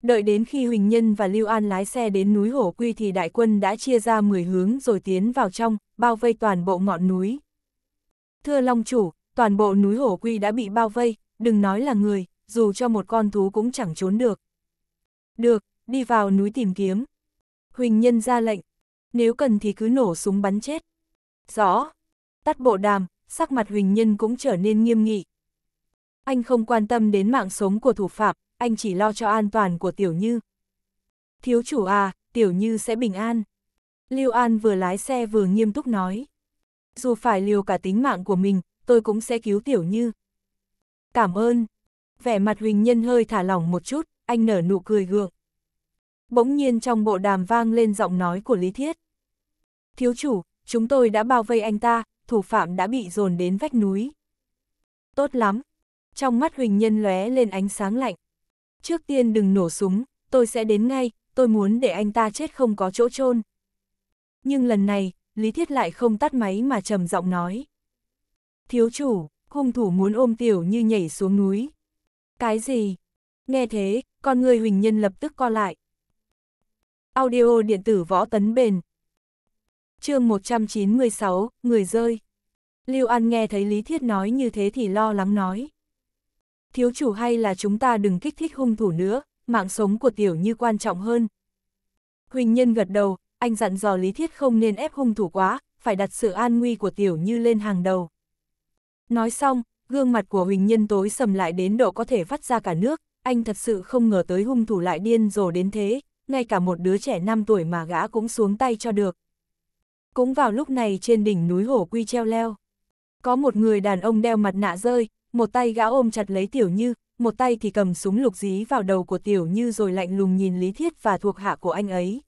Đợi đến khi Huỳnh Nhân và Lưu An lái xe đến núi Hổ Quy thì đại quân đã chia ra 10 hướng rồi tiến vào trong, bao vây toàn bộ ngọn núi. Thưa Long Chủ, toàn bộ núi Hổ Quy đã bị bao vây, đừng nói là người, dù cho một con thú cũng chẳng trốn được. Được, đi vào núi tìm kiếm. Huỳnh Nhân ra lệnh, nếu cần thì cứ nổ súng bắn chết. Rõ. Tắt bộ đàm, sắc mặt Huỳnh Nhân cũng trở nên nghiêm nghị. Anh không quan tâm đến mạng sống của thủ phạm, anh chỉ lo cho an toàn của Tiểu Như. Thiếu chủ à, Tiểu Như sẽ bình an. Lưu An vừa lái xe vừa nghiêm túc nói. Dù phải liều cả tính mạng của mình, tôi cũng sẽ cứu Tiểu Như. Cảm ơn vẻ mặt Huỳnh Nhân hơi thả lỏng một chút, anh nở nụ cười gượng. Bỗng nhiên trong bộ đàm vang lên giọng nói của Lý Thiết. Thiếu chủ, chúng tôi đã bao vây anh ta, thủ phạm đã bị dồn đến vách núi. Tốt lắm. Trong mắt Huỳnh Nhân lóe lên ánh sáng lạnh. Trước tiên đừng nổ súng, tôi sẽ đến ngay, tôi muốn để anh ta chết không có chỗ chôn. Nhưng lần này, Lý Thiết lại không tắt máy mà trầm giọng nói. Thiếu chủ, hung thủ muốn ôm tiểu như nhảy xuống núi, cái gì? Nghe thế, con người Huỳnh Nhân lập tức co lại. Audio điện tử võ tấn bền. chương 196, người rơi. Lưu An nghe thấy Lý Thiết nói như thế thì lo lắng nói. Thiếu chủ hay là chúng ta đừng kích thích hung thủ nữa, mạng sống của tiểu như quan trọng hơn. Huỳnh Nhân gật đầu, anh dặn dò Lý Thiết không nên ép hung thủ quá, phải đặt sự an nguy của tiểu như lên hàng đầu. Nói xong, gương mặt của Huỳnh Nhân tối sầm lại đến độ có thể vắt ra cả nước, anh thật sự không ngờ tới hung thủ lại điên rồ đến thế, ngay cả một đứa trẻ 5 tuổi mà gã cũng xuống tay cho được. Cũng vào lúc này trên đỉnh núi Hổ Quy treo leo, có một người đàn ông đeo mặt nạ rơi, một tay gã ôm chặt lấy Tiểu Như, một tay thì cầm súng lục dí vào đầu của Tiểu Như rồi lạnh lùng nhìn Lý Thiết và thuộc hạ của anh ấy.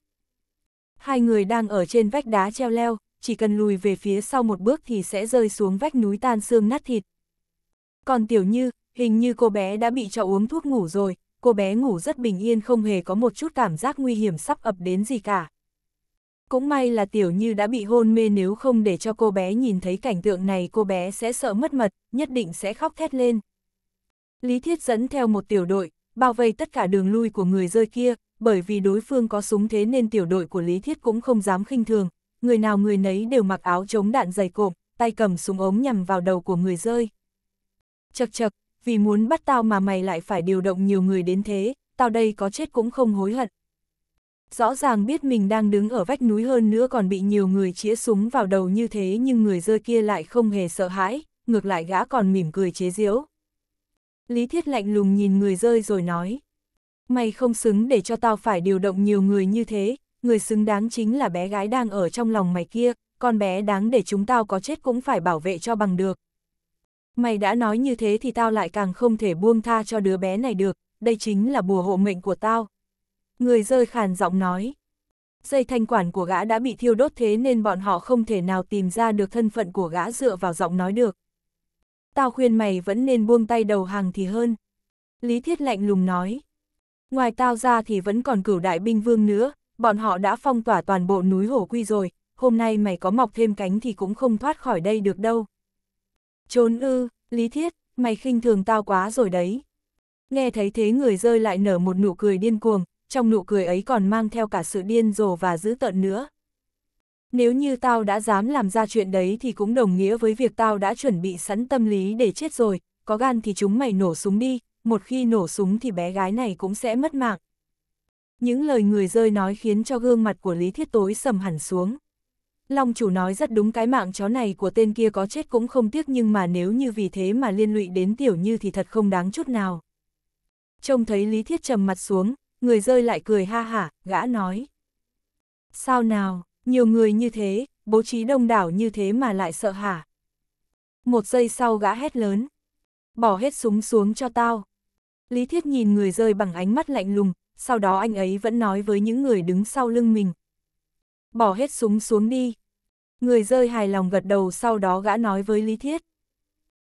Hai người đang ở trên vách đá treo leo, chỉ cần lùi về phía sau một bước thì sẽ rơi xuống vách núi tan xương nát thịt. Còn Tiểu Như, hình như cô bé đã bị cho uống thuốc ngủ rồi, cô bé ngủ rất bình yên không hề có một chút cảm giác nguy hiểm sắp ập đến gì cả. Cũng may là Tiểu Như đã bị hôn mê nếu không để cho cô bé nhìn thấy cảnh tượng này cô bé sẽ sợ mất mật, nhất định sẽ khóc thét lên. Lý Thiết dẫn theo một tiểu đội, bao vây tất cả đường lui của người rơi kia, bởi vì đối phương có súng thế nên tiểu đội của Lý Thiết cũng không dám khinh thường, người nào người nấy đều mặc áo chống đạn dày cộm, tay cầm súng ống nhằm vào đầu của người rơi. Chật chật, vì muốn bắt tao mà mày lại phải điều động nhiều người đến thế, tao đây có chết cũng không hối hận. Rõ ràng biết mình đang đứng ở vách núi hơn nữa còn bị nhiều người chĩa súng vào đầu như thế nhưng người rơi kia lại không hề sợ hãi, ngược lại gã còn mỉm cười chế giễu. Lý Thiết lạnh lùng nhìn người rơi rồi nói. Mày không xứng để cho tao phải điều động nhiều người như thế, người xứng đáng chính là bé gái đang ở trong lòng mày kia, con bé đáng để chúng tao có chết cũng phải bảo vệ cho bằng được. Mày đã nói như thế thì tao lại càng không thể buông tha cho đứa bé này được, đây chính là bùa hộ mệnh của tao. Người rơi khàn giọng nói. Dây thanh quản của gã đã bị thiêu đốt thế nên bọn họ không thể nào tìm ra được thân phận của gã dựa vào giọng nói được. Tao khuyên mày vẫn nên buông tay đầu hàng thì hơn. Lý Thiết lạnh lùng nói. Ngoài tao ra thì vẫn còn cửu đại binh vương nữa, bọn họ đã phong tỏa toàn bộ núi hổ quy rồi, hôm nay mày có mọc thêm cánh thì cũng không thoát khỏi đây được đâu. Trốn ư, Lý Thiết, mày khinh thường tao quá rồi đấy. Nghe thấy thế người rơi lại nở một nụ cười điên cuồng, trong nụ cười ấy còn mang theo cả sự điên rồ và dữ tợn nữa. Nếu như tao đã dám làm ra chuyện đấy thì cũng đồng nghĩa với việc tao đã chuẩn bị sẵn tâm lý để chết rồi, có gan thì chúng mày nổ súng đi, một khi nổ súng thì bé gái này cũng sẽ mất mạng. Những lời người rơi nói khiến cho gương mặt của Lý Thiết Tối sầm hẳn xuống. Long chủ nói rất đúng cái mạng chó này của tên kia có chết cũng không tiếc nhưng mà nếu như vì thế mà liên lụy đến tiểu như thì thật không đáng chút nào. Trông thấy Lý Thiết trầm mặt xuống, người rơi lại cười ha hả, gã nói. Sao nào, nhiều người như thế, bố trí đông đảo như thế mà lại sợ hả? Một giây sau gã hét lớn. Bỏ hết súng xuống cho tao. Lý Thiết nhìn người rơi bằng ánh mắt lạnh lùng, sau đó anh ấy vẫn nói với những người đứng sau lưng mình, bỏ hết súng xuống đi. Người rơi hài lòng gật đầu sau đó gã nói với Lý Thiết.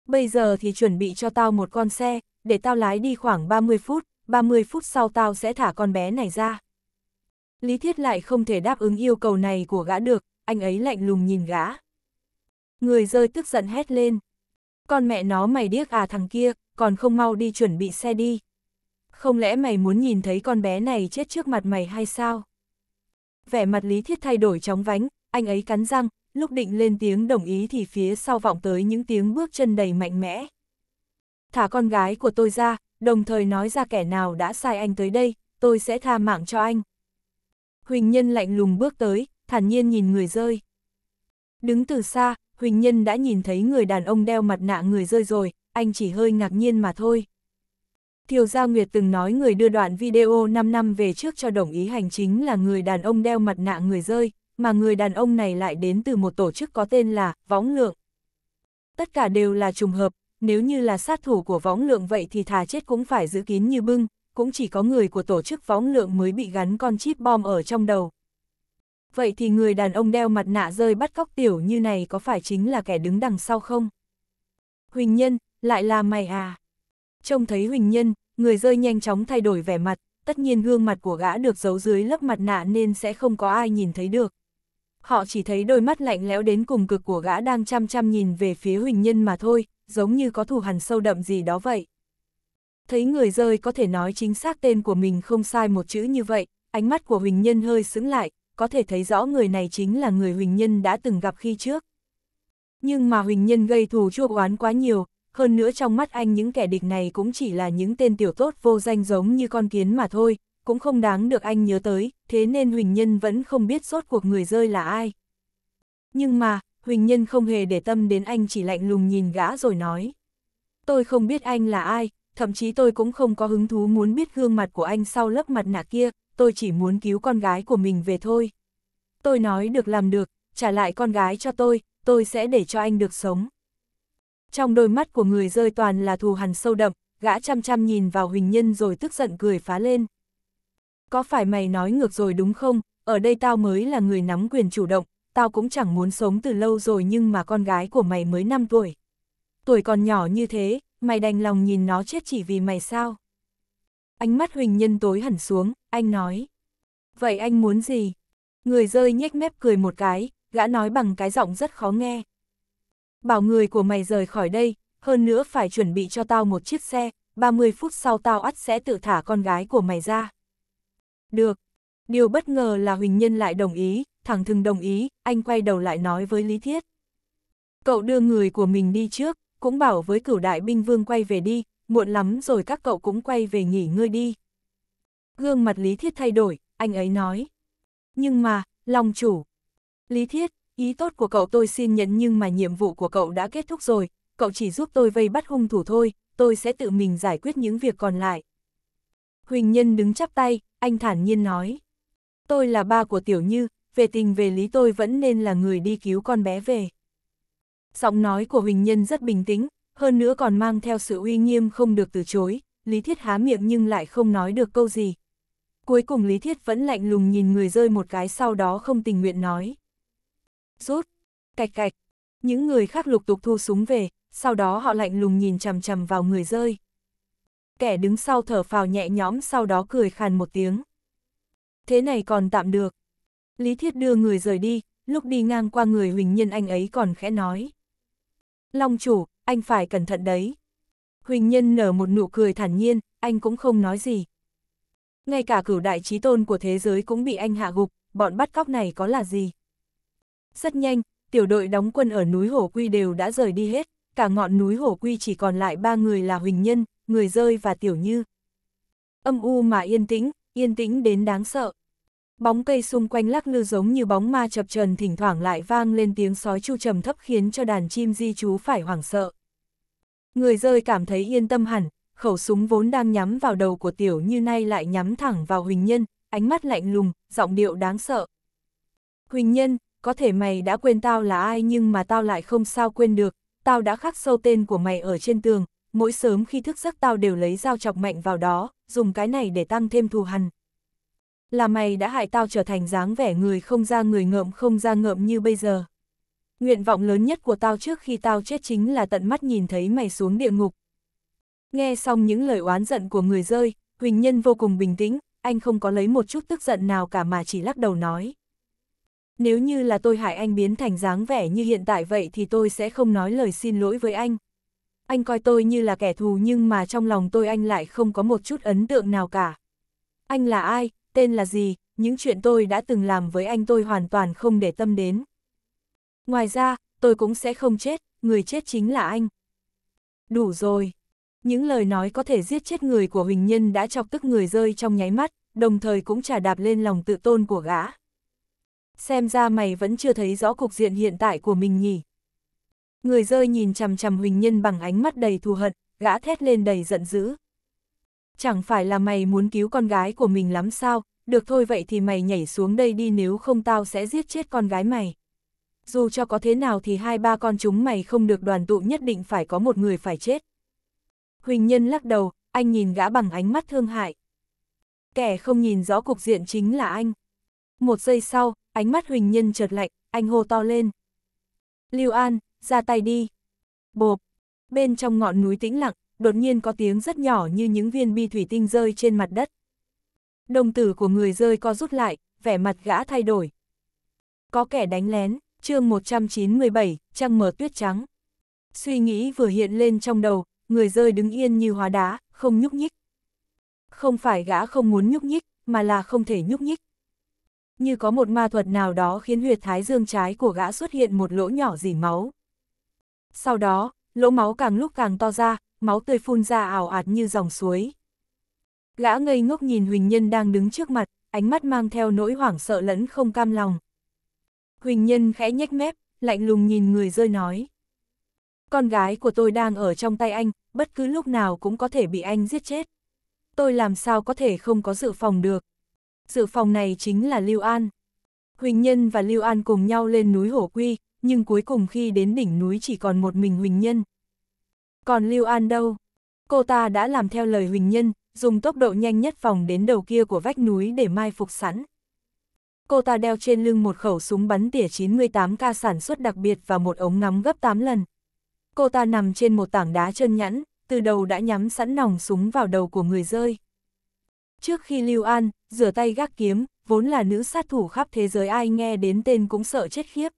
Bây giờ thì chuẩn bị cho tao một con xe, để tao lái đi khoảng 30 phút, 30 phút sau tao sẽ thả con bé này ra. Lý Thiết lại không thể đáp ứng yêu cầu này của gã được, anh ấy lạnh lùng nhìn gã. Người rơi tức giận hét lên. Con mẹ nó mày điếc à thằng kia, còn không mau đi chuẩn bị xe đi. Không lẽ mày muốn nhìn thấy con bé này chết trước mặt mày hay sao? vẻ mặt Lý Thiết thay đổi chóng vánh, anh ấy cắn răng, lúc định lên tiếng đồng ý thì phía sau vọng tới những tiếng bước chân đầy mạnh mẽ. Thả con gái của tôi ra, đồng thời nói ra kẻ nào đã sai anh tới đây, tôi sẽ tha mạng cho anh. Huỳnh Nhân lạnh lùng bước tới, thản nhiên nhìn người rơi. Đứng từ xa, Huỳnh Nhân đã nhìn thấy người đàn ông đeo mặt nạ người rơi rồi, anh chỉ hơi ngạc nhiên mà thôi. Thiều Gia Nguyệt từng nói người đưa đoạn video 5 năm về trước cho đồng ý hành chính là người đàn ông đeo mặt nạ người rơi, mà người đàn ông này lại đến từ một tổ chức có tên là Võng Lượng. Tất cả đều là trùng hợp, nếu như là sát thủ của Võng Lượng vậy thì thà chết cũng phải giữ kín như bưng, cũng chỉ có người của tổ chức Võng Lượng mới bị gắn con chip bom ở trong đầu. Vậy thì người đàn ông đeo mặt nạ rơi bắt cóc tiểu như này có phải chính là kẻ đứng đằng sau không? Huỳnh Nhân, lại là mày à? Trông thấy Huỳnh Nhân, người rơi nhanh chóng thay đổi vẻ mặt, tất nhiên gương mặt của gã được giấu dưới lớp mặt nạ nên sẽ không có ai nhìn thấy được. Họ chỉ thấy đôi mắt lạnh lẽo đến cùng cực của gã đang chăm chăm nhìn về phía huỳnh nhân mà thôi, giống như có thù hằn sâu đậm gì đó vậy. Thấy người rơi có thể nói chính xác tên của mình không sai một chữ như vậy, ánh mắt của huỳnh nhân hơi sững lại, có thể thấy rõ người này chính là người huỳnh nhân đã từng gặp khi trước. Nhưng mà huỳnh nhân gây thù chuốc oán quá nhiều, hơn nữa trong mắt anh những kẻ địch này cũng chỉ là những tên tiểu tốt vô danh giống như con kiến mà thôi, cũng không đáng được anh nhớ tới, thế nên Huỳnh Nhân vẫn không biết rốt cuộc người rơi là ai. Nhưng mà, Huỳnh Nhân không hề để tâm đến anh chỉ lạnh lùng nhìn gã rồi nói. Tôi không biết anh là ai, thậm chí tôi cũng không có hứng thú muốn biết gương mặt của anh sau lớp mặt nạ kia, tôi chỉ muốn cứu con gái của mình về thôi. Tôi nói được làm được, trả lại con gái cho tôi, tôi sẽ để cho anh được sống trong đôi mắt của người rơi toàn là thù hằn sâu đậm, gã chăm chăm nhìn vào Huỳnh Nhân rồi tức giận cười phá lên. Có phải mày nói ngược rồi đúng không, ở đây tao mới là người nắm quyền chủ động, tao cũng chẳng muốn sống từ lâu rồi nhưng mà con gái của mày mới 5 tuổi. Tuổi còn nhỏ như thế, mày đành lòng nhìn nó chết chỉ vì mày sao? Ánh mắt Huỳnh Nhân tối hẳn xuống, anh nói. Vậy anh muốn gì? Người rơi nhếch mép cười một cái, gã nói bằng cái giọng rất khó nghe bảo người của mày rời khỏi đây, hơn nữa phải chuẩn bị cho tao một chiếc xe, 30 phút sau tao ắt sẽ tự thả con gái của mày ra. Được. Điều bất ngờ là Huỳnh Nhân lại đồng ý, thẳng thừng đồng ý, anh quay đầu lại nói với Lý Thiết. Cậu đưa người của mình đi trước, cũng bảo với cửu đại binh vương quay về đi, muộn lắm rồi các cậu cũng quay về nghỉ ngơi đi. Gương mặt Lý Thiết thay đổi, anh ấy nói. Nhưng mà, lòng chủ. Lý Thiết, Ý tốt của cậu tôi xin nhận nhưng mà nhiệm vụ của cậu đã kết thúc rồi, cậu chỉ giúp tôi vây bắt hung thủ thôi, tôi sẽ tự mình giải quyết những việc còn lại. Huỳnh Nhân đứng chắp tay, anh thản nhiên nói. Tôi là ba của Tiểu Như, về tình về lý tôi vẫn nên là người đi cứu con bé về. Giọng nói của Huỳnh Nhân rất bình tĩnh, hơn nữa còn mang theo sự uy nghiêm không được từ chối, Lý Thiết há miệng nhưng lại không nói được câu gì. Cuối cùng Lý Thiết vẫn lạnh lùng nhìn người rơi một cái sau đó không tình nguyện nói rút, cạch cạch. Những người khác lục tục thu súng về, sau đó họ lạnh lùng nhìn chằm chằm vào người rơi. Kẻ đứng sau thở phào nhẹ nhõm sau đó cười khàn một tiếng. Thế này còn tạm được. Lý Thiết đưa người rời đi, lúc đi ngang qua người Huỳnh Nhân anh ấy còn khẽ nói. Long chủ, anh phải cẩn thận đấy. Huỳnh Nhân nở một nụ cười thản nhiên, anh cũng không nói gì. Ngay cả cửu đại trí tôn của thế giới cũng bị anh hạ gục, bọn bắt cóc này có là gì? Rất nhanh, tiểu đội đóng quân ở núi Hổ Quy đều đã rời đi hết, cả ngọn núi Hổ Quy chỉ còn lại ba người là Huỳnh Nhân, người rơi và Tiểu Như. Âm u mà yên tĩnh, yên tĩnh đến đáng sợ. Bóng cây xung quanh lắc lư giống như bóng ma chập trần thỉnh thoảng lại vang lên tiếng sói chu trầm thấp khiến cho đàn chim di chú phải hoảng sợ. Người rơi cảm thấy yên tâm hẳn, khẩu súng vốn đang nhắm vào đầu của Tiểu Như nay lại nhắm thẳng vào Huỳnh Nhân, ánh mắt lạnh lùng, giọng điệu đáng sợ. Huỳnh Nhân, có thể mày đã quên tao là ai nhưng mà tao lại không sao quên được, tao đã khắc sâu tên của mày ở trên tường, mỗi sớm khi thức giấc tao đều lấy dao chọc mạnh vào đó, dùng cái này để tăng thêm thù hằn. Là mày đã hại tao trở thành dáng vẻ người không ra người ngợm không ra ngợm như bây giờ. Nguyện vọng lớn nhất của tao trước khi tao chết chính là tận mắt nhìn thấy mày xuống địa ngục. Nghe xong những lời oán giận của người rơi, Huỳnh Nhân vô cùng bình tĩnh, anh không có lấy một chút tức giận nào cả mà chỉ lắc đầu nói. Nếu như là tôi hại anh biến thành dáng vẻ như hiện tại vậy thì tôi sẽ không nói lời xin lỗi với anh. Anh coi tôi như là kẻ thù nhưng mà trong lòng tôi anh lại không có một chút ấn tượng nào cả. Anh là ai, tên là gì, những chuyện tôi đã từng làm với anh tôi hoàn toàn không để tâm đến. Ngoài ra, tôi cũng sẽ không chết, người chết chính là anh. Đủ rồi. Những lời nói có thể giết chết người của Huỳnh Nhân đã chọc tức người rơi trong nháy mắt, đồng thời cũng trả đạp lên lòng tự tôn của gã. Xem ra mày vẫn chưa thấy rõ cục diện hiện tại của mình nhỉ. Người rơi nhìn chằm chằm Huỳnh Nhân bằng ánh mắt đầy thù hận, gã thét lên đầy giận dữ. Chẳng phải là mày muốn cứu con gái của mình lắm sao, được thôi vậy thì mày nhảy xuống đây đi nếu không tao sẽ giết chết con gái mày. Dù cho có thế nào thì hai ba con chúng mày không được đoàn tụ nhất định phải có một người phải chết. Huỳnh Nhân lắc đầu, anh nhìn gã bằng ánh mắt thương hại. Kẻ không nhìn rõ cục diện chính là anh. Một giây sau, ánh mắt Huỳnh Nhân chợt lạnh, anh hô to lên. Lưu An, ra tay đi. Bộp, bên trong ngọn núi tĩnh lặng, đột nhiên có tiếng rất nhỏ như những viên bi thủy tinh rơi trên mặt đất. Đồng tử của người rơi co rút lại, vẻ mặt gã thay đổi. Có kẻ đánh lén, chương 197, trăng mở tuyết trắng. Suy nghĩ vừa hiện lên trong đầu, người rơi đứng yên như hóa đá, không nhúc nhích. Không phải gã không muốn nhúc nhích, mà là không thể nhúc nhích như có một ma thuật nào đó khiến huyệt thái dương trái của gã xuất hiện một lỗ nhỏ dỉ máu. Sau đó, lỗ máu càng lúc càng to ra, máu tươi phun ra ảo ạt như dòng suối. Gã ngây ngốc nhìn Huỳnh Nhân đang đứng trước mặt, ánh mắt mang theo nỗi hoảng sợ lẫn không cam lòng. Huỳnh Nhân khẽ nhếch mép, lạnh lùng nhìn người rơi nói. Con gái của tôi đang ở trong tay anh, bất cứ lúc nào cũng có thể bị anh giết chết. Tôi làm sao có thể không có dự phòng được dự phòng này chính là Lưu An. Huỳnh Nhân và Lưu An cùng nhau lên núi Hổ Quy, nhưng cuối cùng khi đến đỉnh núi chỉ còn một mình Huỳnh Nhân. Còn Lưu An đâu? Cô ta đã làm theo lời Huỳnh Nhân, dùng tốc độ nhanh nhất vòng đến đầu kia của vách núi để mai phục sẵn. Cô ta đeo trên lưng một khẩu súng bắn tỉa 98K sản xuất đặc biệt và một ống ngắm gấp 8 lần. Cô ta nằm trên một tảng đá chân nhẵn, từ đầu đã nhắm sẵn nòng súng vào đầu của người rơi. Trước khi Lưu An, rửa tay gác kiếm, vốn là nữ sát thủ khắp thế giới ai nghe đến tên cũng sợ chết khiếp.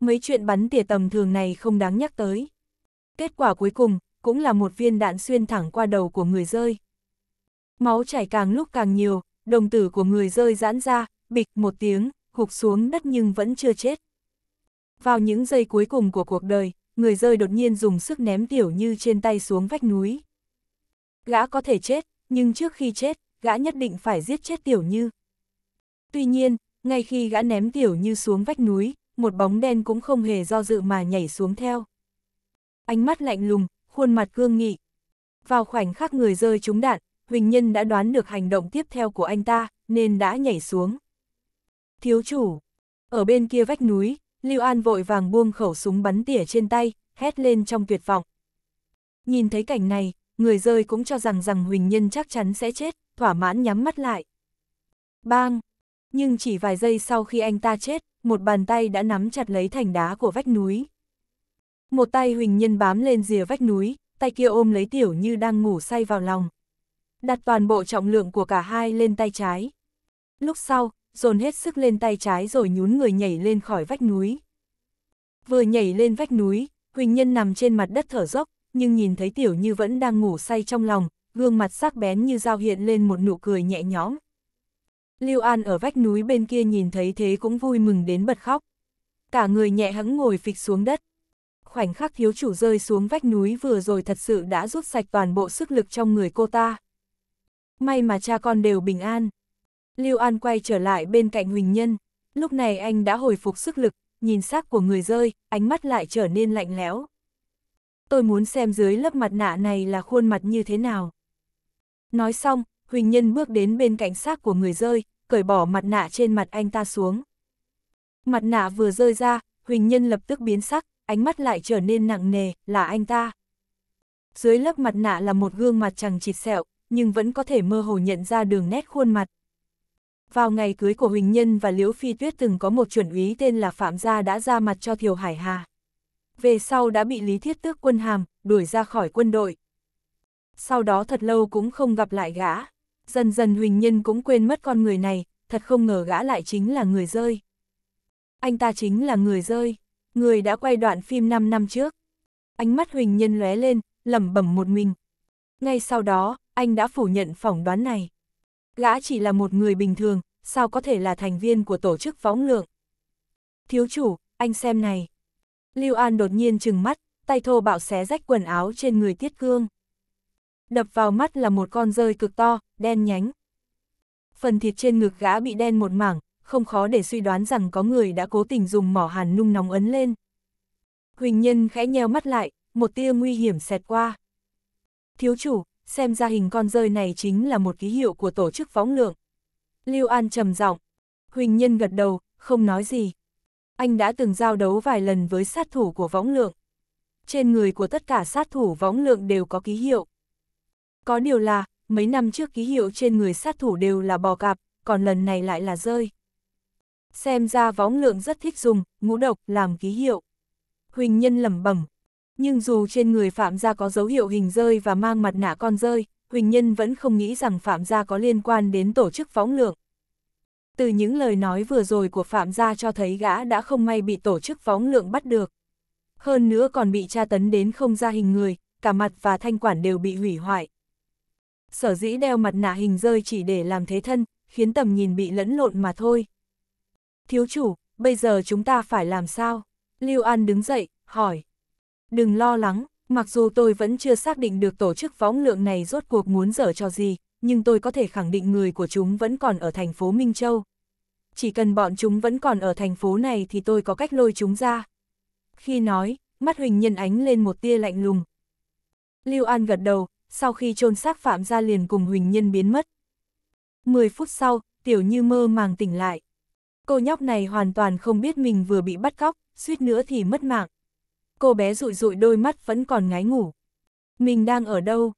Mấy chuyện bắn tỉa tầm thường này không đáng nhắc tới. Kết quả cuối cùng, cũng là một viên đạn xuyên thẳng qua đầu của người rơi. Máu chảy càng lúc càng nhiều, đồng tử của người rơi giãn ra, bịch một tiếng, hụt xuống đất nhưng vẫn chưa chết. Vào những giây cuối cùng của cuộc đời, người rơi đột nhiên dùng sức ném tiểu như trên tay xuống vách núi. Gã có thể chết, nhưng trước khi chết, gã nhất định phải giết chết Tiểu Như. Tuy nhiên, ngay khi gã ném Tiểu Như xuống vách núi, một bóng đen cũng không hề do dự mà nhảy xuống theo. Ánh mắt lạnh lùng, khuôn mặt cương nghị. Vào khoảnh khắc người rơi trúng đạn, Huỳnh Nhân đã đoán được hành động tiếp theo của anh ta, nên đã nhảy xuống. Thiếu chủ, ở bên kia vách núi, Lưu An vội vàng buông khẩu súng bắn tỉa trên tay, hét lên trong tuyệt vọng. Nhìn thấy cảnh này, người rơi cũng cho rằng rằng Huỳnh Nhân chắc chắn sẽ chết, thỏa mãn nhắm mắt lại. Bang! Nhưng chỉ vài giây sau khi anh ta chết, một bàn tay đã nắm chặt lấy thành đá của vách núi. Một tay Huỳnh Nhân bám lên rìa vách núi, tay kia ôm lấy Tiểu Như đang ngủ say vào lòng. Đặt toàn bộ trọng lượng của cả hai lên tay trái. Lúc sau, dồn hết sức lên tay trái rồi nhún người nhảy lên khỏi vách núi. Vừa nhảy lên vách núi, Huỳnh Nhân nằm trên mặt đất thở dốc, nhưng nhìn thấy Tiểu Như vẫn đang ngủ say trong lòng, gương mặt sắc bén như dao hiện lên một nụ cười nhẹ nhõm. Lưu An ở vách núi bên kia nhìn thấy thế cũng vui mừng đến bật khóc. Cả người nhẹ hẫng ngồi phịch xuống đất. Khoảnh khắc thiếu chủ rơi xuống vách núi vừa rồi thật sự đã rút sạch toàn bộ sức lực trong người cô ta. May mà cha con đều bình an. Lưu An quay trở lại bên cạnh Huỳnh Nhân. Lúc này anh đã hồi phục sức lực, nhìn xác của người rơi, ánh mắt lại trở nên lạnh lẽo. Tôi muốn xem dưới lớp mặt nạ này là khuôn mặt như thế nào. Nói xong, Huỳnh Nhân bước đến bên cạnh xác của người rơi, cởi bỏ mặt nạ trên mặt anh ta xuống. Mặt nạ vừa rơi ra, Huỳnh Nhân lập tức biến sắc, ánh mắt lại trở nên nặng nề, là anh ta. Dưới lớp mặt nạ là một gương mặt chẳng chịt sẹo, nhưng vẫn có thể mơ hồ nhận ra đường nét khuôn mặt. Vào ngày cưới của Huỳnh Nhân và Liễu Phi Tuyết từng có một chuẩn úy tên là Phạm Gia đã ra mặt cho Thiều Hải Hà. Về sau đã bị Lý Thiết Tước quân hàm, đuổi ra khỏi quân đội sau đó thật lâu cũng không gặp lại gã. Dần dần Huỳnh Nhân cũng quên mất con người này, thật không ngờ gã lại chính là người rơi. Anh ta chính là người rơi, người đã quay đoạn phim 5 năm trước. Ánh mắt Huỳnh Nhân lóe lên, lẩm bẩm một mình. Ngay sau đó, anh đã phủ nhận phỏng đoán này. Gã chỉ là một người bình thường, sao có thể là thành viên của tổ chức phóng lượng. Thiếu chủ, anh xem này. Lưu An đột nhiên trừng mắt, tay thô bạo xé rách quần áo trên người Tiết Cương đập vào mắt là một con rơi cực to, đen nhánh. Phần thịt trên ngực gã bị đen một mảng, không khó để suy đoán rằng có người đã cố tình dùng mỏ hàn nung nóng ấn lên. Huỳnh Nhân khẽ nheo mắt lại, một tia nguy hiểm xẹt qua. Thiếu chủ, xem ra hình con rơi này chính là một ký hiệu của tổ chức phóng lượng. Lưu An trầm giọng, Huỳnh Nhân gật đầu, không nói gì. Anh đã từng giao đấu vài lần với sát thủ của võng lượng. Trên người của tất cả sát thủ võng lượng đều có ký hiệu. Có điều là, mấy năm trước ký hiệu trên người sát thủ đều là bò cạp, còn lần này lại là rơi. Xem ra võng lượng rất thích dùng, ngũ độc làm ký hiệu. Huỳnh nhân lẩm bẩm. Nhưng dù trên người Phạm Gia có dấu hiệu hình rơi và mang mặt nạ con rơi, Huỳnh Nhân vẫn không nghĩ rằng Phạm Gia có liên quan đến tổ chức phóng lượng. Từ những lời nói vừa rồi của Phạm Gia cho thấy gã đã không may bị tổ chức phóng lượng bắt được. Hơn nữa còn bị tra tấn đến không ra hình người, cả mặt và thanh quản đều bị hủy hoại. Sở dĩ đeo mặt nạ hình rơi chỉ để làm thế thân, khiến tầm nhìn bị lẫn lộn mà thôi. Thiếu chủ, bây giờ chúng ta phải làm sao? Lưu An đứng dậy, hỏi. Đừng lo lắng, mặc dù tôi vẫn chưa xác định được tổ chức phóng lượng này rốt cuộc muốn dở cho gì, nhưng tôi có thể khẳng định người của chúng vẫn còn ở thành phố Minh Châu. Chỉ cần bọn chúng vẫn còn ở thành phố này thì tôi có cách lôi chúng ra. Khi nói, mắt Huỳnh Nhân ánh lên một tia lạnh lùng. Lưu An gật đầu, sau khi chôn xác Phạm Gia liền cùng Huỳnh Nhân biến mất. 10 phút sau, Tiểu Như mơ màng tỉnh lại. Cô nhóc này hoàn toàn không biết mình vừa bị bắt cóc, suýt nữa thì mất mạng. Cô bé rụi rụi đôi mắt vẫn còn ngái ngủ. Mình đang ở đâu?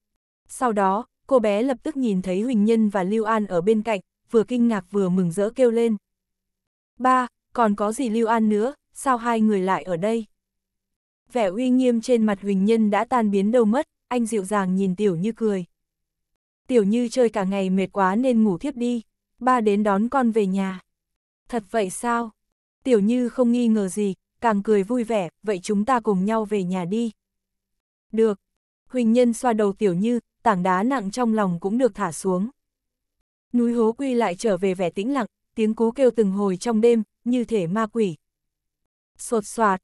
Sau đó, cô bé lập tức nhìn thấy Huỳnh Nhân và Lưu An ở bên cạnh, vừa kinh ngạc vừa mừng rỡ kêu lên. Ba, còn có gì Lưu An nữa, sao hai người lại ở đây? Vẻ uy nghiêm trên mặt Huỳnh Nhân đã tan biến đâu mất, anh dịu dàng nhìn Tiểu Như cười. Tiểu Như chơi cả ngày mệt quá nên ngủ thiếp đi, ba đến đón con về nhà. Thật vậy sao? Tiểu Như không nghi ngờ gì, càng cười vui vẻ, vậy chúng ta cùng nhau về nhà đi. Được. Huỳnh Nhân xoa đầu Tiểu Như, tảng đá nặng trong lòng cũng được thả xuống. Núi hố quy lại trở về vẻ tĩnh lặng, tiếng cú kêu từng hồi trong đêm, như thể ma quỷ. Sột soạt.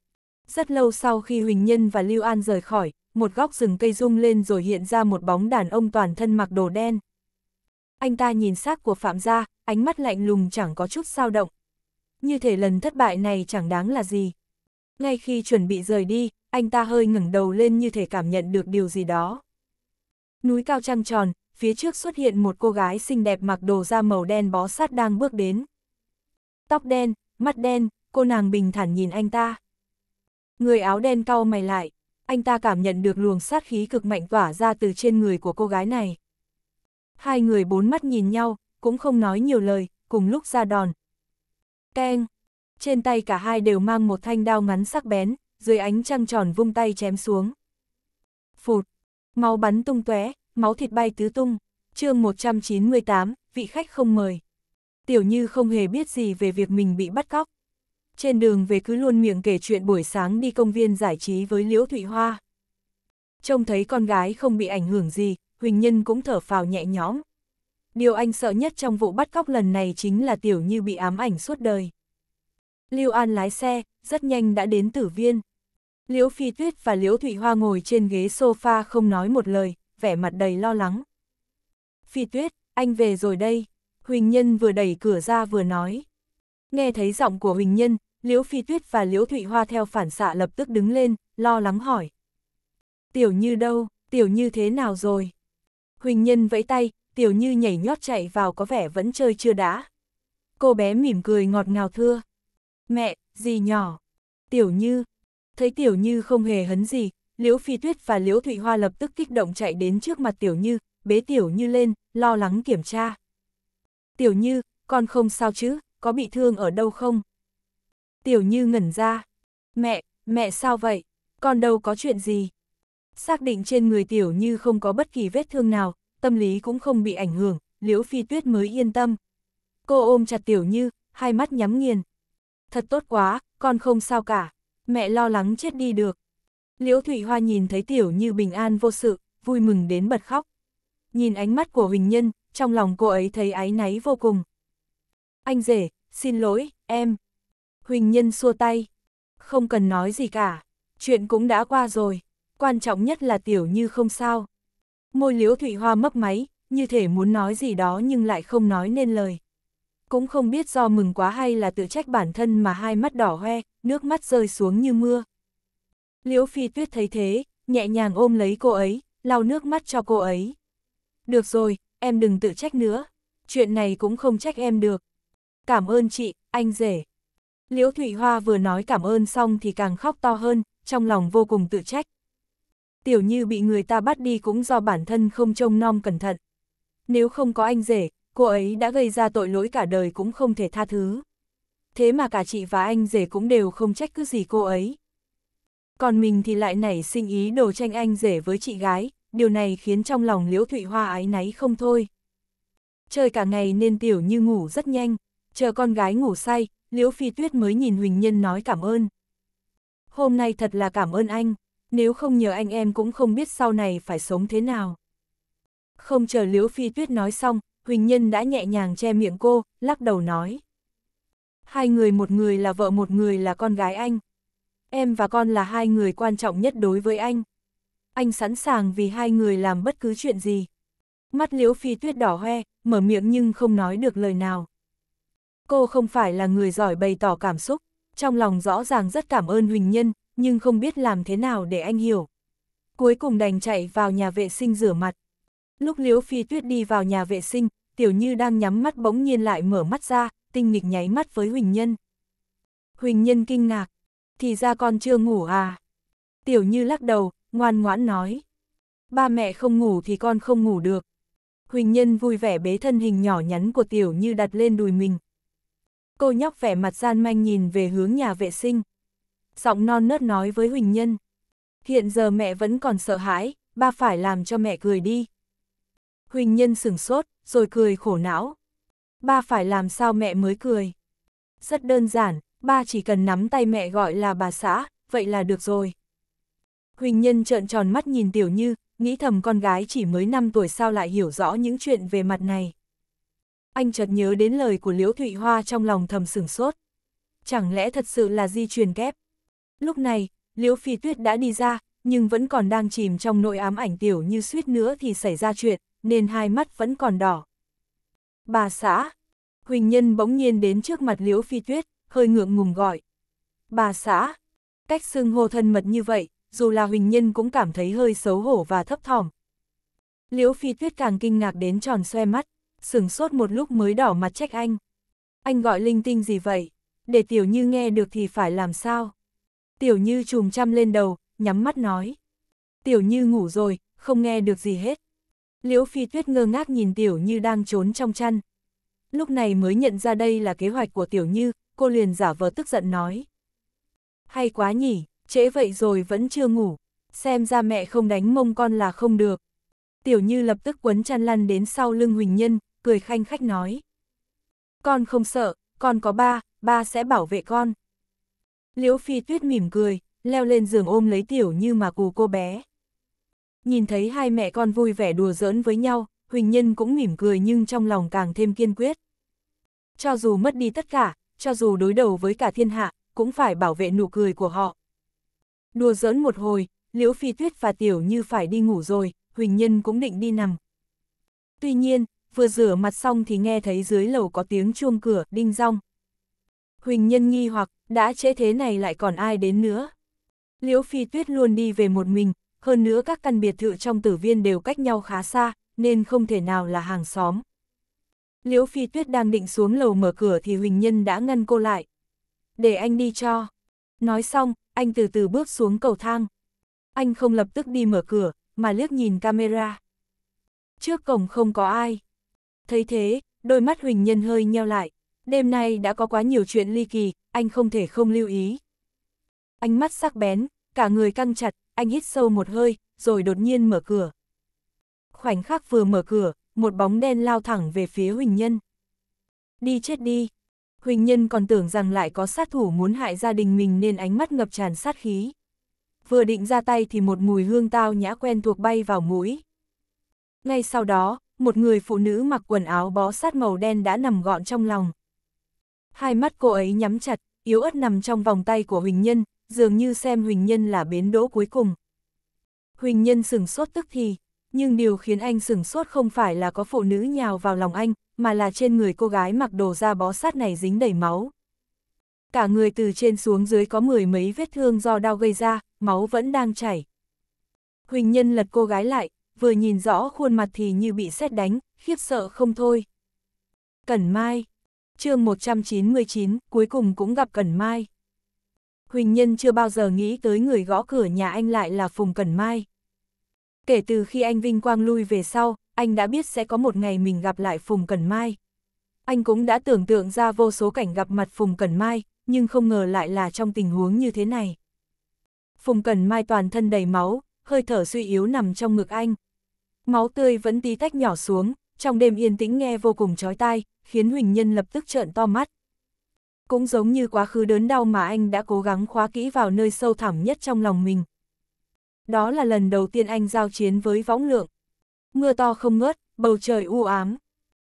Rất lâu sau khi Huỳnh Nhân và Lưu An rời khỏi, một góc rừng cây rung lên rồi hiện ra một bóng đàn ông toàn thân mặc đồ đen. Anh ta nhìn xác của Phạm Gia, ánh mắt lạnh lùng chẳng có chút sao động. Như thể lần thất bại này chẳng đáng là gì. Ngay khi chuẩn bị rời đi, anh ta hơi ngẩng đầu lên như thể cảm nhận được điều gì đó. Núi cao trăng tròn, phía trước xuất hiện một cô gái xinh đẹp mặc đồ da màu đen bó sát đang bước đến. Tóc đen, mắt đen, cô nàng bình thản nhìn anh ta. Người áo đen cau mày lại, anh ta cảm nhận được luồng sát khí cực mạnh tỏa ra từ trên người của cô gái này. Hai người bốn mắt nhìn nhau, cũng không nói nhiều lời, cùng lúc ra đòn. Keng! Trên tay cả hai đều mang một thanh đao ngắn sắc bén, dưới ánh trăng tròn vung tay chém xuống. Phụt! Máu bắn tung tóe, máu thịt bay tứ tung. chương 198, vị khách không mời. Tiểu Như không hề biết gì về việc mình bị bắt cóc trên đường về cứ luôn miệng kể chuyện buổi sáng đi công viên giải trí với Liễu Thụy Hoa. Trông thấy con gái không bị ảnh hưởng gì, Huỳnh Nhân cũng thở phào nhẹ nhõm. Điều anh sợ nhất trong vụ bắt cóc lần này chính là Tiểu Như bị ám ảnh suốt đời. Lưu An lái xe, rất nhanh đã đến tử viên. Liễu Phi Tuyết và Liễu Thụy Hoa ngồi trên ghế sofa không nói một lời, vẻ mặt đầy lo lắng. Phi Tuyết, anh về rồi đây. Huỳnh Nhân vừa đẩy cửa ra vừa nói. Nghe thấy giọng của Huỳnh Nhân, Liễu Phi Tuyết và Liễu Thụy Hoa theo phản xạ lập tức đứng lên, lo lắng hỏi. Tiểu Như đâu, Tiểu Như thế nào rồi? Huỳnh Nhân vẫy tay, Tiểu Như nhảy nhót chạy vào có vẻ vẫn chơi chưa đã. Cô bé mỉm cười ngọt ngào thưa. Mẹ, gì nhỏ? Tiểu Như. Thấy Tiểu Như không hề hấn gì, Liễu Phi Tuyết và Liễu Thụy Hoa lập tức kích động chạy đến trước mặt Tiểu Như, bế Tiểu Như lên, lo lắng kiểm tra. Tiểu Như, con không sao chứ, có bị thương ở đâu không? Tiểu Như ngẩn ra. Mẹ, mẹ sao vậy? Con đâu có chuyện gì? Xác định trên người Tiểu Như không có bất kỳ vết thương nào, tâm lý cũng không bị ảnh hưởng, Liễu Phi Tuyết mới yên tâm. Cô ôm chặt Tiểu Như, hai mắt nhắm nghiền. Thật tốt quá, con không sao cả, mẹ lo lắng chết đi được. Liễu Thụy Hoa nhìn thấy Tiểu Như bình an vô sự, vui mừng đến bật khóc. Nhìn ánh mắt của Huỳnh Nhân, trong lòng cô ấy thấy áy náy vô cùng. Anh rể, xin lỗi, em, Huỳnh Nhân xua tay. Không cần nói gì cả, chuyện cũng đã qua rồi, quan trọng nhất là tiểu như không sao. Môi liếu Thủy hoa mấp máy, như thể muốn nói gì đó nhưng lại không nói nên lời. Cũng không biết do mừng quá hay là tự trách bản thân mà hai mắt đỏ hoe, nước mắt rơi xuống như mưa. Liễu Phi Tuyết thấy thế, nhẹ nhàng ôm lấy cô ấy, lau nước mắt cho cô ấy. Được rồi, em đừng tự trách nữa. Chuyện này cũng không trách em được. Cảm ơn chị, anh rể. Liễu Thủy Hoa vừa nói cảm ơn xong thì càng khóc to hơn, trong lòng vô cùng tự trách. Tiểu Như bị người ta bắt đi cũng do bản thân không trông nom cẩn thận. Nếu không có anh rể, cô ấy đã gây ra tội lỗi cả đời cũng không thể tha thứ. Thế mà cả chị và anh rể cũng đều không trách cứ gì cô ấy. Còn mình thì lại nảy sinh ý đồ tranh anh rể với chị gái, điều này khiến trong lòng Liễu Thụy Hoa ái náy không thôi. Trời cả ngày nên Tiểu Như ngủ rất nhanh, chờ con gái ngủ say, Liễu Phi Tuyết mới nhìn Huỳnh Nhân nói cảm ơn. Hôm nay thật là cảm ơn anh, nếu không nhờ anh em cũng không biết sau này phải sống thế nào. Không chờ Liễu Phi Tuyết nói xong, Huỳnh Nhân đã nhẹ nhàng che miệng cô, lắc đầu nói. Hai người một người là vợ một người là con gái anh. Em và con là hai người quan trọng nhất đối với anh. Anh sẵn sàng vì hai người làm bất cứ chuyện gì. Mắt Liễu Phi Tuyết đỏ hoe, mở miệng nhưng không nói được lời nào. Cô không phải là người giỏi bày tỏ cảm xúc, trong lòng rõ ràng rất cảm ơn Huỳnh Nhân, nhưng không biết làm thế nào để anh hiểu. Cuối cùng đành chạy vào nhà vệ sinh rửa mặt. Lúc Liễu Phi Tuyết đi vào nhà vệ sinh, Tiểu Như đang nhắm mắt bỗng nhiên lại mở mắt ra, tinh nghịch nháy mắt với Huỳnh Nhân. Huỳnh Nhân kinh ngạc, thì ra con chưa ngủ à? Tiểu Như lắc đầu, ngoan ngoãn nói. Ba mẹ không ngủ thì con không ngủ được. Huỳnh Nhân vui vẻ bế thân hình nhỏ nhắn của Tiểu Như đặt lên đùi mình. Cô nhóc vẻ mặt gian manh nhìn về hướng nhà vệ sinh. Giọng non nớt nói với Huỳnh Nhân. Hiện giờ mẹ vẫn còn sợ hãi, ba phải làm cho mẹ cười đi. Huỳnh Nhân sửng sốt, rồi cười khổ não. Ba phải làm sao mẹ mới cười? Rất đơn giản, ba chỉ cần nắm tay mẹ gọi là bà xã, vậy là được rồi. Huỳnh Nhân trợn tròn mắt nhìn Tiểu Như, nghĩ thầm con gái chỉ mới 5 tuổi sao lại hiểu rõ những chuyện về mặt này anh chợt nhớ đến lời của Liễu Thụy Hoa trong lòng thầm sửng sốt. Chẳng lẽ thật sự là di truyền kép? Lúc này, Liễu Phi Tuyết đã đi ra, nhưng vẫn còn đang chìm trong nội ám ảnh tiểu như suýt nữa thì xảy ra chuyện, nên hai mắt vẫn còn đỏ. Bà xã! Huỳnh Nhân bỗng nhiên đến trước mặt Liễu Phi Tuyết, hơi ngượng ngùng gọi. Bà xã! Cách xưng hô thân mật như vậy, dù là Huỳnh Nhân cũng cảm thấy hơi xấu hổ và thấp thỏm. Liễu Phi Tuyết càng kinh ngạc đến tròn xoe mắt sửng sốt một lúc mới đỏ mặt trách anh. Anh gọi linh tinh gì vậy? Để Tiểu Như nghe được thì phải làm sao? Tiểu Như trùm chăm lên đầu, nhắm mắt nói. Tiểu Như ngủ rồi, không nghe được gì hết. Liễu Phi Tuyết ngơ ngác nhìn Tiểu Như đang trốn trong chăn. Lúc này mới nhận ra đây là kế hoạch của Tiểu Như, cô liền giả vờ tức giận nói. Hay quá nhỉ, trễ vậy rồi vẫn chưa ngủ, xem ra mẹ không đánh mông con là không được. Tiểu Như lập tức quấn chăn lăn đến sau lưng Huỳnh Nhân, cười khanh khách nói. Con không sợ, con có ba, ba sẽ bảo vệ con. Liễu Phi Tuyết mỉm cười, leo lên giường ôm lấy tiểu như mà cù cô bé. Nhìn thấy hai mẹ con vui vẻ đùa giỡn với nhau, Huỳnh Nhân cũng mỉm cười nhưng trong lòng càng thêm kiên quyết. Cho dù mất đi tất cả, cho dù đối đầu với cả thiên hạ, cũng phải bảo vệ nụ cười của họ. Đùa giỡn một hồi, Liễu Phi Tuyết và Tiểu Như phải đi ngủ rồi, Huỳnh Nhân cũng định đi nằm. Tuy nhiên, vừa rửa mặt xong thì nghe thấy dưới lầu có tiếng chuông cửa, đinh rong. Huỳnh nhân nghi hoặc, đã chế thế này lại còn ai đến nữa. Liễu Phi Tuyết luôn đi về một mình, hơn nữa các căn biệt thự trong tử viên đều cách nhau khá xa, nên không thể nào là hàng xóm. Liễu Phi Tuyết đang định xuống lầu mở cửa thì Huỳnh Nhân đã ngăn cô lại. Để anh đi cho. Nói xong, anh từ từ bước xuống cầu thang. Anh không lập tức đi mở cửa, mà liếc nhìn camera. Trước cổng không có ai. Thấy thế, đôi mắt Huỳnh Nhân hơi nheo lại. Đêm nay đã có quá nhiều chuyện ly kỳ, anh không thể không lưu ý. Ánh mắt sắc bén, cả người căng chặt, anh hít sâu một hơi, rồi đột nhiên mở cửa. Khoảnh khắc vừa mở cửa, một bóng đen lao thẳng về phía Huỳnh Nhân. Đi chết đi. Huỳnh Nhân còn tưởng rằng lại có sát thủ muốn hại gia đình mình nên ánh mắt ngập tràn sát khí. Vừa định ra tay thì một mùi hương tao nhã quen thuộc bay vào mũi. Ngay sau đó, một người phụ nữ mặc quần áo bó sát màu đen đã nằm gọn trong lòng. Hai mắt cô ấy nhắm chặt, yếu ớt nằm trong vòng tay của Huỳnh Nhân, dường như xem Huỳnh Nhân là bến đỗ cuối cùng. Huỳnh Nhân sừng sốt tức thì, nhưng điều khiến anh sừng sốt không phải là có phụ nữ nhào vào lòng anh, mà là trên người cô gái mặc đồ da bó sát này dính đầy máu. Cả người từ trên xuống dưới có mười mấy vết thương do đau gây ra, máu vẫn đang chảy. Huỳnh Nhân lật cô gái lại, vừa nhìn rõ khuôn mặt thì như bị xét đánh, khiếp sợ không thôi. Cẩn Mai chương 199, cuối cùng cũng gặp Cẩn Mai. Huỳnh Nhân chưa bao giờ nghĩ tới người gõ cửa nhà anh lại là Phùng Cẩn Mai. Kể từ khi anh Vinh Quang lui về sau, anh đã biết sẽ có một ngày mình gặp lại Phùng Cẩn Mai. Anh cũng đã tưởng tượng ra vô số cảnh gặp mặt Phùng Cẩn Mai, nhưng không ngờ lại là trong tình huống như thế này. Phùng Cẩn Mai toàn thân đầy máu, hơi thở suy yếu nằm trong ngực anh, Máu tươi vẫn tí tách nhỏ xuống, trong đêm yên tĩnh nghe vô cùng chói tai, khiến Huỳnh Nhân lập tức trợn to mắt. Cũng giống như quá khứ đớn đau mà anh đã cố gắng khóa kỹ vào nơi sâu thẳm nhất trong lòng mình. Đó là lần đầu tiên anh giao chiến với võng lượng. Mưa to không ngớt, bầu trời u ám.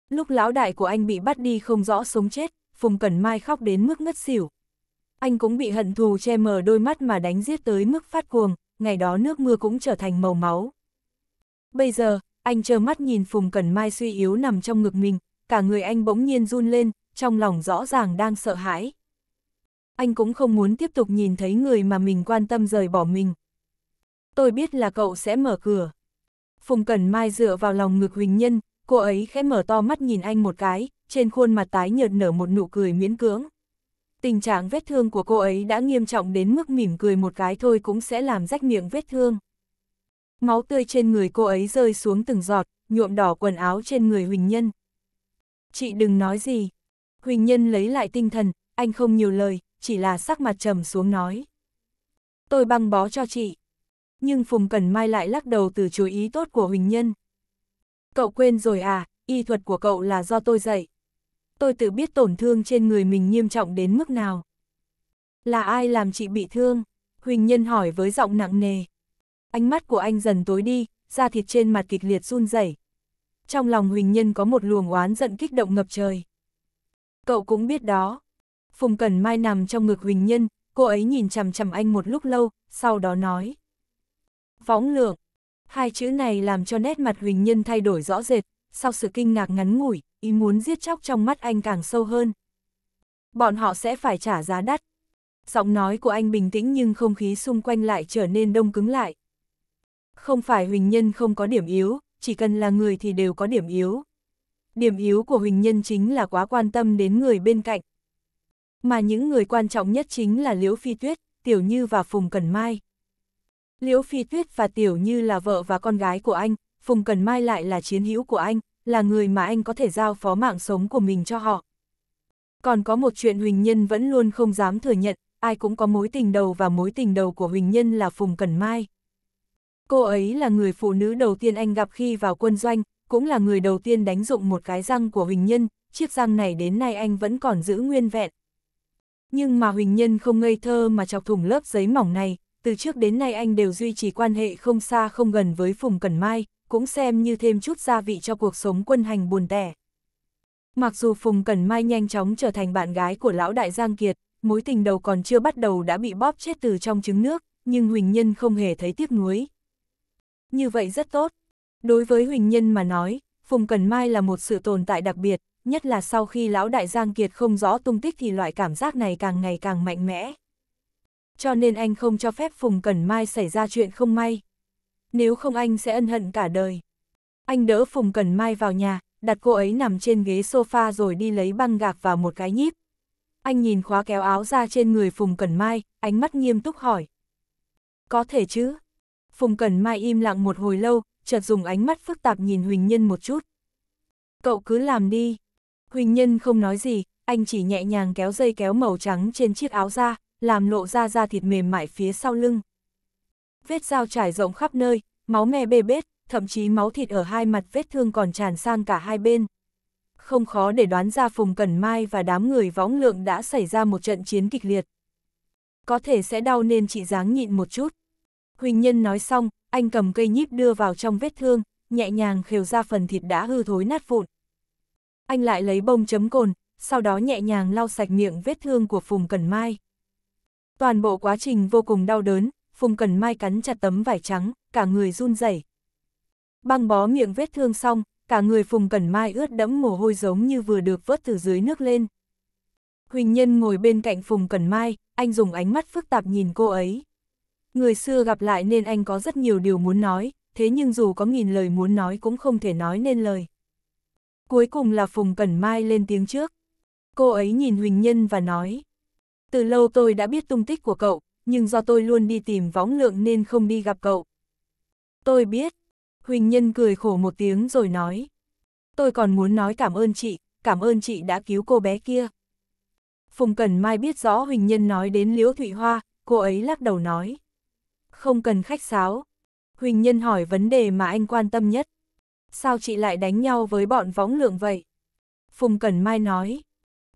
Lúc lão đại của anh bị bắt đi không rõ sống chết, Phùng Cẩn Mai khóc đến mức ngất xỉu. Anh cũng bị hận thù che mờ đôi mắt mà đánh giết tới mức phát cuồng, ngày đó nước mưa cũng trở thành màu máu. Bây giờ, anh trơ mắt nhìn Phùng Cẩn Mai suy yếu nằm trong ngực mình, cả người anh bỗng nhiên run lên, trong lòng rõ ràng đang sợ hãi. Anh cũng không muốn tiếp tục nhìn thấy người mà mình quan tâm rời bỏ mình. Tôi biết là cậu sẽ mở cửa. Phùng Cẩn Mai dựa vào lòng ngực Huỳnh Nhân, cô ấy khẽ mở to mắt nhìn anh một cái, trên khuôn mặt tái nhợt nở một nụ cười miễn cưỡng. Tình trạng vết thương của cô ấy đã nghiêm trọng đến mức mỉm cười một cái thôi cũng sẽ làm rách miệng vết thương máu tươi trên người cô ấy rơi xuống từng giọt, nhuộm đỏ quần áo trên người Huỳnh Nhân. Chị đừng nói gì. Huỳnh Nhân lấy lại tinh thần, anh không nhiều lời, chỉ là sắc mặt trầm xuống nói. Tôi băng bó cho chị. Nhưng Phùng Cẩn Mai lại lắc đầu từ chú ý tốt của Huỳnh Nhân. Cậu quên rồi à, y thuật của cậu là do tôi dạy. Tôi tự biết tổn thương trên người mình nghiêm trọng đến mức nào. Là ai làm chị bị thương? Huỳnh Nhân hỏi với giọng nặng nề ánh mắt của anh dần tối đi, da thịt trên mặt kịch liệt run rẩy. Trong lòng Huỳnh Nhân có một luồng oán giận kích động ngập trời. Cậu cũng biết đó. Phùng Cẩn Mai nằm trong ngực Huỳnh Nhân, cô ấy nhìn chằm chằm anh một lúc lâu, sau đó nói. phóng lượng. Hai chữ này làm cho nét mặt Huỳnh Nhân thay đổi rõ rệt, sau sự kinh ngạc ngắn ngủi, ý muốn giết chóc trong mắt anh càng sâu hơn. Bọn họ sẽ phải trả giá đắt. Giọng nói của anh bình tĩnh nhưng không khí xung quanh lại trở nên đông cứng lại. Không phải Huỳnh Nhân không có điểm yếu, chỉ cần là người thì đều có điểm yếu. Điểm yếu của Huỳnh Nhân chính là quá quan tâm đến người bên cạnh. Mà những người quan trọng nhất chính là Liễu Phi Tuyết, Tiểu Như và Phùng Cần Mai. Liễu Phi Tuyết và Tiểu Như là vợ và con gái của anh, Phùng Cần Mai lại là chiến hữu của anh, là người mà anh có thể giao phó mạng sống của mình cho họ. Còn có một chuyện Huỳnh Nhân vẫn luôn không dám thừa nhận, ai cũng có mối tình đầu và mối tình đầu của Huỳnh Nhân là Phùng Cần Mai. Cô ấy là người phụ nữ đầu tiên anh gặp khi vào quân doanh, cũng là người đầu tiên đánh dụng một cái răng của Huỳnh Nhân, chiếc răng này đến nay anh vẫn còn giữ nguyên vẹn. Nhưng mà Huỳnh Nhân không ngây thơ mà chọc thủng lớp giấy mỏng này, từ trước đến nay anh đều duy trì quan hệ không xa không gần với Phùng Cẩn Mai, cũng xem như thêm chút gia vị cho cuộc sống quân hành buồn tẻ. Mặc dù Phùng Cẩn Mai nhanh chóng trở thành bạn gái của lão đại Giang Kiệt, mối tình đầu còn chưa bắt đầu đã bị bóp chết từ trong trứng nước, nhưng Huỳnh Nhân không hề thấy tiếc nuối, như vậy rất tốt. Đối với Huỳnh Nhân mà nói, Phùng Cần Mai là một sự tồn tại đặc biệt, nhất là sau khi lão đại Giang Kiệt không rõ tung tích thì loại cảm giác này càng ngày càng mạnh mẽ. Cho nên anh không cho phép Phùng Cần Mai xảy ra chuyện không may. Nếu không anh sẽ ân hận cả đời. Anh đỡ Phùng Cần Mai vào nhà, đặt cô ấy nằm trên ghế sofa rồi đi lấy băng gạc vào một cái nhíp. Anh nhìn khóa kéo áo ra trên người Phùng Cần Mai, ánh mắt nghiêm túc hỏi. Có thể chứ, Phùng Cẩn Mai im lặng một hồi lâu, chợt dùng ánh mắt phức tạp nhìn Huỳnh Nhân một chút. Cậu cứ làm đi. Huỳnh Nhân không nói gì, anh chỉ nhẹ nhàng kéo dây kéo màu trắng trên chiếc áo ra, làm lộ ra da thịt mềm mại phía sau lưng. Vết dao trải rộng khắp nơi, máu me bê bết, thậm chí máu thịt ở hai mặt vết thương còn tràn sang cả hai bên. Không khó để đoán ra Phùng Cẩn Mai và đám người võng lượng đã xảy ra một trận chiến kịch liệt. Có thể sẽ đau nên chị dáng nhịn một chút. Huỳnh Nhân nói xong, anh cầm cây nhíp đưa vào trong vết thương, nhẹ nhàng khều ra phần thịt đã hư thối nát vụn. Anh lại lấy bông chấm cồn, sau đó nhẹ nhàng lau sạch miệng vết thương của Phùng Cẩn Mai. Toàn bộ quá trình vô cùng đau đớn, Phùng Cẩn Mai cắn chặt tấm vải trắng, cả người run rẩy. Băng bó miệng vết thương xong, cả người Phùng Cẩn Mai ướt đẫm mồ hôi giống như vừa được vớt từ dưới nước lên. Huỳnh Nhân ngồi bên cạnh Phùng Cẩn Mai, anh dùng ánh mắt phức tạp nhìn cô ấy. Người xưa gặp lại nên anh có rất nhiều điều muốn nói, thế nhưng dù có nghìn lời muốn nói cũng không thể nói nên lời. Cuối cùng là Phùng Cẩn Mai lên tiếng trước. Cô ấy nhìn Huỳnh Nhân và nói. Từ lâu tôi đã biết tung tích của cậu, nhưng do tôi luôn đi tìm võng lượng nên không đi gặp cậu. Tôi biết. Huỳnh Nhân cười khổ một tiếng rồi nói. Tôi còn muốn nói cảm ơn chị, cảm ơn chị đã cứu cô bé kia. Phùng Cẩn Mai biết rõ Huỳnh Nhân nói đến Liễu Thụy Hoa, cô ấy lắc đầu nói không cần khách sáo. Huỳnh Nhân hỏi vấn đề mà anh quan tâm nhất. Sao chị lại đánh nhau với bọn võng lượng vậy? Phùng Cẩn Mai nói,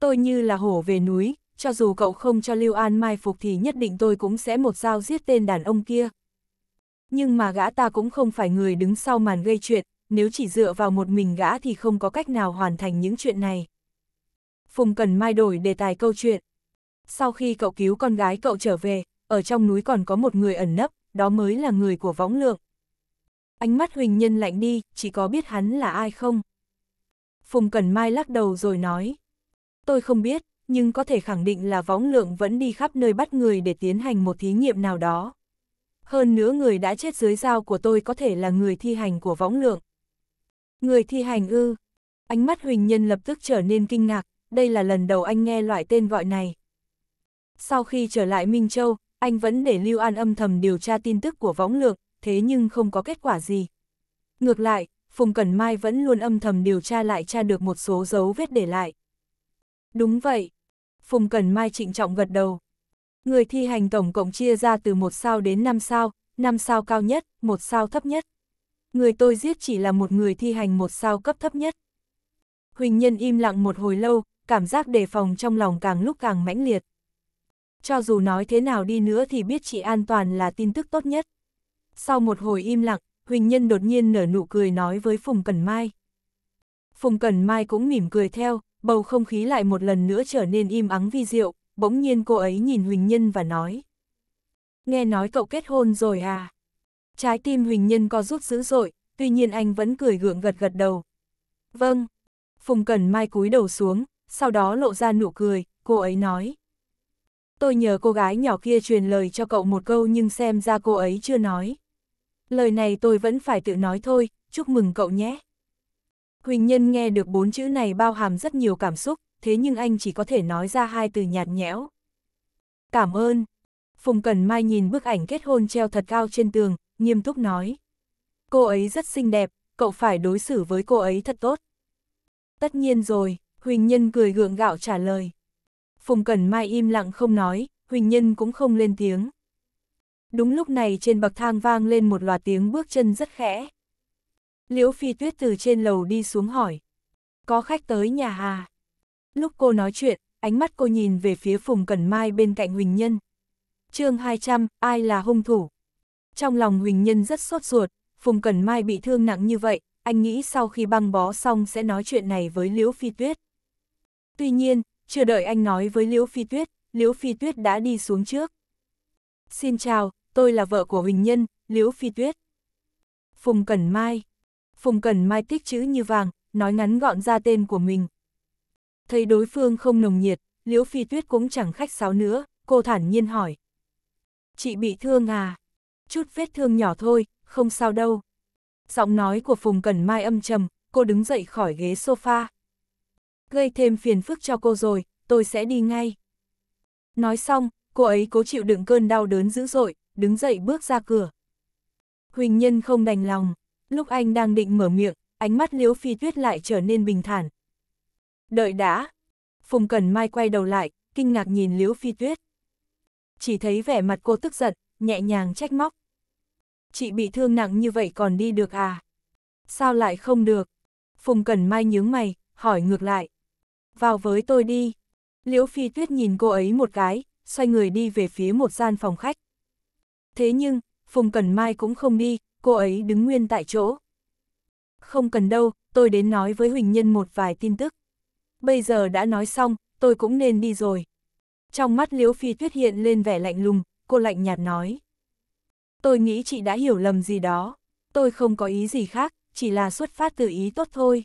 tôi như là hổ về núi, cho dù cậu không cho Lưu An mai phục thì nhất định tôi cũng sẽ một dao giết tên đàn ông kia. Nhưng mà gã ta cũng không phải người đứng sau màn gây chuyện, nếu chỉ dựa vào một mình gã thì không có cách nào hoàn thành những chuyện này. Phùng Cần Mai đổi đề tài câu chuyện. Sau khi cậu cứu con gái cậu trở về, ở trong núi còn có một người ẩn nấp, đó mới là người của võng lượng. Ánh mắt Huỳnh Nhân lạnh đi, chỉ có biết hắn là ai không? Phùng Cẩn Mai lắc đầu rồi nói. Tôi không biết, nhưng có thể khẳng định là võng lượng vẫn đi khắp nơi bắt người để tiến hành một thí nghiệm nào đó. Hơn nữa người đã chết dưới dao của tôi có thể là người thi hành của võng lượng. Người thi hành ư. Ánh mắt Huỳnh Nhân lập tức trở nên kinh ngạc, đây là lần đầu anh nghe loại tên gọi này. Sau khi trở lại Minh Châu, anh vẫn để Lưu An âm thầm điều tra tin tức của võng lượng, thế nhưng không có kết quả gì. Ngược lại, Phùng Cẩn Mai vẫn luôn âm thầm điều tra lại tra được một số dấu vết để lại. Đúng vậy. Phùng Cẩn Mai trịnh trọng gật đầu. Người thi hành tổng cộng chia ra từ một sao đến 5 sao, 5 sao cao nhất, một sao thấp nhất. Người tôi giết chỉ là một người thi hành một sao cấp thấp nhất. Huỳnh Nhân im lặng một hồi lâu, cảm giác đề phòng trong lòng càng lúc càng mãnh liệt cho dù nói thế nào đi nữa thì biết chị an toàn là tin tức tốt nhất. Sau một hồi im lặng, Huỳnh Nhân đột nhiên nở nụ cười nói với Phùng Cẩn Mai. Phùng Cẩn Mai cũng mỉm cười theo, bầu không khí lại một lần nữa trở nên im ắng vi diệu, bỗng nhiên cô ấy nhìn Huỳnh Nhân và nói. Nghe nói cậu kết hôn rồi à? Trái tim Huỳnh Nhân có rút dữ dội, tuy nhiên anh vẫn cười gượng gật gật đầu. Vâng. Phùng Cẩn Mai cúi đầu xuống, sau đó lộ ra nụ cười, cô ấy nói. Tôi nhờ cô gái nhỏ kia truyền lời cho cậu một câu nhưng xem ra cô ấy chưa nói. Lời này tôi vẫn phải tự nói thôi, chúc mừng cậu nhé. Huỳnh Nhân nghe được bốn chữ này bao hàm rất nhiều cảm xúc, thế nhưng anh chỉ có thể nói ra hai từ nhạt nhẽo. Cảm ơn. Phùng Cần Mai nhìn bức ảnh kết hôn treo thật cao trên tường, nghiêm túc nói. Cô ấy rất xinh đẹp, cậu phải đối xử với cô ấy thật tốt. Tất nhiên rồi, Huỳnh Nhân cười gượng gạo trả lời. Phùng Cẩn Mai im lặng không nói, Huỳnh Nhân cũng không lên tiếng. Đúng lúc này trên bậc thang vang lên một loạt tiếng bước chân rất khẽ. Liễu Phi Tuyết từ trên lầu đi xuống hỏi. Có khách tới nhà hà. Lúc cô nói chuyện, ánh mắt cô nhìn về phía Phùng Cẩn Mai bên cạnh Huỳnh Nhân. chương 200, ai là hung thủ? Trong lòng Huỳnh Nhân rất sốt ruột, Phùng Cẩn Mai bị thương nặng như vậy, anh nghĩ sau khi băng bó xong sẽ nói chuyện này với Liễu Phi Tuyết. Tuy nhiên, chưa đợi anh nói với Liễu Phi Tuyết, Liễu Phi Tuyết đã đi xuống trước. Xin chào, tôi là vợ của Huỳnh Nhân, Liễu Phi Tuyết. Phùng Cẩn Mai. Phùng Cẩn Mai tích chữ như vàng, nói ngắn gọn ra tên của mình. Thấy đối phương không nồng nhiệt, Liễu Phi Tuyết cũng chẳng khách sáo nữa, cô thản nhiên hỏi. Chị bị thương à? Chút vết thương nhỏ thôi, không sao đâu. Giọng nói của Phùng Cẩn Mai âm trầm, cô đứng dậy khỏi ghế sofa gây thêm phiền phức cho cô rồi, tôi sẽ đi ngay. Nói xong, cô ấy cố chịu đựng cơn đau đớn dữ dội, đứng dậy bước ra cửa. Huỳnh Nhân không đành lòng, lúc anh đang định mở miệng, ánh mắt Liễu Phi Tuyết lại trở nên bình thản. Đợi đã. Phùng Cẩn Mai quay đầu lại, kinh ngạc nhìn Liễu Phi Tuyết. Chỉ thấy vẻ mặt cô tức giận, nhẹ nhàng trách móc. Chị bị thương nặng như vậy còn đi được à? Sao lại không được? Phùng Cẩn Mai nhướng mày, hỏi ngược lại vào với tôi đi. Liễu Phi Tuyết nhìn cô ấy một cái, xoay người đi về phía một gian phòng khách. Thế nhưng, Phùng Cẩn Mai cũng không đi, cô ấy đứng nguyên tại chỗ. Không cần đâu, tôi đến nói với Huỳnh Nhân một vài tin tức. Bây giờ đã nói xong, tôi cũng nên đi rồi. Trong mắt Liễu Phi Tuyết hiện lên vẻ lạnh lùng, cô lạnh nhạt nói. Tôi nghĩ chị đã hiểu lầm gì đó. Tôi không có ý gì khác, chỉ là xuất phát từ ý tốt thôi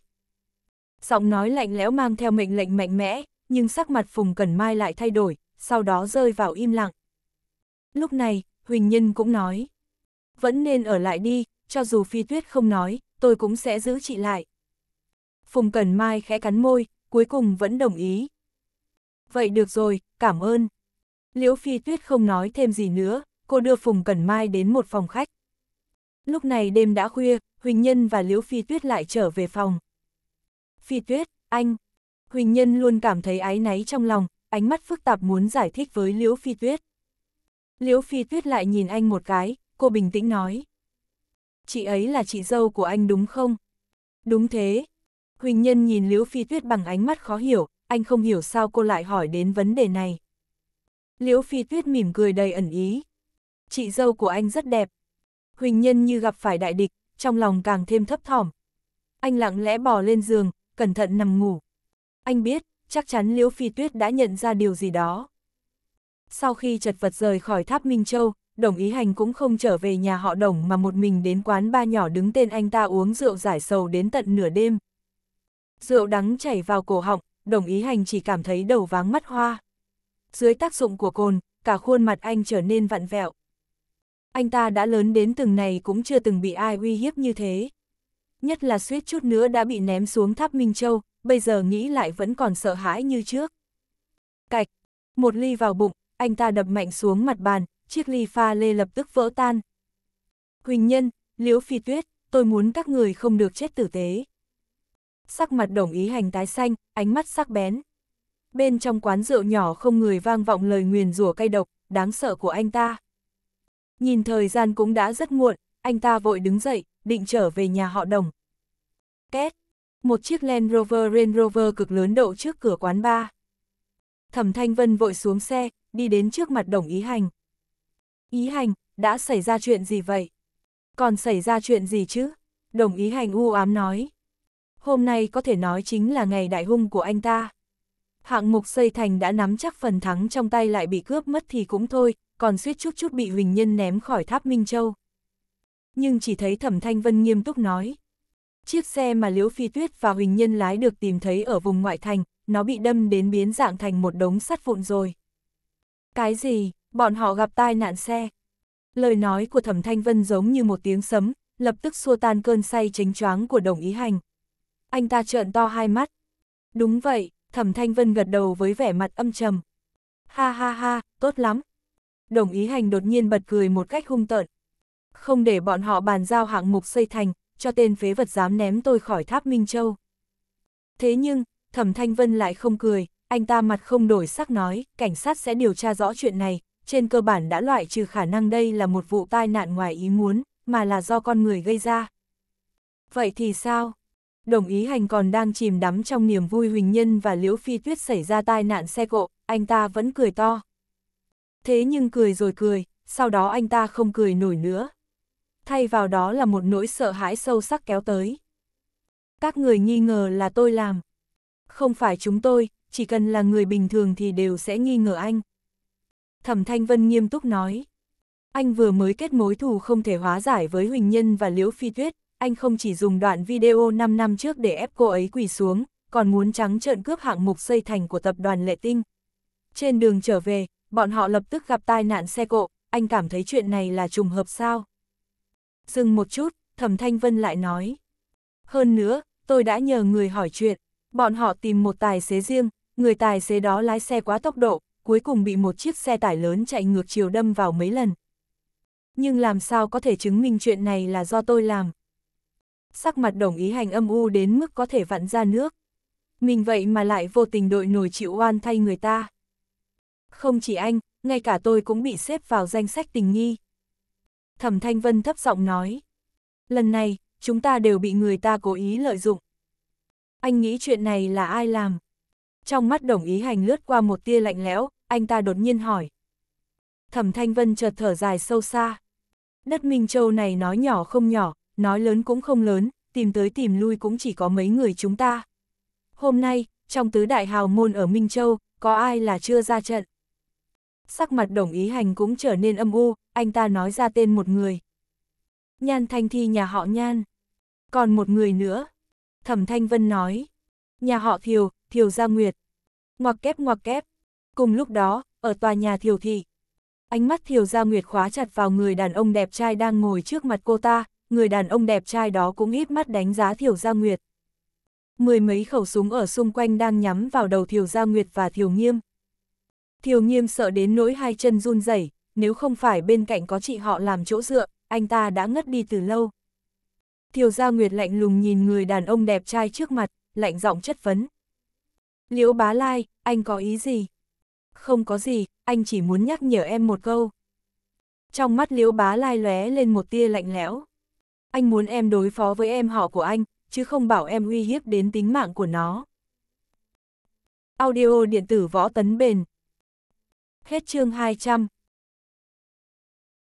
giọng nói lạnh lẽo mang theo mệnh lệnh mạnh mẽ, nhưng sắc mặt Phùng Cẩn Mai lại thay đổi, sau đó rơi vào im lặng. Lúc này, Huỳnh Nhân cũng nói, vẫn nên ở lại đi, cho dù Phi Tuyết không nói, tôi cũng sẽ giữ chị lại. Phùng Cẩn Mai khẽ cắn môi, cuối cùng vẫn đồng ý. Vậy được rồi, cảm ơn. Liễu Phi Tuyết không nói thêm gì nữa, cô đưa Phùng Cẩn Mai đến một phòng khách. Lúc này đêm đã khuya, Huỳnh Nhân và Liễu Phi Tuyết lại trở về phòng, Phi tuyết, anh. Huỳnh Nhân luôn cảm thấy áy náy trong lòng, ánh mắt phức tạp muốn giải thích với Liễu Phi tuyết. Liễu Phi tuyết lại nhìn anh một cái, cô bình tĩnh nói. Chị ấy là chị dâu của anh đúng không? Đúng thế. Huỳnh Nhân nhìn Liễu Phi tuyết bằng ánh mắt khó hiểu, anh không hiểu sao cô lại hỏi đến vấn đề này. Liễu Phi tuyết mỉm cười đầy ẩn ý. Chị dâu của anh rất đẹp. Huỳnh Nhân như gặp phải đại địch, trong lòng càng thêm thấp thỏm. Anh lặng lẽ bò lên giường, cẩn thận nằm ngủ. Anh biết, chắc chắn Liễu Phi Tuyết đã nhận ra điều gì đó. Sau khi chật vật rời khỏi tháp Minh Châu, đồng ý hành cũng không trở về nhà họ đồng mà một mình đến quán ba nhỏ đứng tên anh ta uống rượu giải sầu đến tận nửa đêm. Rượu đắng chảy vào cổ họng, đồng ý hành chỉ cảm thấy đầu váng mắt hoa. Dưới tác dụng của cồn, cả khuôn mặt anh trở nên vặn vẹo. Anh ta đã lớn đến từng này cũng chưa từng bị ai uy hiếp như thế nhất là suýt chút nữa đã bị ném xuống tháp Minh Châu, bây giờ nghĩ lại vẫn còn sợ hãi như trước. Cạch, một ly vào bụng, anh ta đập mạnh xuống mặt bàn, chiếc ly pha lê lập tức vỡ tan. Huỳnh Nhân, Liễu Phi Tuyết, tôi muốn các người không được chết tử tế. Sắc mặt đồng ý hành tái xanh, ánh mắt sắc bén. Bên trong quán rượu nhỏ không người vang vọng lời nguyền rủa cay độc, đáng sợ của anh ta. Nhìn thời gian cũng đã rất muộn, anh ta vội đứng dậy, định trở về nhà họ đồng. Két, một chiếc Land Rover Range Rover cực lớn đậu trước cửa quán bar. Thẩm Thanh Vân vội xuống xe, đi đến trước mặt đồng ý hành. Ý hành, đã xảy ra chuyện gì vậy? Còn xảy ra chuyện gì chứ? Đồng ý hành u ám nói. Hôm nay có thể nói chính là ngày đại hung của anh ta. Hạng mục xây thành đã nắm chắc phần thắng trong tay lại bị cướp mất thì cũng thôi, còn suýt chút chút bị Huỳnh Nhân ném khỏi tháp Minh Châu nhưng chỉ thấy Thẩm Thanh Vân nghiêm túc nói. Chiếc xe mà Liễu Phi Tuyết và Huỳnh Nhân lái được tìm thấy ở vùng ngoại thành, nó bị đâm đến biến dạng thành một đống sắt vụn rồi. Cái gì, bọn họ gặp tai nạn xe? Lời nói của Thẩm Thanh Vân giống như một tiếng sấm, lập tức xua tan cơn say chính choáng của đồng ý hành. Anh ta trợn to hai mắt. Đúng vậy, Thẩm Thanh Vân gật đầu với vẻ mặt âm trầm. Ha ha ha, tốt lắm. Đồng ý hành đột nhiên bật cười một cách hung tợn, không để bọn họ bàn giao hạng mục xây thành, cho tên phế vật dám ném tôi khỏi tháp Minh Châu. Thế nhưng, Thẩm Thanh Vân lại không cười, anh ta mặt không đổi sắc nói, cảnh sát sẽ điều tra rõ chuyện này, trên cơ bản đã loại trừ khả năng đây là một vụ tai nạn ngoài ý muốn, mà là do con người gây ra. Vậy thì sao? Đồng ý hành còn đang chìm đắm trong niềm vui Huỳnh Nhân và Liễu Phi Tuyết xảy ra tai nạn xe cộ, anh ta vẫn cười to. Thế nhưng cười rồi cười, sau đó anh ta không cười nổi nữa, thay vào đó là một nỗi sợ hãi sâu sắc kéo tới. Các người nghi ngờ là tôi làm. Không phải chúng tôi, chỉ cần là người bình thường thì đều sẽ nghi ngờ anh. Thẩm Thanh Vân nghiêm túc nói. Anh vừa mới kết mối thù không thể hóa giải với Huỳnh Nhân và Liễu Phi Tuyết, anh không chỉ dùng đoạn video 5 năm trước để ép cô ấy quỳ xuống, còn muốn trắng trợn cướp hạng mục xây thành của tập đoàn Lệ Tinh. Trên đường trở về, bọn họ lập tức gặp tai nạn xe cộ, anh cảm thấy chuyện này là trùng hợp sao? Dừng một chút, Thẩm Thanh Vân lại nói. Hơn nữa, tôi đã nhờ người hỏi chuyện. Bọn họ tìm một tài xế riêng, người tài xế đó lái xe quá tốc độ, cuối cùng bị một chiếc xe tải lớn chạy ngược chiều đâm vào mấy lần. Nhưng làm sao có thể chứng minh chuyện này là do tôi làm? Sắc mặt đồng ý hành âm u đến mức có thể vặn ra nước. Mình vậy mà lại vô tình đội nổi chịu oan thay người ta. Không chỉ anh, ngay cả tôi cũng bị xếp vào danh sách tình nghi. Thẩm Thanh Vân thấp giọng nói. Lần này, chúng ta đều bị người ta cố ý lợi dụng. Anh nghĩ chuyện này là ai làm? Trong mắt đồng ý hành lướt qua một tia lạnh lẽo, anh ta đột nhiên hỏi. Thẩm Thanh Vân chợt thở dài sâu xa. Đất Minh Châu này nói nhỏ không nhỏ, nói lớn cũng không lớn, tìm tới tìm lui cũng chỉ có mấy người chúng ta. Hôm nay, trong tứ đại hào môn ở Minh Châu, có ai là chưa ra trận? Sắc mặt đồng ý hành cũng trở nên âm u, anh ta nói ra tên một người. Nhan Thanh Thi nhà họ Nhan. Còn một người nữa. Thẩm Thanh Vân nói. Nhà họ Thiều, Thiều Gia Nguyệt. Ngoặc kép ngoặc kép. Cùng lúc đó, ở tòa nhà Thiều Thị. Ánh mắt Thiều Gia Nguyệt khóa chặt vào người đàn ông đẹp trai đang ngồi trước mặt cô ta. Người đàn ông đẹp trai đó cũng hít mắt đánh giá Thiều Gia Nguyệt. Mười mấy khẩu súng ở xung quanh đang nhắm vào đầu Thiều Gia Nguyệt và Thiều Nghiêm. Thiều Nghiêm sợ đến nỗi hai chân run rẩy nếu không phải bên cạnh có chị họ làm chỗ dựa, anh ta đã ngất đi từ lâu. Thiều Gia Nguyệt lạnh lùng nhìn người đàn ông đẹp trai trước mặt, lạnh giọng chất vấn. Liễu bá lai, anh có ý gì? Không có gì, anh chỉ muốn nhắc nhở em một câu. Trong mắt liễu bá lai lóe lên một tia lạnh lẽo. Anh muốn em đối phó với em họ của anh, chứ không bảo em uy hiếp đến tính mạng của nó. Audio điện tử võ tấn bền. Hết chương 200.